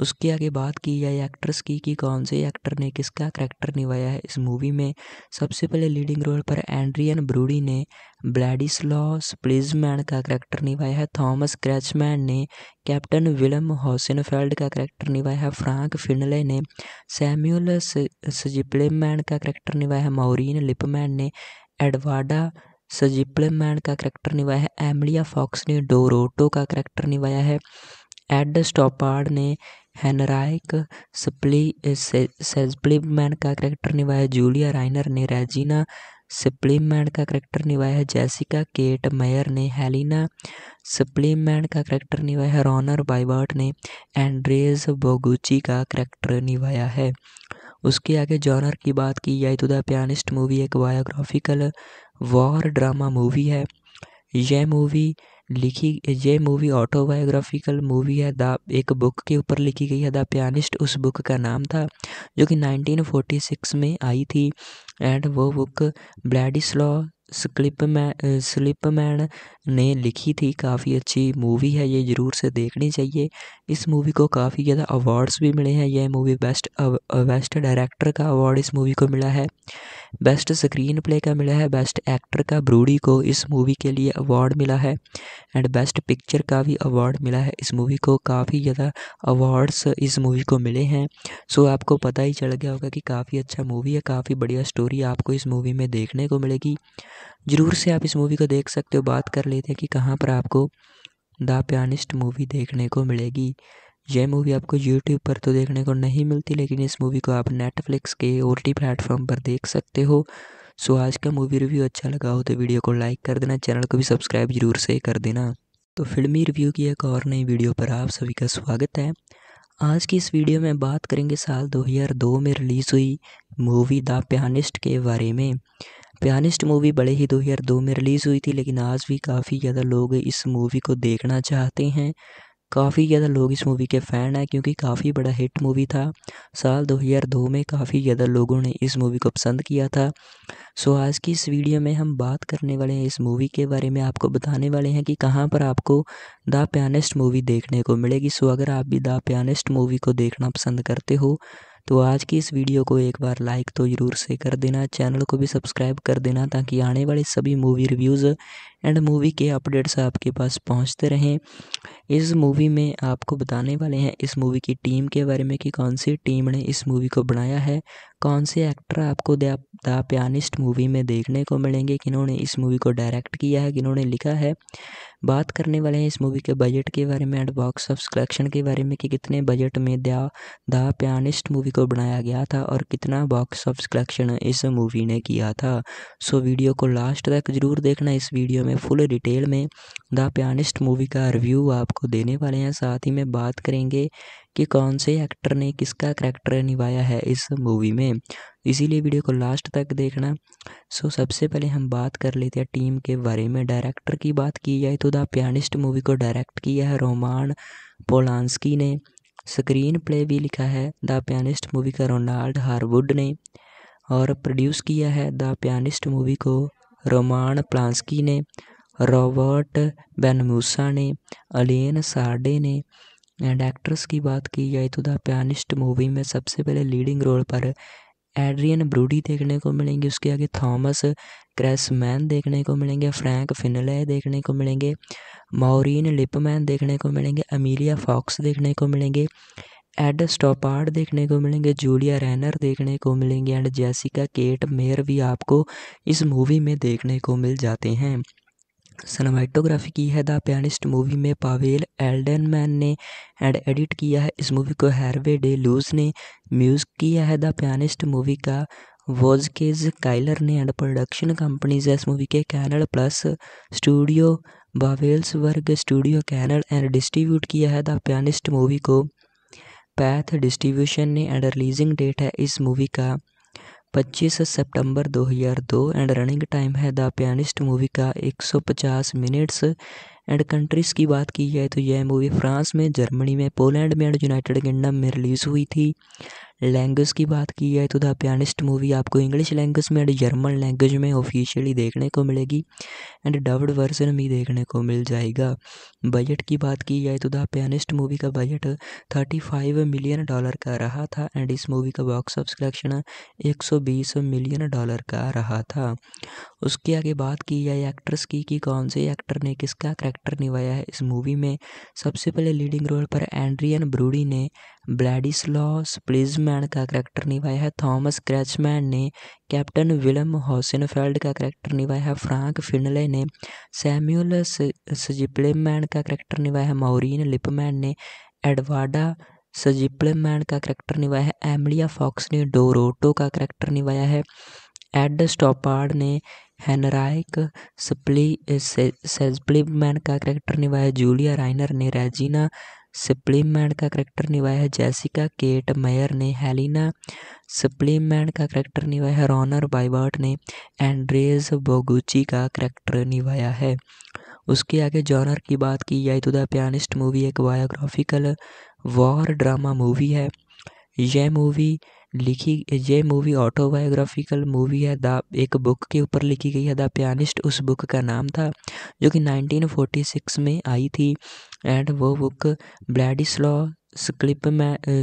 उसके आगे बात की जाए एक्ट्रेस की कि कौन से एक्टर ने किसका करेक्टर निभाया है इस मूवी में सबसे पहले लीडिंग रोल पर एंड्रियन ब्रूडी ने ब्लैडिस्लॉस प्लिजमैन का करैक्टर निभाया है थॉमस क्रैचमैन ने कैप्टन विलम हॉसनफेल्ड का करैक्टर निभाया है फ्रैंक फिनले ने सैम्यूल सजिप्लेमैन का करैक्टर निभाया है माउरीन लिपमैन ने एडवाडा सजिप्लेमैन का करैक्टर निभाया है एमलिया फॉक्स ने डोरोटो का करैक्टर निभाया है एड स्टॉपार्ड ने हेनराइक सप्ली सेजप्लीमैन का करैक्टर निभाया जूलिया राइनर ने रेजिना मैन का करैक्टर निभाया है जैसिका केट मेयर ने हेलिना मैन का करैक्टर निभाया है रॉनर बाइबर्ट ने एंड्रेस बोगुची का करैक्टर निभाया है उसके आगे जॉनर की बात की जाए तो द पियानिस्ट मूवी एक बायोग्राफिकल वॉर ड्रामा मूवी है यह मूवी लिखी ये मूवी ऑटोबायोग्राफिकल मूवी है द एक बुक के ऊपर लिखी गई है द पियानिस्ट उस बुक का नाम था जो कि 1946 में आई थी and Bloody Vovuk Vladislav Man, uh, Man. ने लिखी थी काफ़ी अच्छी मूवी है ये ज़रूर से देखनी चाहिए इस मूवी को काफ़ी ज़्यादा अवार्ड्स भी मिले हैं यह मूवी बेस्ट बेस्ट डायरेक्टर का अवार्ड इस मूवी को मिला है बेस्ट स्क्रीन प्ले का मिला है बेस्ट एक्टर का ब्रूडी को इस मूवी के लिए अवार्ड मिला है एंड बेस्ट पिक्चर का भी अवार्ड मिला है इस मूवी को काफ़ी ज़्यादा अवार्ड्स इस मूवी को मिले हैं सो आपको पता ही चल गया होगा कि काफ़ी अच्छा मूवी है काफ़ी बढ़िया स्टोरी आपको इस मूवी में देखने को मिलेगी ज़रूर से आप इस मूवी को देख सकते हो बात कर लेते हैं कि कहाँ पर आपको द पियानिस्ट मूवी देखने को मिलेगी यह मूवी आपको यूट्यूब पर तो देखने को नहीं मिलती लेकिन इस मूवी को आप नेटफ्लिक्स के ओ टी प्लेटफॉर्म पर देख सकते हो सो आज का मूवी रिव्यू अच्छा लगा हो तो वीडियो को लाइक कर देना चैनल को भी सब्सक्राइब जरूर से कर देना तो फिल्मी रिव्यू की एक और नई वीडियो पर आप सभी का स्वागत है आज की इस वीडियो में बात करेंगे साल 2002 में रिलीज़ हुई मूवी द पियानिस्ट के बारे में पियानिस्ट मूवी बड़े ही 2002 में रिलीज़ हुई थी लेकिन आज भी काफ़ी ज़्यादा लोग इस मूवी को देखना चाहते हैं काफ़ी ज़्यादा लोग इस मूवी के फ़ैन हैं क्योंकि काफ़ी बड़ा हिट मूवी था साल 2002 में काफ़ी ज़्यादा लोगों ने इस मूवी को पसंद किया था सो आज की इस वीडियो में हम बात करने वाले हैं इस मूवी के बारे में आपको बताने वाले हैं कि कहाँ पर आपको द प्यानिस्ट मूवी देखने को मिलेगी सो अगर आप भी द प्यानिस्ट मूवी को देखना पसंद करते हो तो आज की इस वीडियो को एक बार लाइक तो ज़रूर से कर देना चैनल को भी सब्सक्राइब कर देना ताकि आने वाले सभी मूवी रिव्यूज़ एंड मूवी के अपडेट्स आपके पास पहुंचते रहें इस मूवी में आपको बताने वाले हैं इस मूवी की टीम के बारे में कि कौन सी टीम ने इस मूवी को बनाया है कौन से एक्टर आपको द प्यानिस्ट मूवी में देखने को मिलेंगे किन्होंने इस मूवी को डायरेक्ट किया है किन्होंने लिखा है बात करने वाले हैं इस मूवी के बजट के बारे में एंड बॉक्स ऑफ कलेक्शन के बारे में कि कितने बजट में दया द पियानिस्ट मूवी को बनाया गया था और कितना बॉक्स ऑफ कलेक्शन इस मूवी ने किया था सो वीडियो को लास्ट तक ज़रूर देखना इस वीडियो में फुल डिटेल में द पियानिस्ट मूवी का रिव्यू आपको देने वाले हैं साथ ही में बात करेंगे कि कौन से एक्टर ने किसका करैक्टर निभाया है इस मूवी में इसीलिए वीडियो को लास्ट तक देखना सो सबसे पहले हम बात कर लेते हैं टीम के बारे में डायरेक्टर की बात की जाए तो द पियानिस्ट मूवी को डायरेक्ट किया है रोमान पोलानस्की ने स्क्रीन प्ले भी लिखा है द पियानिस्ट मूवी का रोनाल्ड हारवुड ने और प्रोड्यूस किया है द पियानिस्ट मूवी को रोमान प्लांसकी ने रॉबर्ट बेनमूसा ने अलेन सार्डे ने एंड एक्ट्रेस की बात की जाए तो द पियानिस्ट मूवी में सबसे पहले लीडिंग रोल पर एड्रियन ब्रूडी देखने को मिलेंगे उसके आगे थॉमस क्रैसमैन देखने को मिलेंगे फ्रैंक फिनले देखने को मिलेंगे माउरीन लिपमैन देखने को मिलेंगे अमीलिया फॉक्स देखने को मिलेंगे एड स्टोपार्ड देखने को मिलेंगे जूलिया रैनर देखने को मिलेंगे एंड जैसिका केट मेयर भी आपको इस मूवी में देखने को मिल जाते हैं सनेमाइटोग्राफ़ी की है द पियानिस्ट मूवी में पावेल एल्डनमैन ने एंड एडिट किया है इस मूवी को हैरवे डे लूज ने म्यूज़िक किया है द पियानिस्ट मूवी का वोजकेज काइलर ने एंड प्रोडक्शन कंपनीज है इस मूवी के Canal Plus studio Babelsberg studio Canal and distribute किया है द पियानिस्ट मूवी को पैथ डिस्ट्रीब्यूशन ने एंड रिलीजिंग डेट है इस मूवी का पच्चीस सितंबर दो हज़ार दो एंड रनिंग टाइम है द पियानिस्ट मूवी का एक सौ पचास मिनट्स एंड कंट्रीज़ की बात की जाए तो यह मूवी फ्रांस में जर्मनी में पोलैंड में एंड यूनाइटेड किंगडम में रिलीज़ हुई थी लैंग्वेज की बात की जाए तो द पियानिस्ट मूवी आपको इंग्लिश लैंग्वेज में एंड जर्मन लैंग्वेज में ऑफिशियली देखने को मिलेगी एंड डब्ड वर्जन भी देखने को मिल जाएगा बजट की बात की जाए तो द पियानिस्ट मूवी का budget thirty five million dollar का रहा था एंड इस मूवी का बॉक्स ऑफ कलेक्शन एक सौ बीस मिलियन डॉलर का रहा था उसके आगे बात की जाए एक्ट्रेस की कि कौन से एक्टर ने किसका करैक्टर निभाया है इस मूवी में सबसे पहले लीडिंग रोल पर एंड्रियन ब्रूडी ने ब्लैडिस लॉस प्लेज क्रैचमैन का करैक्टर निभाया है थॉमस क्रैचमैन ने कैप्टन विलम हॉसनफेल्ड का करैक्टर निभाया है फ्रैंक फिनले ने सैम्यूल सजिप्लेमैन का करैक्टर निभाया है माउरीन लिपमैन ने एडवाडा सजिप्लेमैन का करैक्टर निभाया है एमलिया फॉक्स ने डोरोटो का करैक्टर निभाया है एड स्टॉपार्ड ने हेनराइक सप्ली सेजप्लीमैन का करैक्टर निभाया जूलिया राइनर ने रेजिना मैन का करैक्टर निभाया है जैसिका केट मेयर ने हेलिना मैन का करैक्टर निभाया है रॉनर बाइबर्ट ने एंड्रेस बोगुची का करैक्टर निभाया है उसके आगे जॉनर की बात की जाए तो द पियानिस्ट मूवी एक बायोग्राफिकल वॉर ड्रामा मूवी है यह मूवी लिखी ये मूवी ऑटोबायोग्राफिकल मूवी है द एक बुक के ऊपर लिखी गई है द पियानिस्ट उस बुक का नाम था जो कि 1946 में आई थी एंड वो बुक ब्लैडिस्लॉ स्लिप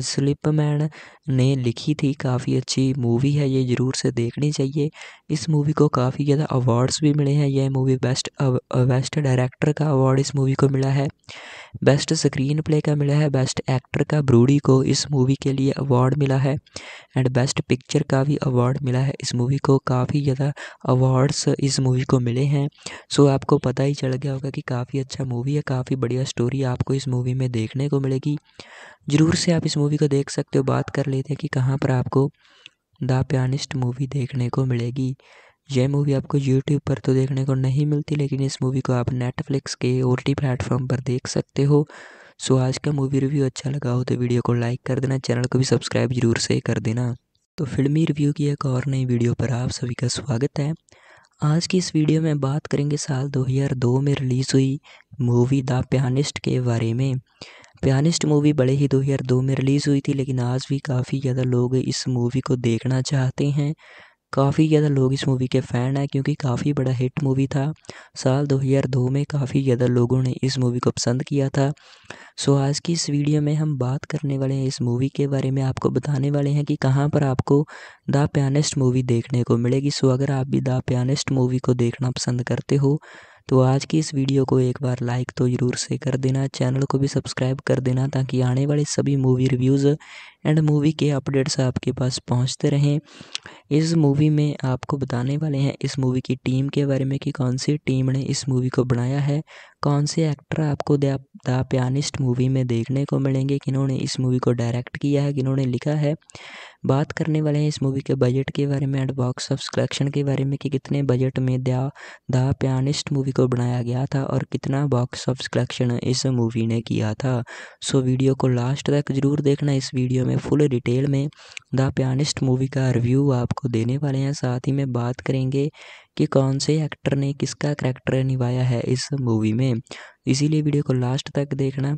स्लिपमैन ने लिखी थी काफ़ी अच्छी मूवी है ये ज़रूर से देखनी चाहिए इस मूवी को काफ़ी ज़्यादा अवार्ड्स भी मिले हैं यह मूवी बेस्ट बेस्ट डायरेक्टर का अवार्ड इस मूवी को मिला है बेस्ट स्क्रीन प्ले का मिला है बेस्ट एक्टर का ब्रूडी को इस मूवी के लिए अवार्ड मिला है एंड बेस्ट पिक्चर का भी अवार्ड मिला है इस मूवी को काफ़ी ज़्यादा अवार्ड्स इस मूवी को मिले हैं सो आपको पता ही चल गया होगा कि काफ़ी अच्छा मूवी है काफ़ी बढ़िया स्टोरी आपको इस मूवी में देखने को मिलेगी ज़रूर से आप इस मूवी को देख सकते हो बात कर लेते हैं कि कहाँ पर आपको द पियानिस्ट मूवी देखने को मिलेगी यह मूवी आपको यूट्यूब पर तो देखने को नहीं मिलती लेकिन इस मूवी को आप नेटफ्लिक्स के ओ टी प्लेटफॉर्म पर देख सकते हो सो आज का मूवी रिव्यू अच्छा लगा हो तो वीडियो को लाइक कर देना चैनल को भी सब्सक्राइब जरूर से कर देना तो फिल्मी रिव्यू की एक और नई वीडियो पर आप सभी का स्वागत है आज की इस वीडियो में बात करेंगे साल 2002 में रिलीज़ हुई मूवी द पियानिस्ट के बारे में पियानिस्ट मूवी बड़े ही 2002 में रिलीज़ हुई थी लेकिन आज भी काफ़ी ज़्यादा लोग इस मूवी को देखना चाहते हैं काफ़ी ज़्यादा लोग इस मूवी के फ़ैन हैं क्योंकि काफ़ी बड़ा हिट मूवी था साल 2002 में काफ़ी ज़्यादा लोगों ने इस मूवी को पसंद किया था सो आज की इस वीडियो में हम बात करने वाले हैं इस मूवी के बारे में आपको बताने वाले हैं कि कहाँ पर आपको द पियानिस्ट मूवी देखने को मिलेगी सो अगर आप भी द पियानिस्ट मूवी को देखना पसंद करते हो तो आज की इस वीडियो को एक बार लाइक तो ज़रूर से कर देना चैनल को भी सब्सक्राइब कर देना ताकि आने वाले सभी मूवी रिव्यूज़ एंड मूवी के अपडेट्स आपके पास पहुँचते रहें इस मूवी में आपको बताने वाले हैं इस मूवी की टीम के बारे में कि कौन सी टीम ने इस मूवी को बनाया है कौन से एक्टर आपको द पियानिस्ट मूवी में देखने को मिलेंगे किन्होंने इस मूवी को डायरेक्ट किया है किन्होंने लिखा है बात करने वाले हैं इस मूवी के बजट के बारे में एंड बॉक्स ऑफ कलेक्शन के बारे में कि कितने बजट में दया द पियानिस्ट मूवी को बनाया गया था और कितना बॉक्स ऑफ कलेक्शन इस मूवी ने किया था सो वीडियो को लास्ट तक ज़रूर देखना इस वीडियो में फुल डिटेल में द पियानिस्ट मूवी का रिव्यू आपको आपको देने वाले हैं साथ ही में बात करेंगे कि कौन से एक्टर ने किसका करैक्टर निभाया है इस मूवी में इसीलिए वीडियो को लास्ट तक देखना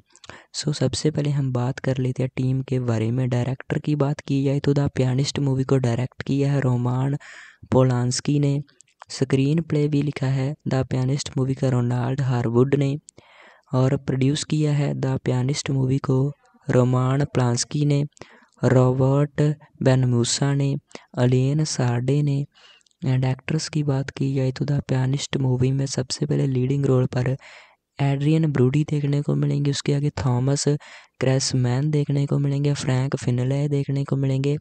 सो सबसे पहले हम बात कर लेते हैं टीम के बारे में डायरेक्टर की बात की जाए तो द पियानिस्ट मूवी को डायरेक्ट किया है रोमान पोलांसकी ने स्क्रीन प्ले भी लिखा है द पियानिस्ट मूवी का रोनाल्ड हारवुड ने और प्रोड्यूस किया है द पियानिस्ट मूवी को रोमान प्लांसकी ने रॉबर्ट बेनमूसा ने अलियन सार्डे ने एंड एक्ट्रेस की बात की जाए तो द पियानिस्ट मूवी में सबसे पहले लीडिंग रोल पर एड्रियन ब्रूडी देखने को मिलेंगे उसके आगे थॉमस क्रेसमैन देखने को मिलेंगे फ्रैंक फिनले देखने को मिलेंगे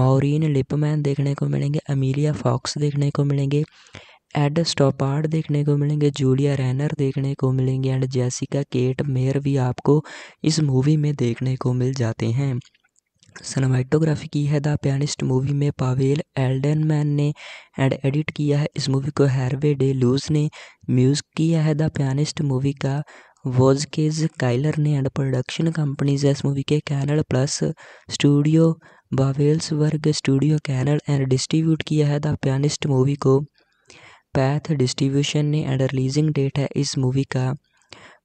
मॉरीन लिपमैन देखने को मिलेंगे अमीलिया फॉक्स देखने को मिलेंगे एड स्टोपार्ड देखने को मिलेंगे जूलिया रैनर देखने को मिलेंगे एंड जैसिका केट मेयर भी आपको इस मूवी में देखने को मिल जाते हैं सनेमाइटोग्राफ़ी की है द पियानिस्ट मूवी में पावेल एल्डनमैन ने एंड एडिट किया है इस मूवी को हैरवे डे लूज ने म्यूज़ किया है द पियानिस्ट मूवी का वोजकेज काइलर ने एंड प्रोडक्शन कंपनीज इस मूवी के Canal Plus studio Babelsberg studio Canal and distribute किया है द पियानिस्ट मूवी को पैथ डिस्ट्रीब्यूशन ने एंड रिलीजिंग डेट है इस मूवी का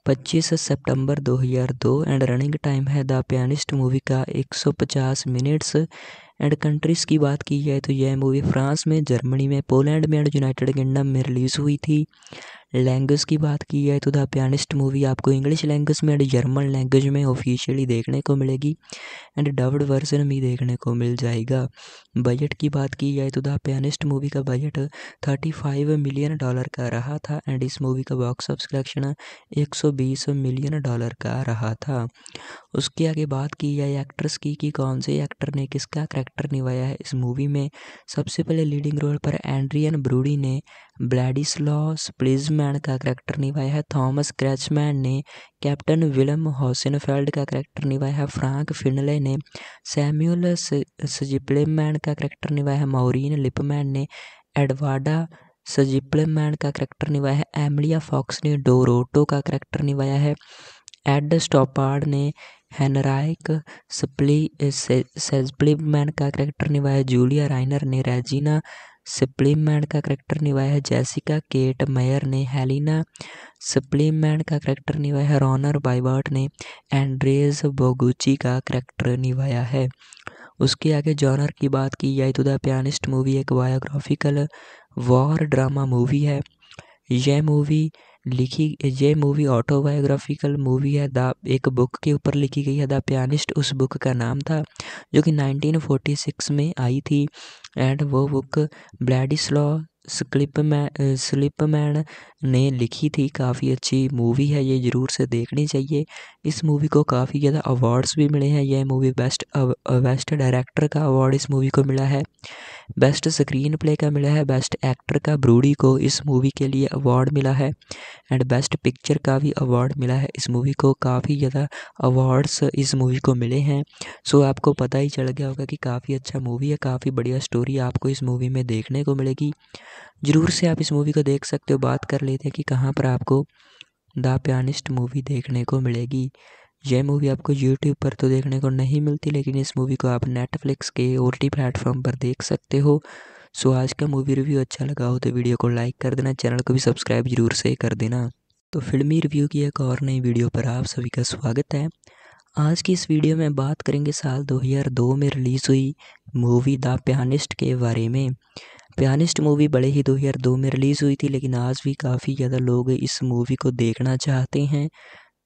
पच्चीस सितंबर दो हज़ार दो एंड रनिंग टाइम है द पियानिस्ट मूवी का एक सौ पचास मिनट्स एंड कंट्रीज़ की बात की जाए तो यह मूवी फ्रांस में जर्मनी में पोलैंड में एंड यूनाइटेड किंगडम में रिलीज़ हुई थी लैंग्वेज की बात की जाए तो द पियानिस्ट मूवी आपको इंग्लिश लैंग्वेज में एंड जर्मन लैंग्वेज में ऑफिशियली देखने को मिलेगी एंड डब्ड वर्जन भी देखने को मिल जाएगा बजट की बात की जाए तो द पियानिस्ट मूवी का budget thirty five million dollar का रहा था एंड इस मूवी का बॉक्स ऑफिस कलेक्शन एक सौ बीस मिलियन डॉलर का रहा था उसके आगे बात की जाए एक्ट्रेस की कि कौन से एक्टर ने किसका करेक्टर निभाया है इस मूवी में सबसे पहले लीडिंग रोल पर एंड्रियन ब्रूडी ने ब्लैडिस्लॉ स्प्लिजमैन का करैक्टर निभाया है थॉमस क्रैचमैन ने कैप्टन विलम हॉसनफेल्ड का करैक्टर निभाया है फ्रांक फिनले ने सैम्यूल सजिप्लेमैन का करैक्टर निभाया है माउरीन लिपमैन ने एडवाडा सजिप्लेमैन का करैक्टर निभाया है एमलिया फॉक्स ने डोरोटो का करैक्टर निभाया है एड स्टॉपार्ड ने हेनराइक सप्ली सेजप्लिमैन का करैक्टर निभाया जूलिया राइनर ने रेजिना मैन का करैक्टर निभाया है जैसिका केट मेयर ने हेलिना मैन का करैक्टर निभाया है रॉनर बाइबर्ट ने एंड्रेज बोगुची का करैक्टर निभाया है उसके आगे जॉनर की बात की जाए तो द पियानिस्ट मूवी एक बायोग्राफिकल वॉर ड्रामा मूवी है यह मूवी लिखी ये मूवी ऑटोबायोग्राफिकल मूवी है द एक बुक के ऊपर लिखी गई है द पियानिस्ट उस बुक का नाम था जो कि 1946 में आई थी एंड वो बुक ब्लैडिस्लॉ स्क्लिप मै स्लिप मैन ने लिखी थी काफ़ी अच्छी मूवी है ये ज़रूर से देखनी चाहिए इस मूवी को काफ़ी ज़्यादा अवार्ड्स भी मिले हैं यह मूवी बेस्ट बेस्ट डायरेक्टर का अवार्ड इस मूवी को मिला है बेस्ट स्क्रीन प्ले का मिला है बेस्ट एक्टर का ब्रूडी को इस मूवी के लिए अवार्ड मिला है एंड बेस्ट पिक्चर का भी अवार्ड मिला है इस मूवी को काफ़ी ज़्यादा अवार्ड्स इस मूवी को मिले हैं सो आपको पता ही चल गया होगा कि काफ़ी अच्छा मूवी है काफ़ी बढ़िया स्टोरी आपको इस मूवी में देखने को मिलेगी ज़रूर से आप इस मूवी को देख सकते हो बात कर लेते हैं कि कहाँ पर आपको द पियानिस्ट मूवी देखने को मिलेगी यह मूवी आपको यूट्यूब पर तो देखने को नहीं मिलती लेकिन इस मूवी को आप नेटफ्लिक्स के ओ प्लेटफॉर्म पर देख सकते हो सो आज का मूवी रिव्यू अच्छा लगा हो तो वीडियो को लाइक कर देना चैनल को भी सब्सक्राइब जरूर से कर देना तो फिल्मी रिव्यू की एक और नई वीडियो पर आप सभी का स्वागत है आज की इस वीडियो में बात करेंगे साल 2002 में रिलीज़ हुई मूवी द पियानिस्ट के बारे में पियानिस्ट मूवी बड़े ही 2002 में रिलीज़ हुई थी लेकिन आज भी काफ़ी ज़्यादा लोग इस मूवी को देखना चाहते हैं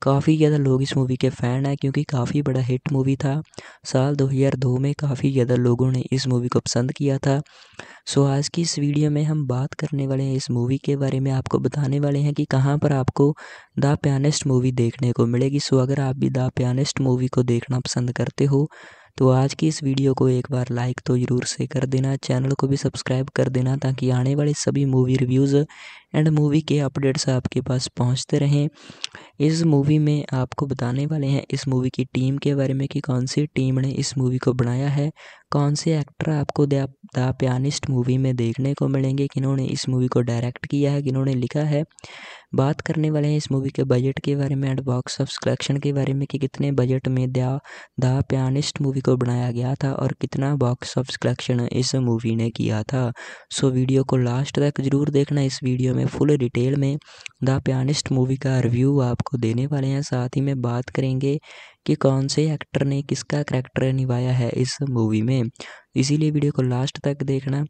काफ़ी ज़्यादा लोग इस मूवी के फ़ैन हैं क्योंकि काफ़ी बड़ा हिट मूवी था साल 2002 में काफ़ी ज़्यादा लोगों ने इस मूवी को पसंद किया था सो आज की इस वीडियो में हम बात करने वाले हैं इस मूवी के बारे में आपको बताने वाले हैं कि कहाँ पर आपको द प्यानिस्ट मूवी देखने को मिलेगी सो अगर आप भी द प्यानिस्ट मूवी को देखना पसंद करते हो तो आज की इस वीडियो को एक बार लाइक तो ज़रूर से कर देना चैनल को भी सब्सक्राइब कर देना ताकि आने वाले सभी मूवी रिव्यूज़ एंड मूवी के अपडेट्स आपके पास पहुंचते रहें इस मूवी में आपको बताने वाले हैं इस मूवी की टीम के बारे में कि कौन सी टीम ने इस मूवी को बनाया है कौन से एक्टर आपको द पियानिस्ट मूवी में देखने को मिलेंगे किन्होंने इस मूवी को डायरेक्ट किया है किन्होंने लिखा है बात करने वाले हैं इस मूवी के बजट के बारे में एंड बॉक्स ऑफ कलेक्शन के बारे में कि कितने बजट में दया द पियानिस्ट मूवी को बनाया गया था और कितना बॉक्स ऑफ कलेक्शन इस मूवी ने किया था सो वीडियो को लास्ट तक ज़रूर देखना इस वीडियो में फुल डिटेल में द पियानिस्ट मूवी का रिव्यू आपको देने वाले हैं साथ ही में बात करेंगे कि कौन से एक्टर ने किसका करैक्टर निभाया है इस मूवी में इसीलिए वीडियो को लास्ट तक देखना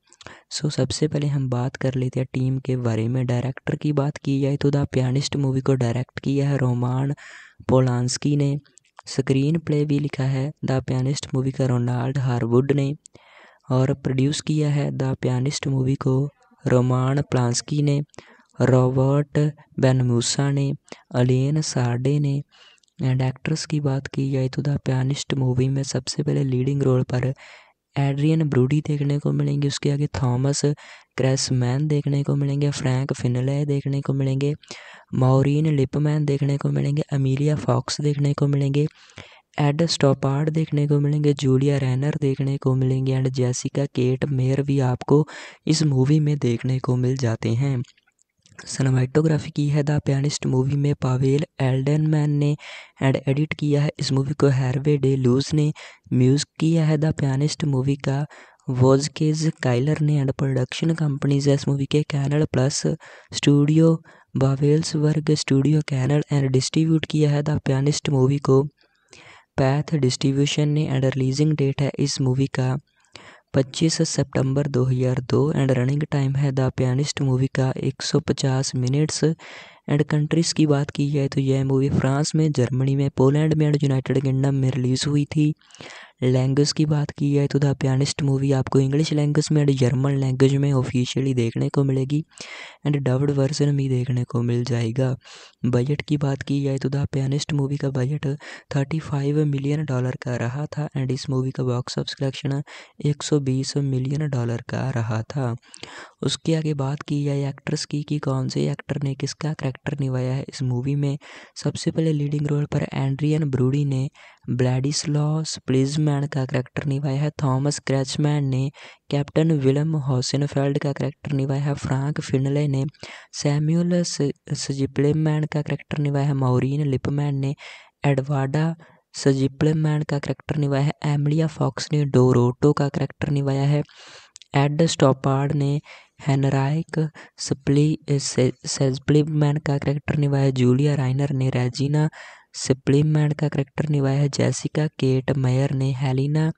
सो सबसे पहले हम बात कर लेते हैं टीम के बारे में डायरेक्टर की बात की जाए तो द पियानिस्ट मूवी को डायरेक्ट किया है रोमान पोलांसकी ने स्क्रीन प्ले भी लिखा है द पियानिस्ट मूवी का रोनाल्ड हारवुड ने और प्रोड्यूस किया है द पियानिस्ट मूवी को रोमान प्लांस्की ने रॉबर्ट बेनमूसा ने अलेन सार्डे ने एंड एक्ट्रेस की बात की जाए तो द पियानिस्ट मूवी में सबसे पहले लीडिंग रोल पर एड्रियन ब्रूडी देखने को मिलेंगे उसके आगे थॉमस क्रैसमैन देखने को मिलेंगे फ्रैंक फिनले देखने को मिलेंगे मौरीन लिपमैन देखने को मिलेंगे अमीलिया फॉक्स देखने को मिलेंगे एड स्टोपार्ड देखने को मिलेंगे जूलिया रैनर देखने को मिलेंगे एंड जैसिका केट मेयर भी आपको इस मूवी में देखने को मिल जाते हैं सनेमाइटोग्राफ़ी की है द पियानिस्ट मूवी में पावेल एल्डनमैन ने एंड एडिट किया है इस मूवी को हैरवे डे लूज ने म्यूजिक किया है द पियानिस्ट मूवी का वोजकेज काइलर ने एंड प्रोडक्शन कंपनीज है इस मूवी के Canal Plus studio Babelsberg studio Canal and distribute किया है द पियानिस्ट मूवी को पैथ डिस्ट्रीब्यूशन ने एंड रिलीजिंग डेट है इस मूवी का पच्चीस सितंबर दो हज़ार दो एंड रनिंग टाइम है द पियानिस्ट मूवी का एक सौ पचास मिनट्स एंड कंट्रीज़ की बात की जाए तो यह मूवी फ्रांस में जर्मनी में पोलैंड में एंड यूनाइटेड किंगडम में रिलीज़ हुई थी लैंग्वेज की बात की जाए तो द पियानिस्ट मूवी आपको इंग्लिश लैंग्वेज में एंड जर्मन लैंग्वेज में ऑफिशियली देखने को मिलेगी एंड डब्ड वर्जन भी देखने को मिल जाएगा बजट की बात की जाए तो द पियानिस्ट मूवी का budget thirty five million dollar का रहा था एंड इस मूवी का बॉक्स ऑफ कलेक्शन एक सौ बीस मिलियन डॉलर का रहा था उसके आगे बात की जाए एक्ट्रेस की कि कौन से एक्टर ने किसका करैक्टर निभाया है इस मूवी में सबसे पहले लीडिंग रोल पर एंड्रियन ब्रूडी ने ब्लैडिस्लॉ स्प्लिजमैन का करैक्टर निभाया है थॉमस क्रैचमैन ने कैप्टन विलम हॉसनफेल्ड का करैक्टर निभाया है फ्रैंक फिनले ने सैम्यूल सजिप्लेमैन का करैक्टर निभाया है माउरीन लिपमैन ने एडवाडा सजिप्लेमैन का करैक्टर निभाया है एमलिया फॉक्स ने डोरोटो का करैक्टर निभाया है एड स्टॉपार्ड ने हेनराइक सप्ली से सेजप्लिमैन का करैक्टर निभाया है जूलिया राइनर ने रेजिना सप्लीमैन का करैक्टर निभाया है जैसिका केट मेयर ने हेलिना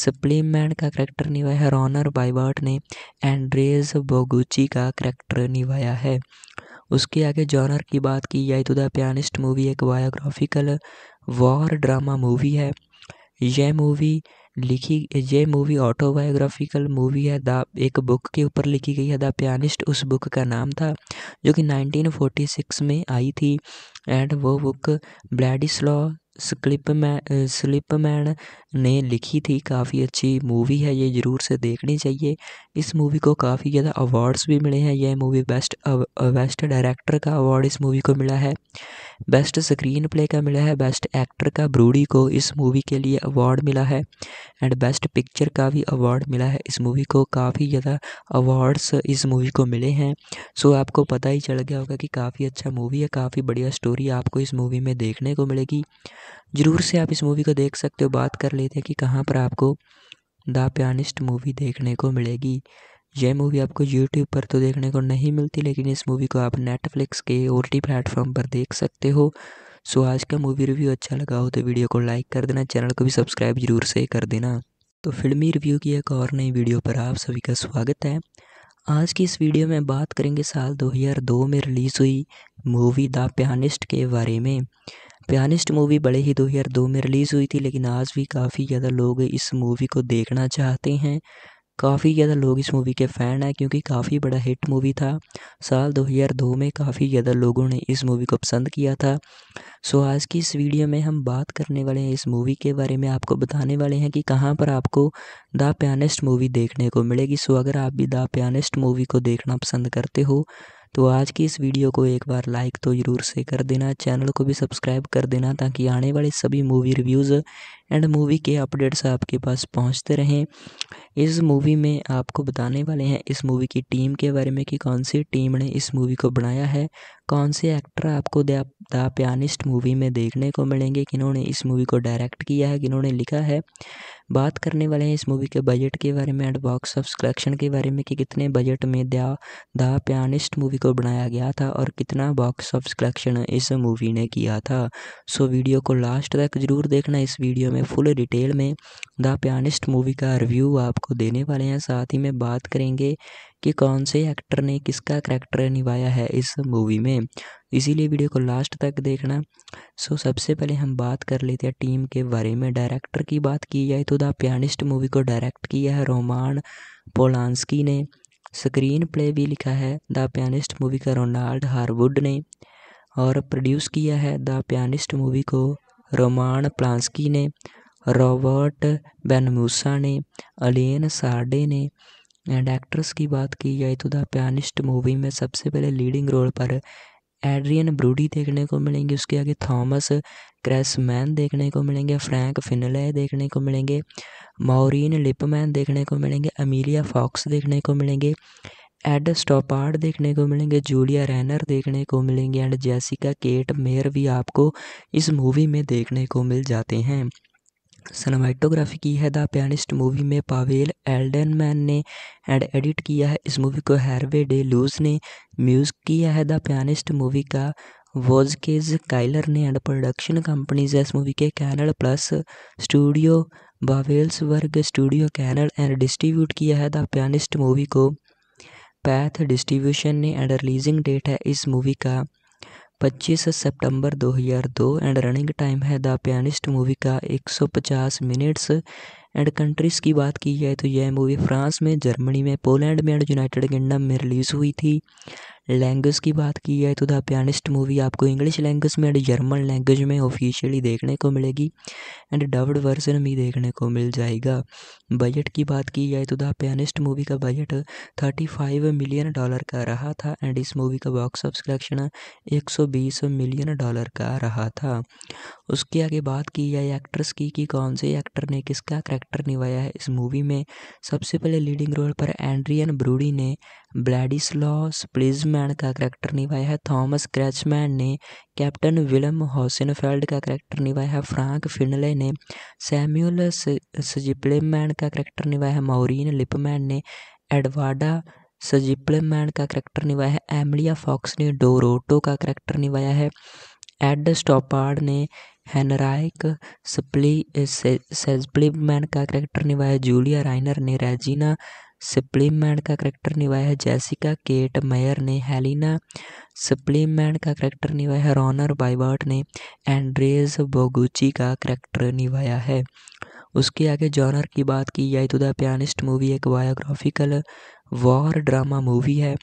सप्लीमैन का करैक्टर निभाया है रॉनर बाइबर्ट ने एंड्रेज बोगुची का करैक्टर निभाया है उसके आगे जॉनर की बात की जाए तो द पियानिस्ट मूवी एक बायोग्राफिकल वॉर ड्रामा मूवी है यह मूवी लिखी ये मूवी ऑटोबायोग्राफिकल मूवी है द एक बुक के ऊपर लिखी गई है द पियानिस्ट उस बुक का नाम था जो कि 1946 में आई थी एंड वो बुक ब्लैडिस्लॉ स्लिप स्लिपमैन ने लिखी थी काफ़ी अच्छी मूवी है ये ज़रूर से देखनी चाहिए इस मूवी को काफ़ी ज़्यादा अवार्ड्स भी मिले हैं यह मूवी बेस्ट बेस्ट डायरेक्टर का अवार्ड इस मूवी को मिला है बेस्ट स्क्रीन प्ले का मिला है बेस्ट एक्टर का ब्रूडी को इस मूवी के लिए अवार्ड मिला है एंड बेस्ट पिक्चर का भी अवार्ड मिला है इस मूवी को काफ़ी ज़्यादा अवार्ड्स इस मूवी को मिले हैं सो आपको पता ही चल गया होगा कि काफ़ी अच्छा मूवी है काफ़ी बढ़िया स्टोरी आपको इस मूवी में देखने को मिलेगी ज़रूर से आप इस मूवी को देख सकते हो बात कर लेते हैं कि कहाँ पर आपको द पियानिस्ट मूवी देखने को मिलेगी यह मूवी आपको यूट्यूब पर तो देखने को नहीं मिलती लेकिन इस मूवी को आप नेटफ्लिक्स के ओ टी प्लेटफॉर्म पर देख सकते हो सो आज का मूवी रिव्यू अच्छा लगा हो तो वीडियो को लाइक कर देना चैनल को भी सब्सक्राइब जरूर से कर देना तो फिल्मी रिव्यू की एक और नई वीडियो पर आप सभी का स्वागत है आज की इस वीडियो में बात करेंगे साल 2002 में रिलीज़ हुई मूवी द पियानिस्ट के बारे में पियानिस्ट मूवी बड़े ही 2002 में रिलीज़ हुई थी लेकिन आज भी काफ़ी ज़्यादा लोग इस मूवी को देखना चाहते हैं काफ़ी ज़्यादा लोग इस मूवी के फ़ैन हैं क्योंकि काफ़ी बड़ा हिट मूवी था साल 2002 में काफ़ी ज़्यादा लोगों ने इस मूवी को पसंद किया था सो आज की इस वीडियो में हम बात करने वाले हैं इस मूवी के बारे में आपको बताने वाले हैं कि कहाँ पर आपको द प्यानिस्ट मूवी देखने को मिलेगी सो अगर आप भी द प्यानिस्ट मूवी को देखना पसंद करते हो तो आज की इस वीडियो को एक बार लाइक तो ज़रूर से कर देना चैनल को भी सब्सक्राइब कर देना ताकि आने वाले सभी मूवी रिव्यूज़ एंड मूवी के अपडेट्स आपके पास पहुंचते रहें इस मूवी में आपको बताने वाले हैं इस मूवी की टीम के बारे में कि कौन सी टीम ने इस मूवी को बनाया है कौन से एक्टर आपको द पियानिस्ट मूवी में देखने को मिलेंगे किन्होंने इस मूवी को डायरेक्ट किया है किन्होंने लिखा है बात करने वाले हैं इस मूवी के बजट के बारे में एंड बॉक्स ऑफ कलेक्शन के बारे में कि कितने बजट में दया द पियानिस्ट मूवी को बनाया गया था और कितना बॉक्स ऑफ कलेक्शन इस मूवी ने किया था सो वीडियो को लास्ट तक ज़रूर देखना इस वीडियो में फुल डिटेल में द पियानिस्ट मूवी का रिव्यू आप आपको देने वाले हैं साथ ही में बात करेंगे कि कौन से एक्टर ने किसका करैक्टर निभाया है इस मूवी में इसीलिए वीडियो को लास्ट तक देखना सो सबसे पहले हम बात कर लेते हैं टीम के बारे में डायरेक्टर की बात की जाए तो द पियानिस्ट मूवी को डायरेक्ट किया है रोमान पोलानस्की ने स्क्रीन प्ले भी लिखा है द पियानिस्ट मूवी का रोनाल्ड हारवुड ने और प्रोड्यूस किया है द पियानिस्ट मूवी को रोमान प्लांसकी ने रॉबर्ट बेनमूसा ने अलियन सार्डे ने एंड एक्ट्रेस की बात की जाए तो द पियानिस्ट मूवी में सबसे पहले लीडिंग रोल पर एड्रियन ब्रूडी देखने को मिलेंगे उसके आगे थॉमस क्रेसमैन देखने को मिलेंगे फ्रैंक फिनले देखने को मिलेंगे माउरीन लिपमैन देखने को मिलेंगे अमीलिया फॉक्स देखने को मिलेंगे एड स्टॉपार्ड देखने को मिलेंगे जूलिया रैनर देखने को मिलेंगे एंड जैसिका केट मेयर भी आपको इस मूवी में देखने को मिल जाते हैं सनेमाइटोग्राफ़ी की है द पियानिस्ट मूवी में पावेल एल्डनमैन ने एंड एडिट किया है इस मूवी को हैरवे डे लूज ने म्यूजिक किया है द पियानिस्ट मूवी का वॉजकेज काइलर ने एंड प्रोडक्शन कंपनीज है इस मूवी के Canal Plus studio Babelsberg studio Canal and distribute किया है द पियानिस्ट मूवी को पैथ डिस्ट्रीब्यूशन ने एंड रिलीजिंग डेट है इस मूवी का पच्चीस सितंबर दो हज़ार दो एंड रनिंग टाइम है द पियानिस्ट मूवी का एक सौ पचास मिनट्स एंड कंट्रीज़ की बात की जाए तो यह मूवी फ्रांस में जर्मनी में पोलैंड में एंड यूनाइटेड किंगडम में रिलीज़ हुई थी लैंग्वेज की बात की जाए तो द पियानिस्ट मूवी आपको इंग्लिश लैंग्वेज में एंड जर्मन लैंग्वेज में ऑफिशियली देखने को मिलेगी एंड डब्ड वर्जन भी देखने को मिल जाएगा बजट की बात की जाए तो द पियानिस्ट मूवी का budget thirty five million dollar का रहा था एंड इस मूवी का बॉक्स ऑफ कलेक्शन एक सौ बीस मिलियन डॉलर का रहा था उसके आगे बात की जाए एक्ट्रेस की कि कौन से एक्टर ने किसका करेक्टर निभाया है इस मूवी में सबसे पहले लीडिंग रोल पर एंड्रियन ब्रूडी ने ब्लैडिस्लॉस प्लिजमैन का करैक्टर निभाया है थॉमस क्रैचमैन ने कैप्टन विलम हॉसनफेल्ड का करैक्टर निभाया है फ्रैंक फिनले ने सैम्यूल सजिप्लेमैन का करैक्टर निभाया है माउरीन लिपमैन ने एडवाडा सजिप्लेमैन का करैक्टर निभाया है एमलिया फॉक्स ने डोरोटो का करैक्टर निभाया है एड स्टॉपार्ड ने हेनराइक सप्ली सेजप्लिमैन का करैक्टर निभाया जूलिया राइनर ने रेजिना मैन का करैक्टर निभाया है जैसिका केट मेयर ने हेलिना मैन का करैक्टर निभाया है रॉनर बाइबर्ट ने एंड्रेस बोगुची का करैक्टर निभाया है उसके आगे जॉनर की बात की जाए तो द पियानिस्ट मूवी एक बायोग्राफिकल वॉर ड्रामा मूवी है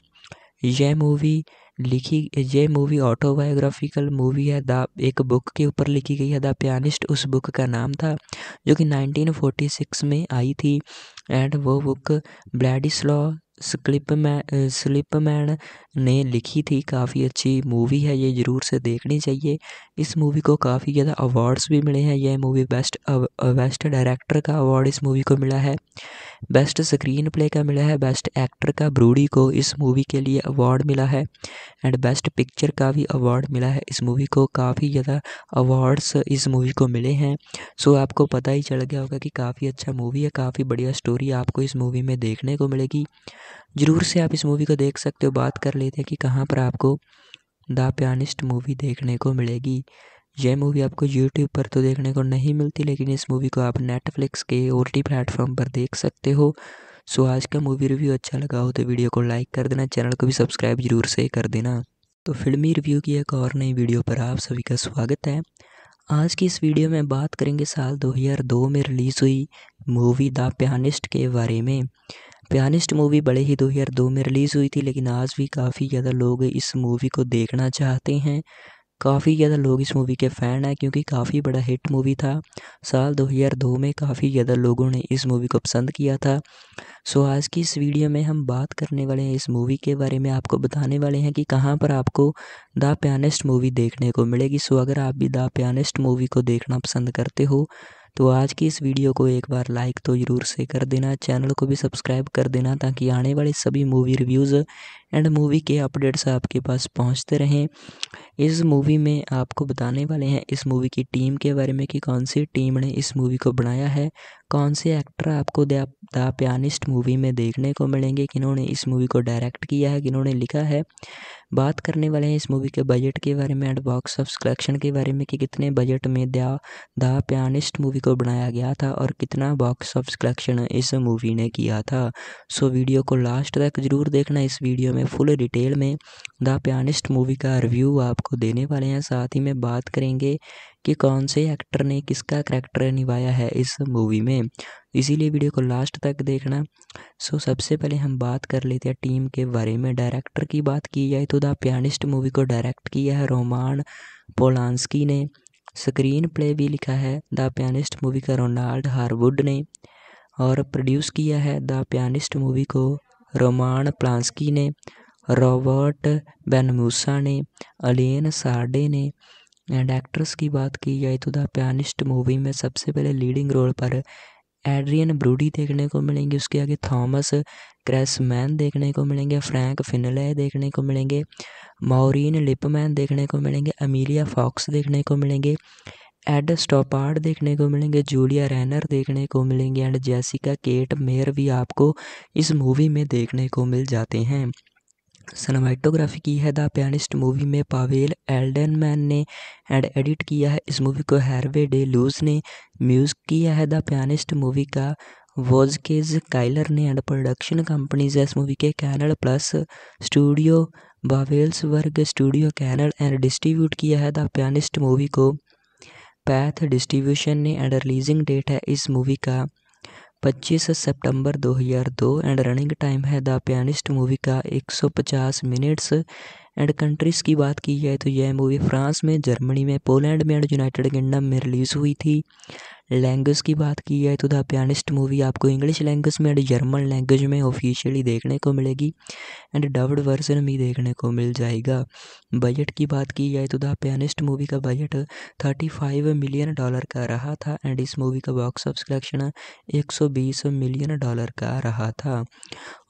यह मूवी लिखी यह मूवी ऑटोबायोग्राफिकल मूवी है द एक बुक के ऊपर लिखी गई है द पियानिस्ट उस बुक का नाम था जो कि 1946 में आई थी and bloody slow Vladislaw man uh, man? ने लिखी थी काफ़ी अच्छी मूवी है ये ज़रूर से देखनी चाहिए इस मूवी को काफ़ी ज़्यादा अवार्ड्स भी मिले हैं यह मूवी बेस्ट बेस्ट डायरेक्टर का अवार्ड इस मूवी को मिला है बेस्ट स्क्रीन प्ले का मिला है बेस्ट एक्टर का ब्रूडी को इस मूवी के लिए अवार्ड मिला है एंड बेस्ट पिक्चर का भी अवार्ड मिला है इस मूवी को काफ़ी ज़्यादा अवार्ड्स इस मूवी को मिले हैं सो आपको पता ही चल गया होगा कि काफ़ी अच्छा मूवी है काफ़ी बढ़िया स्टोरी आपको इस मूवी में देखने को मिलेगी ज़रूर से आप इस मूवी को देख सकते हो बात कर लेते हैं कि कहाँ पर आपको द पियानिस्ट मूवी देखने को मिलेगी यह मूवी आपको यूट्यूब पर तो देखने को नहीं मिलती लेकिन इस मूवी को आप नेटफ्लिक्स के ओ टी प्लेटफॉर्म पर देख सकते हो सो आज का मूवी रिव्यू अच्छा लगा हो तो वीडियो को लाइक कर देना चैनल को भी सब्सक्राइब जरूर से कर देना तो फिल्मी रिव्यू की एक और नई वीडियो पर आप सभी का स्वागत है आज की इस वीडियो में बात करेंगे साल 2002 में रिलीज़ हुई मूवी द पियानिस्ट के बारे में पियानिस्ट मूवी बड़े ही 2002 में रिलीज़ हुई थी लेकिन आज भी काफ़ी ज़्यादा लोग इस मूवी को देखना चाहते हैं काफ़ी ज़्यादा लोग इस मूवी के फ़ैन हैं क्योंकि काफ़ी बड़ा हिट मूवी था साल 2002 में काफ़ी ज़्यादा लोगों ने इस मूवी को पसंद किया था सो आज की इस वीडियो में हम बात करने वाले हैं इस मूवी के बारे में आपको बताने वाले हैं कि कहाँ पर आपको द पियानिस्ट मूवी देखने को मिलेगी सो अगर आप भी द पियानिस्ट मूवी को देखना पसंद करते हो तो आज की इस वीडियो को एक बार लाइक तो ज़रूर से कर देना चैनल को भी सब्सक्राइब कर देना ताकि आने वाले सभी मूवी रिव्यूज़ एंड मूवी के अपडेट्स आपके पास पहुंचते रहें इस मूवी में आपको बताने वाले हैं इस मूवी की टीम के बारे में कि कौन सी टीम ने इस मूवी को बनाया है कौन से एक्टर आपको द पियानिस्ट मूवी में देखने को मिलेंगे किन्होंने इस मूवी को डायरेक्ट किया है किन्होंने लिखा है बात करने वाले हैं इस मूवी के बजट के बारे में एंड बॉक्स ऑफ कलेक्शन के बारे में कि कितने बजट में दया द पियानिस्ट मूवी को बनाया गया था और कितना बॉक्स ऑफ कलेक्शन इस मूवी ने किया था सो वीडियो को लास्ट तक ज़रूर देखना इस वीडियो में फुल डिटेल में द पियानिस्ट मूवी का रिव्यू आपको देने वाले हैं साथ ही में बात करेंगे कि कौन से एक्टर ने किसका करैक्टर निभाया है इस मूवी में इसीलिए वीडियो को लास्ट तक देखना सो सबसे पहले हम बात कर लेते हैं टीम के बारे में डायरेक्टर की बात की जाए तो द पियानिस्ट मूवी को डायरेक्ट किया है रोमान पोलानस्की ने स्क्रीन प्ले भी लिखा है द पियानिस्ट मूवी का रोनाल्ड हारवुड ने और प्रोड्यूस किया है द पियानिस्ट मूवी को रोमान प्लांसकी ने रॉबर्ट बेनमूसा ने अलेन सार्डे ने एंड एक्ट्रेस की बात की जाए तो द पियानिस्ट मूवी में सबसे पहले लीडिंग रोल पर एड्रियन ब्रूडी देखने को मिलेंगे उसके आगे थॉमस क्रैसमैन देखने को मिलेंगे फ्रैंक फिनले देखने को मिलेंगे मौरीन लिपमैन देखने को मिलेंगे अमीलिया फॉक्स देखने को मिलेंगे एड स्टोपार्ड देखने को मिलेंगे जूलिया रैनर देखने को मिलेंगे एंड जैसिका केट मेयर भी आपको इस मूवी में देखने को मिल जाते हैं सनमाइटोग्राफी की है द पियानिस्ट मूवी में पावेल एल्डनमैन ने एंड एडिट किया है इस मूवी को हैरवे डे लूज ने म्यूज़ किया है द पियानिस्ट मूवी का वॉजकेज काइलर ने एंड प्रोडक्शन कंपनीज है इस मूवी के कैनल प्लस स्टूडियो वर्ग स्टूडियो कैनल एंड डिस्ट्रीब्यूट किया है द पियानिस्ट मूवी को पैथ डिस्ट्रीब्यूशन ने एंड रिलीजिंग डेट है इस मूवी का पच्चीस सितंबर दो हज़ार दो एंड रनिंग टाइम है द पियानिस्ट मूवी का एक सौ पचास मिनट्स एंड कंट्रीज़ की बात की जाए तो यह मूवी फ्रांस में जर्मनी में पोलैंड में एंड यूनाइटेड किंगडम में रिलीज़ हुई थी लैंग्वेज की बात की जाए तो द पियानिस्ट मूवी आपको इंग्लिश लैंग्वेज में एंड जर्मन लैंग्वेज में ऑफिशियली देखने को मिलेगी एंड डब्ड वर्जन भी देखने को मिल जाएगा बजट की बात की जाए तो द पियानिस्ट मूवी का budget thirty five million dollar का रहा था एंड इस मूवी का बॉक्स ऑफिस कलेक्शन एक सौ बीस मिलियन डॉलर का रहा था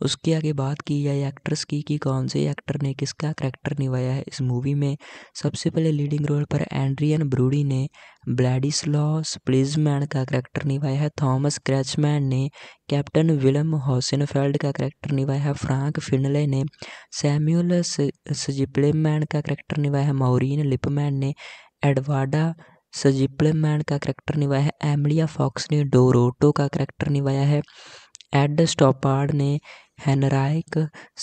उसके आगे बात की जाए एक्ट्रेस की कि कौन से एक्टर ने किसका करेक्टर निभाया है इस मूवी में सबसे पहले लीडिंग रोल पर एंड्रियन ब्रूडी ने लॉस प्लिज्म क्रैचमैन का करैक्टर निभाया है थॉमस क्रैचमैन ने कैप्टन विलम हॉसिनफेल्ड का करैक्टर निभाया है फ्रांक फिनले ने सैम्यूल सजिप्लेमैन का करैक्टर निभाया है माउरीन लिपमैन ने एडवाडा सजिप्लेमैन का करैक्टर निभाया है एमलिया फॉक्स ने डोरोटो का करैक्टर निभाया है एड स्टॉपार्ड ने हेनराइक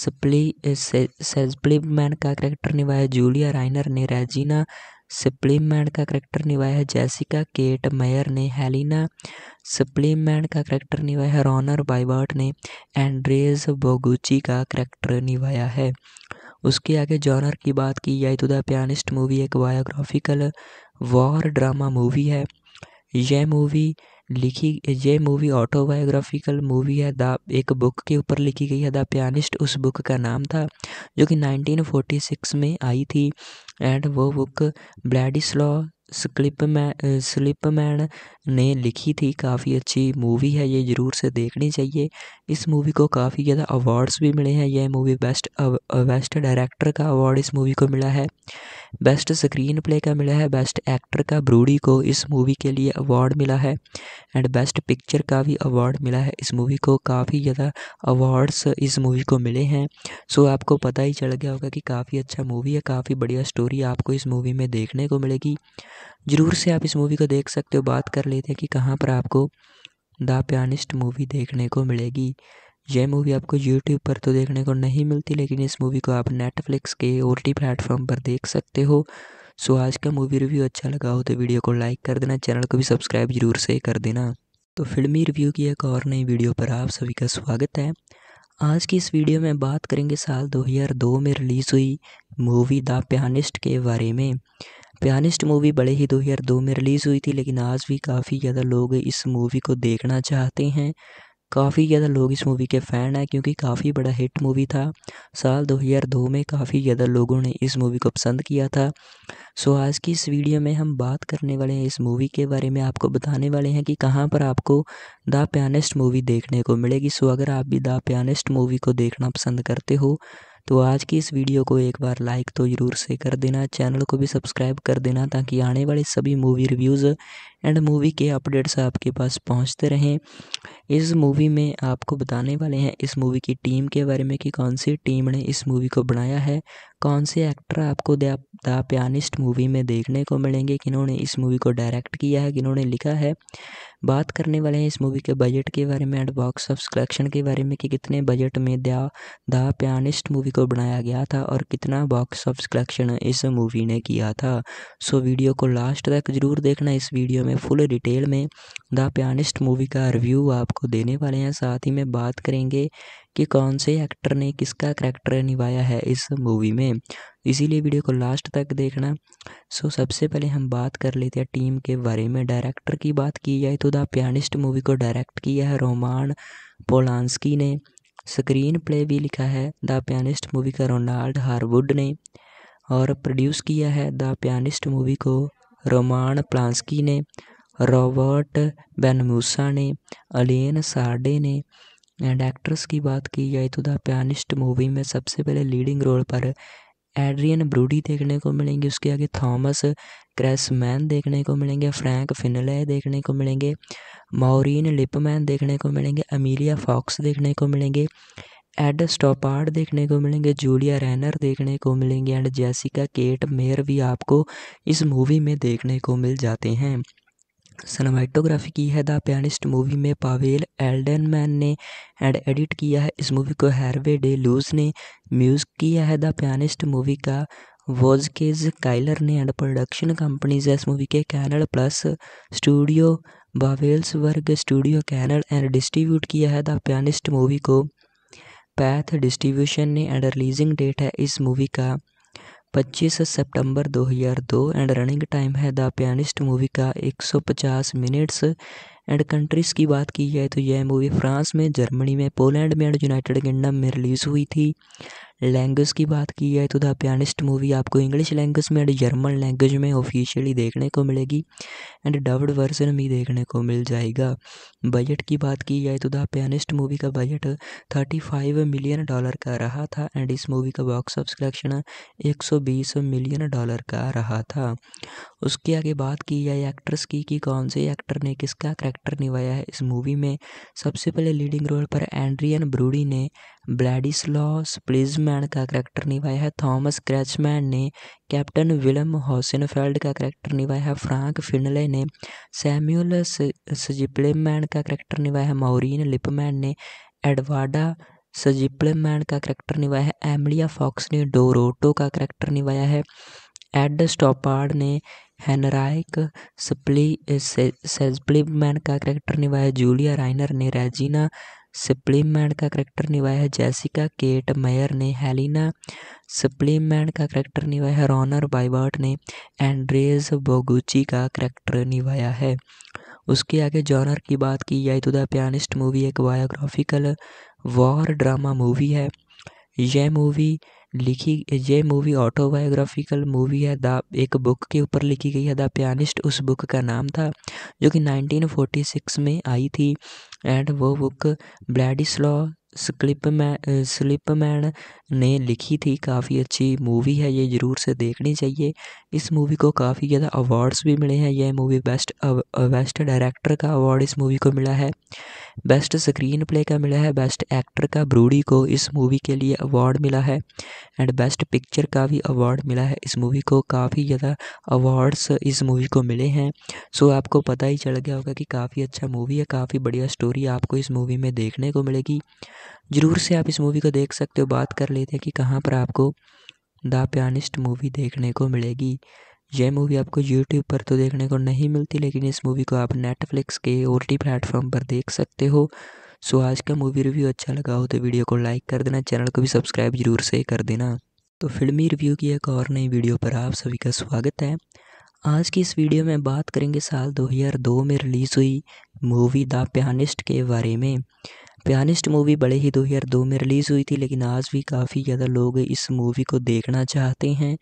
सप्ली सेजप्लीमैन का करैक्टर निभाया जूलिया राइनर ने रेजिना मैन का करैक्टर निभाया है जैसिका केट मेयर ने हेलिना मैन का करैक्टर निभाया है रॉनर बाइबर्ट ने एंड्रेस बोगुची का करैक्टर निभाया है उसके आगे जॉनर की बात की जाए तो द पियानिस्ट मूवी एक बायोग्राफिकल वॉर ड्रामा मूवी है यह मूवी लिखी ये मूवी ऑटोबायोग्राफिकल मूवी है द एक बुक के ऊपर लिखी गई है द पियानिस्ट उस बुक का नाम था जो कि 1946 में आई थी एंड वो बुक ब्लैडिस्लॉ स्लिप मै स्लिप मैन ने लिखी थी काफ़ी अच्छी मूवी है ये ज़रूर से देखनी चाहिए इस मूवी को काफ़ी ज़्यादा अवार्ड्स भी मिले हैं यह मूवी बेस्ट बेस्ट डायरेक्टर का अवार्ड इस मूवी को मिला है बेस्ट स्क्रीन प्ले का मिला है बेस्ट एक्टर का ब्रूडी को इस मूवी के लिए अवार्ड मिला है एंड बेस्ट पिक्चर का भी अवार्ड मिला है इस मूवी को काफ़ी ज़्यादा अवार्ड्स इस मूवी को मिले हैं सो आपको पता ही चल गया होगा कि काफ़ी अच्छा मूवी है काफ़ी बढ़िया स्टोरी आपको इस मूवी में देखने को मिलेगी ज़रूर से आप इस मूवी को देख सकते हो बात कर लेते हैं कि कहाँ पर आपको द पियानिस्ट मूवी देखने को मिलेगी यह मूवी आपको यूट्यूब पर तो देखने को नहीं मिलती लेकिन इस मूवी को आप नेटफ्लिक्स के ओ प्लेटफॉर्म पर देख सकते हो सो आज का मूवी रिव्यू अच्छा लगा हो तो वीडियो को लाइक कर देना चैनल को भी सब्सक्राइब जरूर से कर देना तो फिल्मी रिव्यू की एक और नई वीडियो पर आप सभी का स्वागत है आज की इस वीडियो में बात करेंगे साल 2002 में रिलीज़ हुई मूवी द पियानिस्ट के बारे में पियानिस्ट मूवी बड़े ही 2002 में रिलीज़ हुई थी लेकिन आज भी काफ़ी ज़्यादा लोग इस मूवी को देखना चाहते हैं काफ़ी ज़्यादा लोग इस मूवी के फ़ैन हैं क्योंकि काफ़ी बड़ा हिट मूवी था साल 2002 में काफ़ी ज़्यादा लोगों ने इस मूवी को पसंद किया था सो आज की इस वीडियो में हम बात करने वाले हैं इस मूवी के बारे में आपको बताने वाले हैं कि कहाँ पर आपको द प्यानिस्ट मूवी देखने को मिलेगी सो अगर आप भी द प्यानिस्ट मूवी को देखना पसंद करते हो तो आज की इस वीडियो को एक बार लाइक तो ज़रूर से कर देना चैनल को भी सब्सक्राइब कर देना ताकि आने वाले सभी मूवी रिव्यूज़ एंड मूवी के अपडेट्स आपके पास पहुंचते रहें इस मूवी में आपको बताने वाले हैं इस मूवी की टीम के बारे में कि कौन सी टीम ने इस मूवी को बनाया है कौन से एक्टर आपको द पियानिस्ट मूवी में देखने को मिलेंगे किन्होंने इस मूवी को डायरेक्ट किया है किन्होंने लिखा है बात करने वाले हैं इस मूवी के बजट के बारे में एंड बॉक्स ऑफ कलेक्शन के बारे में कि कितने बजट में दया द पियानिस्ट मूवी को बनाया गया था और कितना बॉक्स ऑफ कलेक्शन इस मूवी ने किया था सो वीडियो को लास्ट तक ज़रूर देखना इस वीडियो में फुल डिटेल में द पियानिस्ट मूवी का रिव्यू आप को देने वाले हैं साथ ही में बात करेंगे कि कौन से एक्टर ने किसका करैक्टर निभाया है इस मूवी में इसीलिए वीडियो को लास्ट तक देखना सो सबसे पहले हम बात कर लेते हैं टीम के बारे में डायरेक्टर की बात की जाए तो द पियानिस्ट मूवी को डायरेक्ट किया है रोमान पोलानस्की ने स्क्रीन प्ले भी लिखा है द पियानिस्ट मूवी का रोनाल्ड हारवुड ने और प्रोड्यूस किया है द पियानिस्ट मूवी को रोमान प्लांस्की ने रॉबर्ट बेनमूसा ने अलियन सार्डे ने एंड एक्ट्रेस की बात की जाए तो द पियानिस्ट मूवी में सबसे पहले लीडिंग रोल पर एड्रियन ब्रूडी देखने को मिलेंगे उसके आगे थॉमस क्रेसमैन देखने को मिलेंगे फ्रैंक फिनले देखने को मिलेंगे माउरीन लिपमैन देखने को मिलेंगे अमीलिया फॉक्स देखने को मिलेंगे एड स्टॉपार्ड देखने को मिलेंगे जूलिया रैनर देखने को मिलेंगे एंड जैसिका केट मेयर भी आपको इस मूवी में देखने को मिल जाते हैं सनेमाइटोग्राफ़ी की है द पियानिस्ट मूवी में पावेल एल्डनमैन ने एंड एडिट किया है इस मूवी को हैरवे डे लूज ने म्यूज़िक किया है द पियानिस्ट मूवी का वोजकेज काइलर ने एंड प्रोडक्शन कंपनीज है इस मूवी के Canal Plus studio Babelsberg studio Canal and distribute किया है द पियानिस्ट मूवी को पैथ डिस्ट्रीब्यूशन ने एंड रिलीजिंग डेट है इस मूवी का पच्चीस सितंबर दो हज़ार दो एंड रनिंग टाइम है द पियानिस्ट मूवी का एक सौ पचास मिनट्स एंड कंट्रीज़ की बात की जाए तो यह मूवी फ्रांस में जर्मनी में पोलैंड में एंड यूनाइटेड किंगडम में रिलीज़ हुई थी लैंग्वेज की बात की जाए तो द पियानिस्ट मूवी आपको इंग्लिश लैंग्वेज में एंड जर्मन लैंग्वेज में ऑफिशियली देखने को मिलेगी एंड डब्ड वर्जन भी देखने को मिल जाएगा बजट की बात की जाए तो द पियानिस्ट मूवी का budget thirty five million dollar का रहा था एंड इस मूवी का बॉक्स ऑफ कलेक्शन एक सौ बीस मिलियन डॉलर का रहा था उसके आगे बात की जाए एक्ट्रेस की कि कौन से एक्टर ने किसका करैक्टर निभाया है इस मूवी में सबसे पहले लीडिंग रोल पर एंड्रियन ब्रूडी ने ब्लैडिस्लॉस प्लिजमैन का करैक्टर निभाया है थॉमस क्रैचमैन ने कैप्टन विलम हॉसनफेल्ड का करैक्टर निभाया है फ्रैंक फिनले ने सैम्यूल सजिप्लेमैन का करैक्टर निभाया है माउरीन लिपमैन ने एडवाडा सजिप्लेमैन का करैक्टर निभाया है एमलिया फॉक्स ने डोरोटो का करैक्टर निभाया है एड स्टॉपार्ड ने हेनराइक सप्ली सेजप्लीमैन का करैक्टर निभाया जूलिया राइनर ने रेजिना मैन का करैक्टर निभाया है जैसिका केट मेयर ने हेलिना मैन का करैक्टर निभाया है रॉनर बाइबर्ट ने एंड्रेस बोगुची का करैक्टर निभाया है उसके आगे जॉनर की बात की जाए तो द पियानिस्ट मूवी एक बायोग्राफिकल वॉर ड्रामा मूवी है यह मूवी लिखी ये मूवी ऑटोबायोग्राफिकल मूवी है द एक बुक के ऊपर लिखी गई है द पियानिस्ट उस बुक का नाम था जो कि 1946 में आई थी एंड वो बुक ब्लैडिस्लॉ स्लिप मैन ने लिखी थी काफ़ी अच्छी मूवी है ये ज़रूर से देखनी चाहिए इस मूवी को काफ़ी ज़्यादा अवार्ड्स भी मिले हैं यह मूवी बेस्ट बेस्ट डायरेक्टर का अवार्ड इस मूवी को मिला है बेस्ट स्क्रीन प्ले का मिला है बेस्ट एक्टर का ब्रूडी को इस मूवी के लिए अवार्ड मिला है एंड बेस्ट पिक्चर का भी अवार्ड मिला है इस मूवी को काफ़ी ज़्यादा अवार्ड्स इस मूवी को मिले हैं सो आपको पता ही चल गया होगा कि काफ़ी अच्छा मूवी है काफ़ी बढ़िया स्टोरी आपको इस मूवी में देखने को मिलेगी ज़रूर से आप इस मूवी को देख सकते हो बात कर लेते हैं कि कहाँ पर आपको द पियानिस्ट मूवी देखने को मिलेगी यह मूवी आपको यूट्यूब पर तो देखने को नहीं मिलती लेकिन इस मूवी को आप नेटफ्लिक्स के ओ टी प्लेटफॉर्म पर देख सकते हो सो आज का मूवी रिव्यू अच्छा लगा हो तो वीडियो को लाइक कर देना चैनल को भी सब्सक्राइब जरूर से कर देना तो फिल्मी रिव्यू की एक और नई वीडियो पर आप सभी का स्वागत है आज की इस वीडियो में बात करेंगे साल 2002 में रिलीज़ हुई मूवी द पियानिस्ट के बारे में पियानिस्ट मूवी बड़े ही 2002 में रिलीज़ हुई थी लेकिन आज भी काफ़ी ज़्यादा लोग इस मूवी को देखना चाहते हैं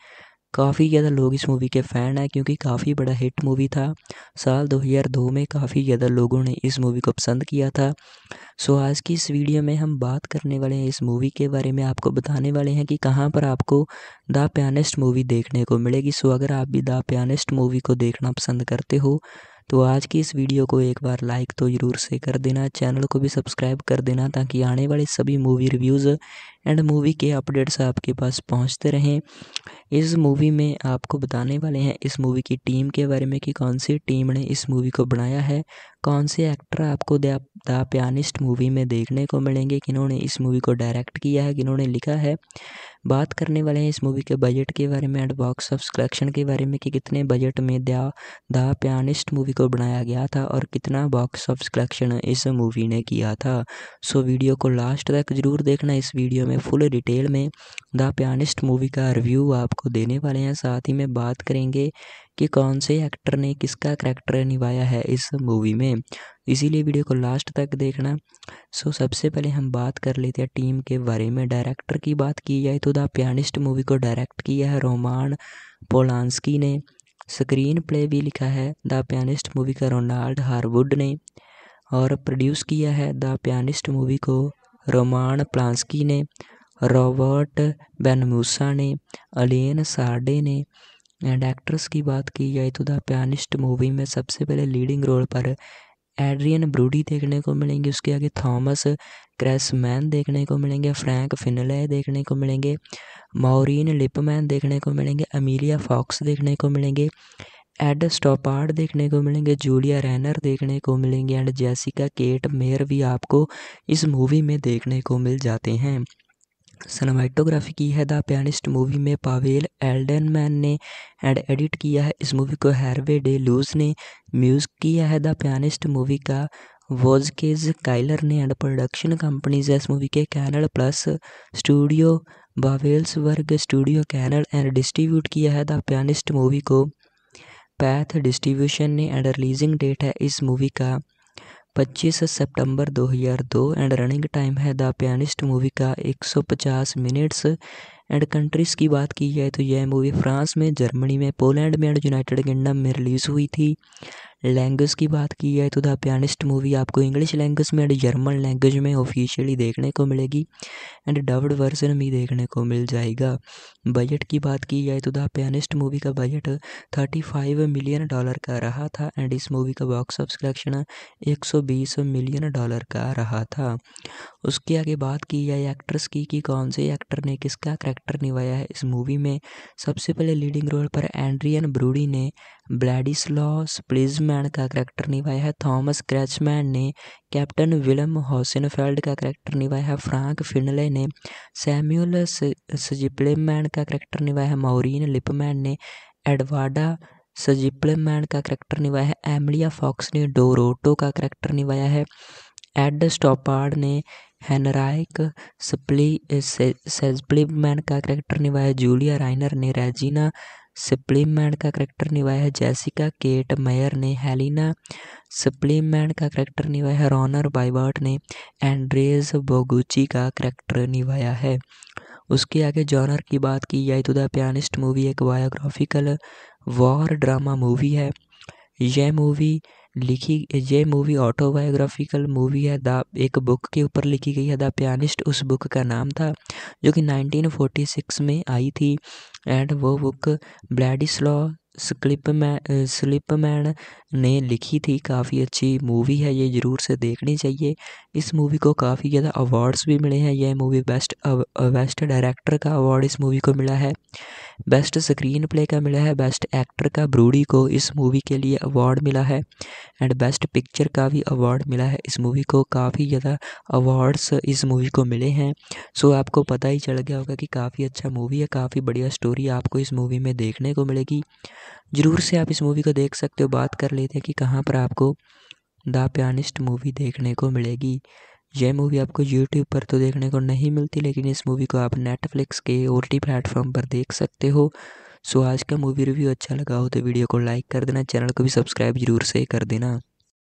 काफ़ी ज़्यादा लोग इस मूवी के फ़ैन हैं क्योंकि काफ़ी बड़ा हिट मूवी था साल 2002 में काफ़ी ज़्यादा लोगों ने इस मूवी को पसंद किया था सो आज की इस वीडियो में हम बात करने वाले हैं इस मूवी के बारे में आपको बताने वाले हैं कि कहाँ पर आपको द पियानिस्ट मूवी देखने को मिलेगी सो अगर आप भी द पियानिस्ट मूवी को देखना पसंद करते हो तो आज की इस वीडियो को एक बार लाइक तो ज़रूर से कर देना चैनल को भी सब्सक्राइब कर देना ताकि आने वाले सभी मूवी रिव्यूज़ एंड मूवी के अपडेट्स आपके पास पहुंचते रहें इस मूवी में आपको बताने वाले हैं इस मूवी की टीम के बारे में कि कौन सी टीम ने इस मूवी को बनाया है कौन से एक्टर आपको द प्यानिस्ट मूवी में देखने को मिलेंगे किन्होंने इस मूवी को डायरेक्ट किया है किन्होंने लिखा है बात करने वाले हैं इस मूवी के बजट के बारे में एंड बॉक्स ऑफ कलेक्शन के बारे में कि कितने बजट में दया द पियानिस्ट मूवी को बनाया गया था और कितना बॉक्स ऑफ कलेक्शन इस मूवी ने किया था सो वीडियो को लास्ट तक ज़रूर देखना इस वीडियो में फुल डिटेल में द पियानिस्ट मूवी का रिव्यू आपको देने वाले हैं साथ ही में बात करेंगे कि कौन से एक्टर ने किसका करैक्टर निभाया है इस मूवी में इसीलिए वीडियो को लास्ट तक देखना सो सबसे पहले हम बात कर लेते हैं टीम के बारे में डायरेक्टर की बात की जाए तो द पियानिस्ट मूवी को डायरेक्ट किया है रोमान पोलानस्की ने स्क्रीन प्ले भी लिखा है द पियानिस्ट मूवी का रोनाल्ड हारवुड ने और प्रोड्यूस किया है द पियानिस्ट मूवी को रोमान प्लांसकी ने रॉबर्ट बेनमूसा ने अलेन सार्डे ने एंड एक्ट्रेस की बात की जाए तो द पियानिस्ट मूवी में सबसे पहले लीडिंग रोल पर एड्रियन ब्रूडी देखने को मिलेंगे उसके आगे थॉमस क्रेसमैन देखने को मिलेंगे फ्रैंक फिनले देखने को मिलेंगे मौरीन लिपमैन देखने को मिलेंगे अमीलिया फॉक्स देखने को मिलेंगे एड स्टोपार्ड देखने को मिलेंगे जूलिया रैनर देखने को मिलेंगे एंड जैसिका केट मेयर भी आपको इस मूवी में देखने को मिल जाते हैं सनेमाइटोग्राफ़ी की है द पियानिस्ट मूवी में पावेल एल्डनमैन ने एंड एडिट किया है इस मूवी को हैरवे डे लूज ने म्यूज़ किया है द पियानिस्ट मूवी का वोजकेज काइलर ने एंड प्रोडक्शन कंपनीज है इस मूवी के Canal Plus studio Babelsberg studio Canal and distribute किया है द पियानिस्ट मूवी को पैथ डिस्ट्रीब्यूशन ने एंड रिलीजिंग डेट है इस मूवी का पच्चीस सितंबर दो हज़ार दो एंड रनिंग टाइम है द पियानिस्ट मूवी का एक सौ पचास मिनट्स एंड कंट्रीज़ की बात की जाए तो यह मूवी फ्रांस में जर्मनी में पोलैंड में एंड यूनाइटेड किंगडम में रिलीज़ हुई थी लैंग्वेज की बात की जाए तो द पियानिस्ट मूवी आपको इंग्लिश लैंग्वेज में एंड जर्मन लैंग्वेज में ऑफिशियली देखने को मिलेगी एंड डब्ड वर्जन भी देखने को मिल जाएगा बजट की बात की जाए तो द पियानिस्ट मूवी का budget thirty five million dollar का रहा था एंड इस मूवी का बॉक्स ऑफिस कलेक्शन एक सौ बीस मिलियन डॉलर का रहा था उसके आगे बात की जाए एक्ट्रेस की कि कौन से एक्टर ने किसका करेक्टर निभाया है इस मूवी में सबसे पहले लीडिंग रोल पर एंड्रियन ब्रूडी ने लॉस स्प्लिज्म क्रैचमैन का करैक्टर निभाया है थॉमस क्रैचमैन ने कैप्टन विलम हॉसनफेल्ड का करैक्टर निभाया है फ्रांक फिनले ने सैम्यूल सजिप्लेमैन का करैक्टर निभाया है माउरीन लिपमैन ने एडवाडा सजिप्लेमैन का करैक्टर निभाया है एमलिया फॉक्स ने डोरोटो का करैक्टर निभाया है एड स्टॉपार्ड ने हेनराइक सप्ली सेजप्लीमैन का करैक्टर निभाया जूलिया राइनर ने रेजिना मैन का करैक्टर निभाया है जैसिका केट मेयर ने हेलिना मैन का करैक्टर निभाया है रॉनर बाइबर्ट ने एंड्रेस बोगुची का करैक्टर निभाया है उसके आगे जॉनर की बात की जाए तो द पियानिस्ट मूवी एक बायोग्राफिकल वॉर ड्रामा मूवी है यह मूवी लिखी ये मूवी ऑटोबायोग्राफिकल मूवी है द एक बुक के ऊपर लिखी गई है द पियानिस्ट उस बुक का नाम था जो कि 1946 में आई थी एंड वो बुक ब्लैडिस्लॉ स्क्लिप मै स्लिप मैन ने लिखी थी काफ़ी अच्छी मूवी है ये ज़रूर से देखनी चाहिए इस मूवी को काफ़ी ज़्यादा अवार्ड्स भी मिले हैं यह मूवी बेस्ट बेस्ट डायरेक्टर का अवार्ड इस मूवी को मिला है बेस्ट स्क्रीन प्ले का मिला है बेस्ट एक्टर का ब्रूडी को इस मूवी के लिए अवार्ड मिला है एंड बेस्ट पिक्चर का भी अवार्ड मिला है इस मूवी को काफ़ी ज़्यादा अवार्ड्स इस मूवी को मिले हैं सो आपको पता ही चल गया होगा कि काफ़ी अच्छा मूवी है काफ़ी बढ़िया स्टोरी आपको इस मूवी में देखने को मिलेगी ज़रूर से आप इस मूवी को देख सकते हो बात कर लेते हैं कि कहाँ पर आपको द पियानिस्ट मूवी देखने को मिलेगी यह मूवी आपको यूट्यूब पर तो देखने को नहीं मिलती लेकिन इस मूवी को आप नेटफ्लिक्स के ओ प्लेटफॉर्म पर देख सकते हो सो आज का मूवी रिव्यू अच्छा लगा हो तो वीडियो को लाइक कर देना चैनल को भी सब्सक्राइब जरूर से कर देना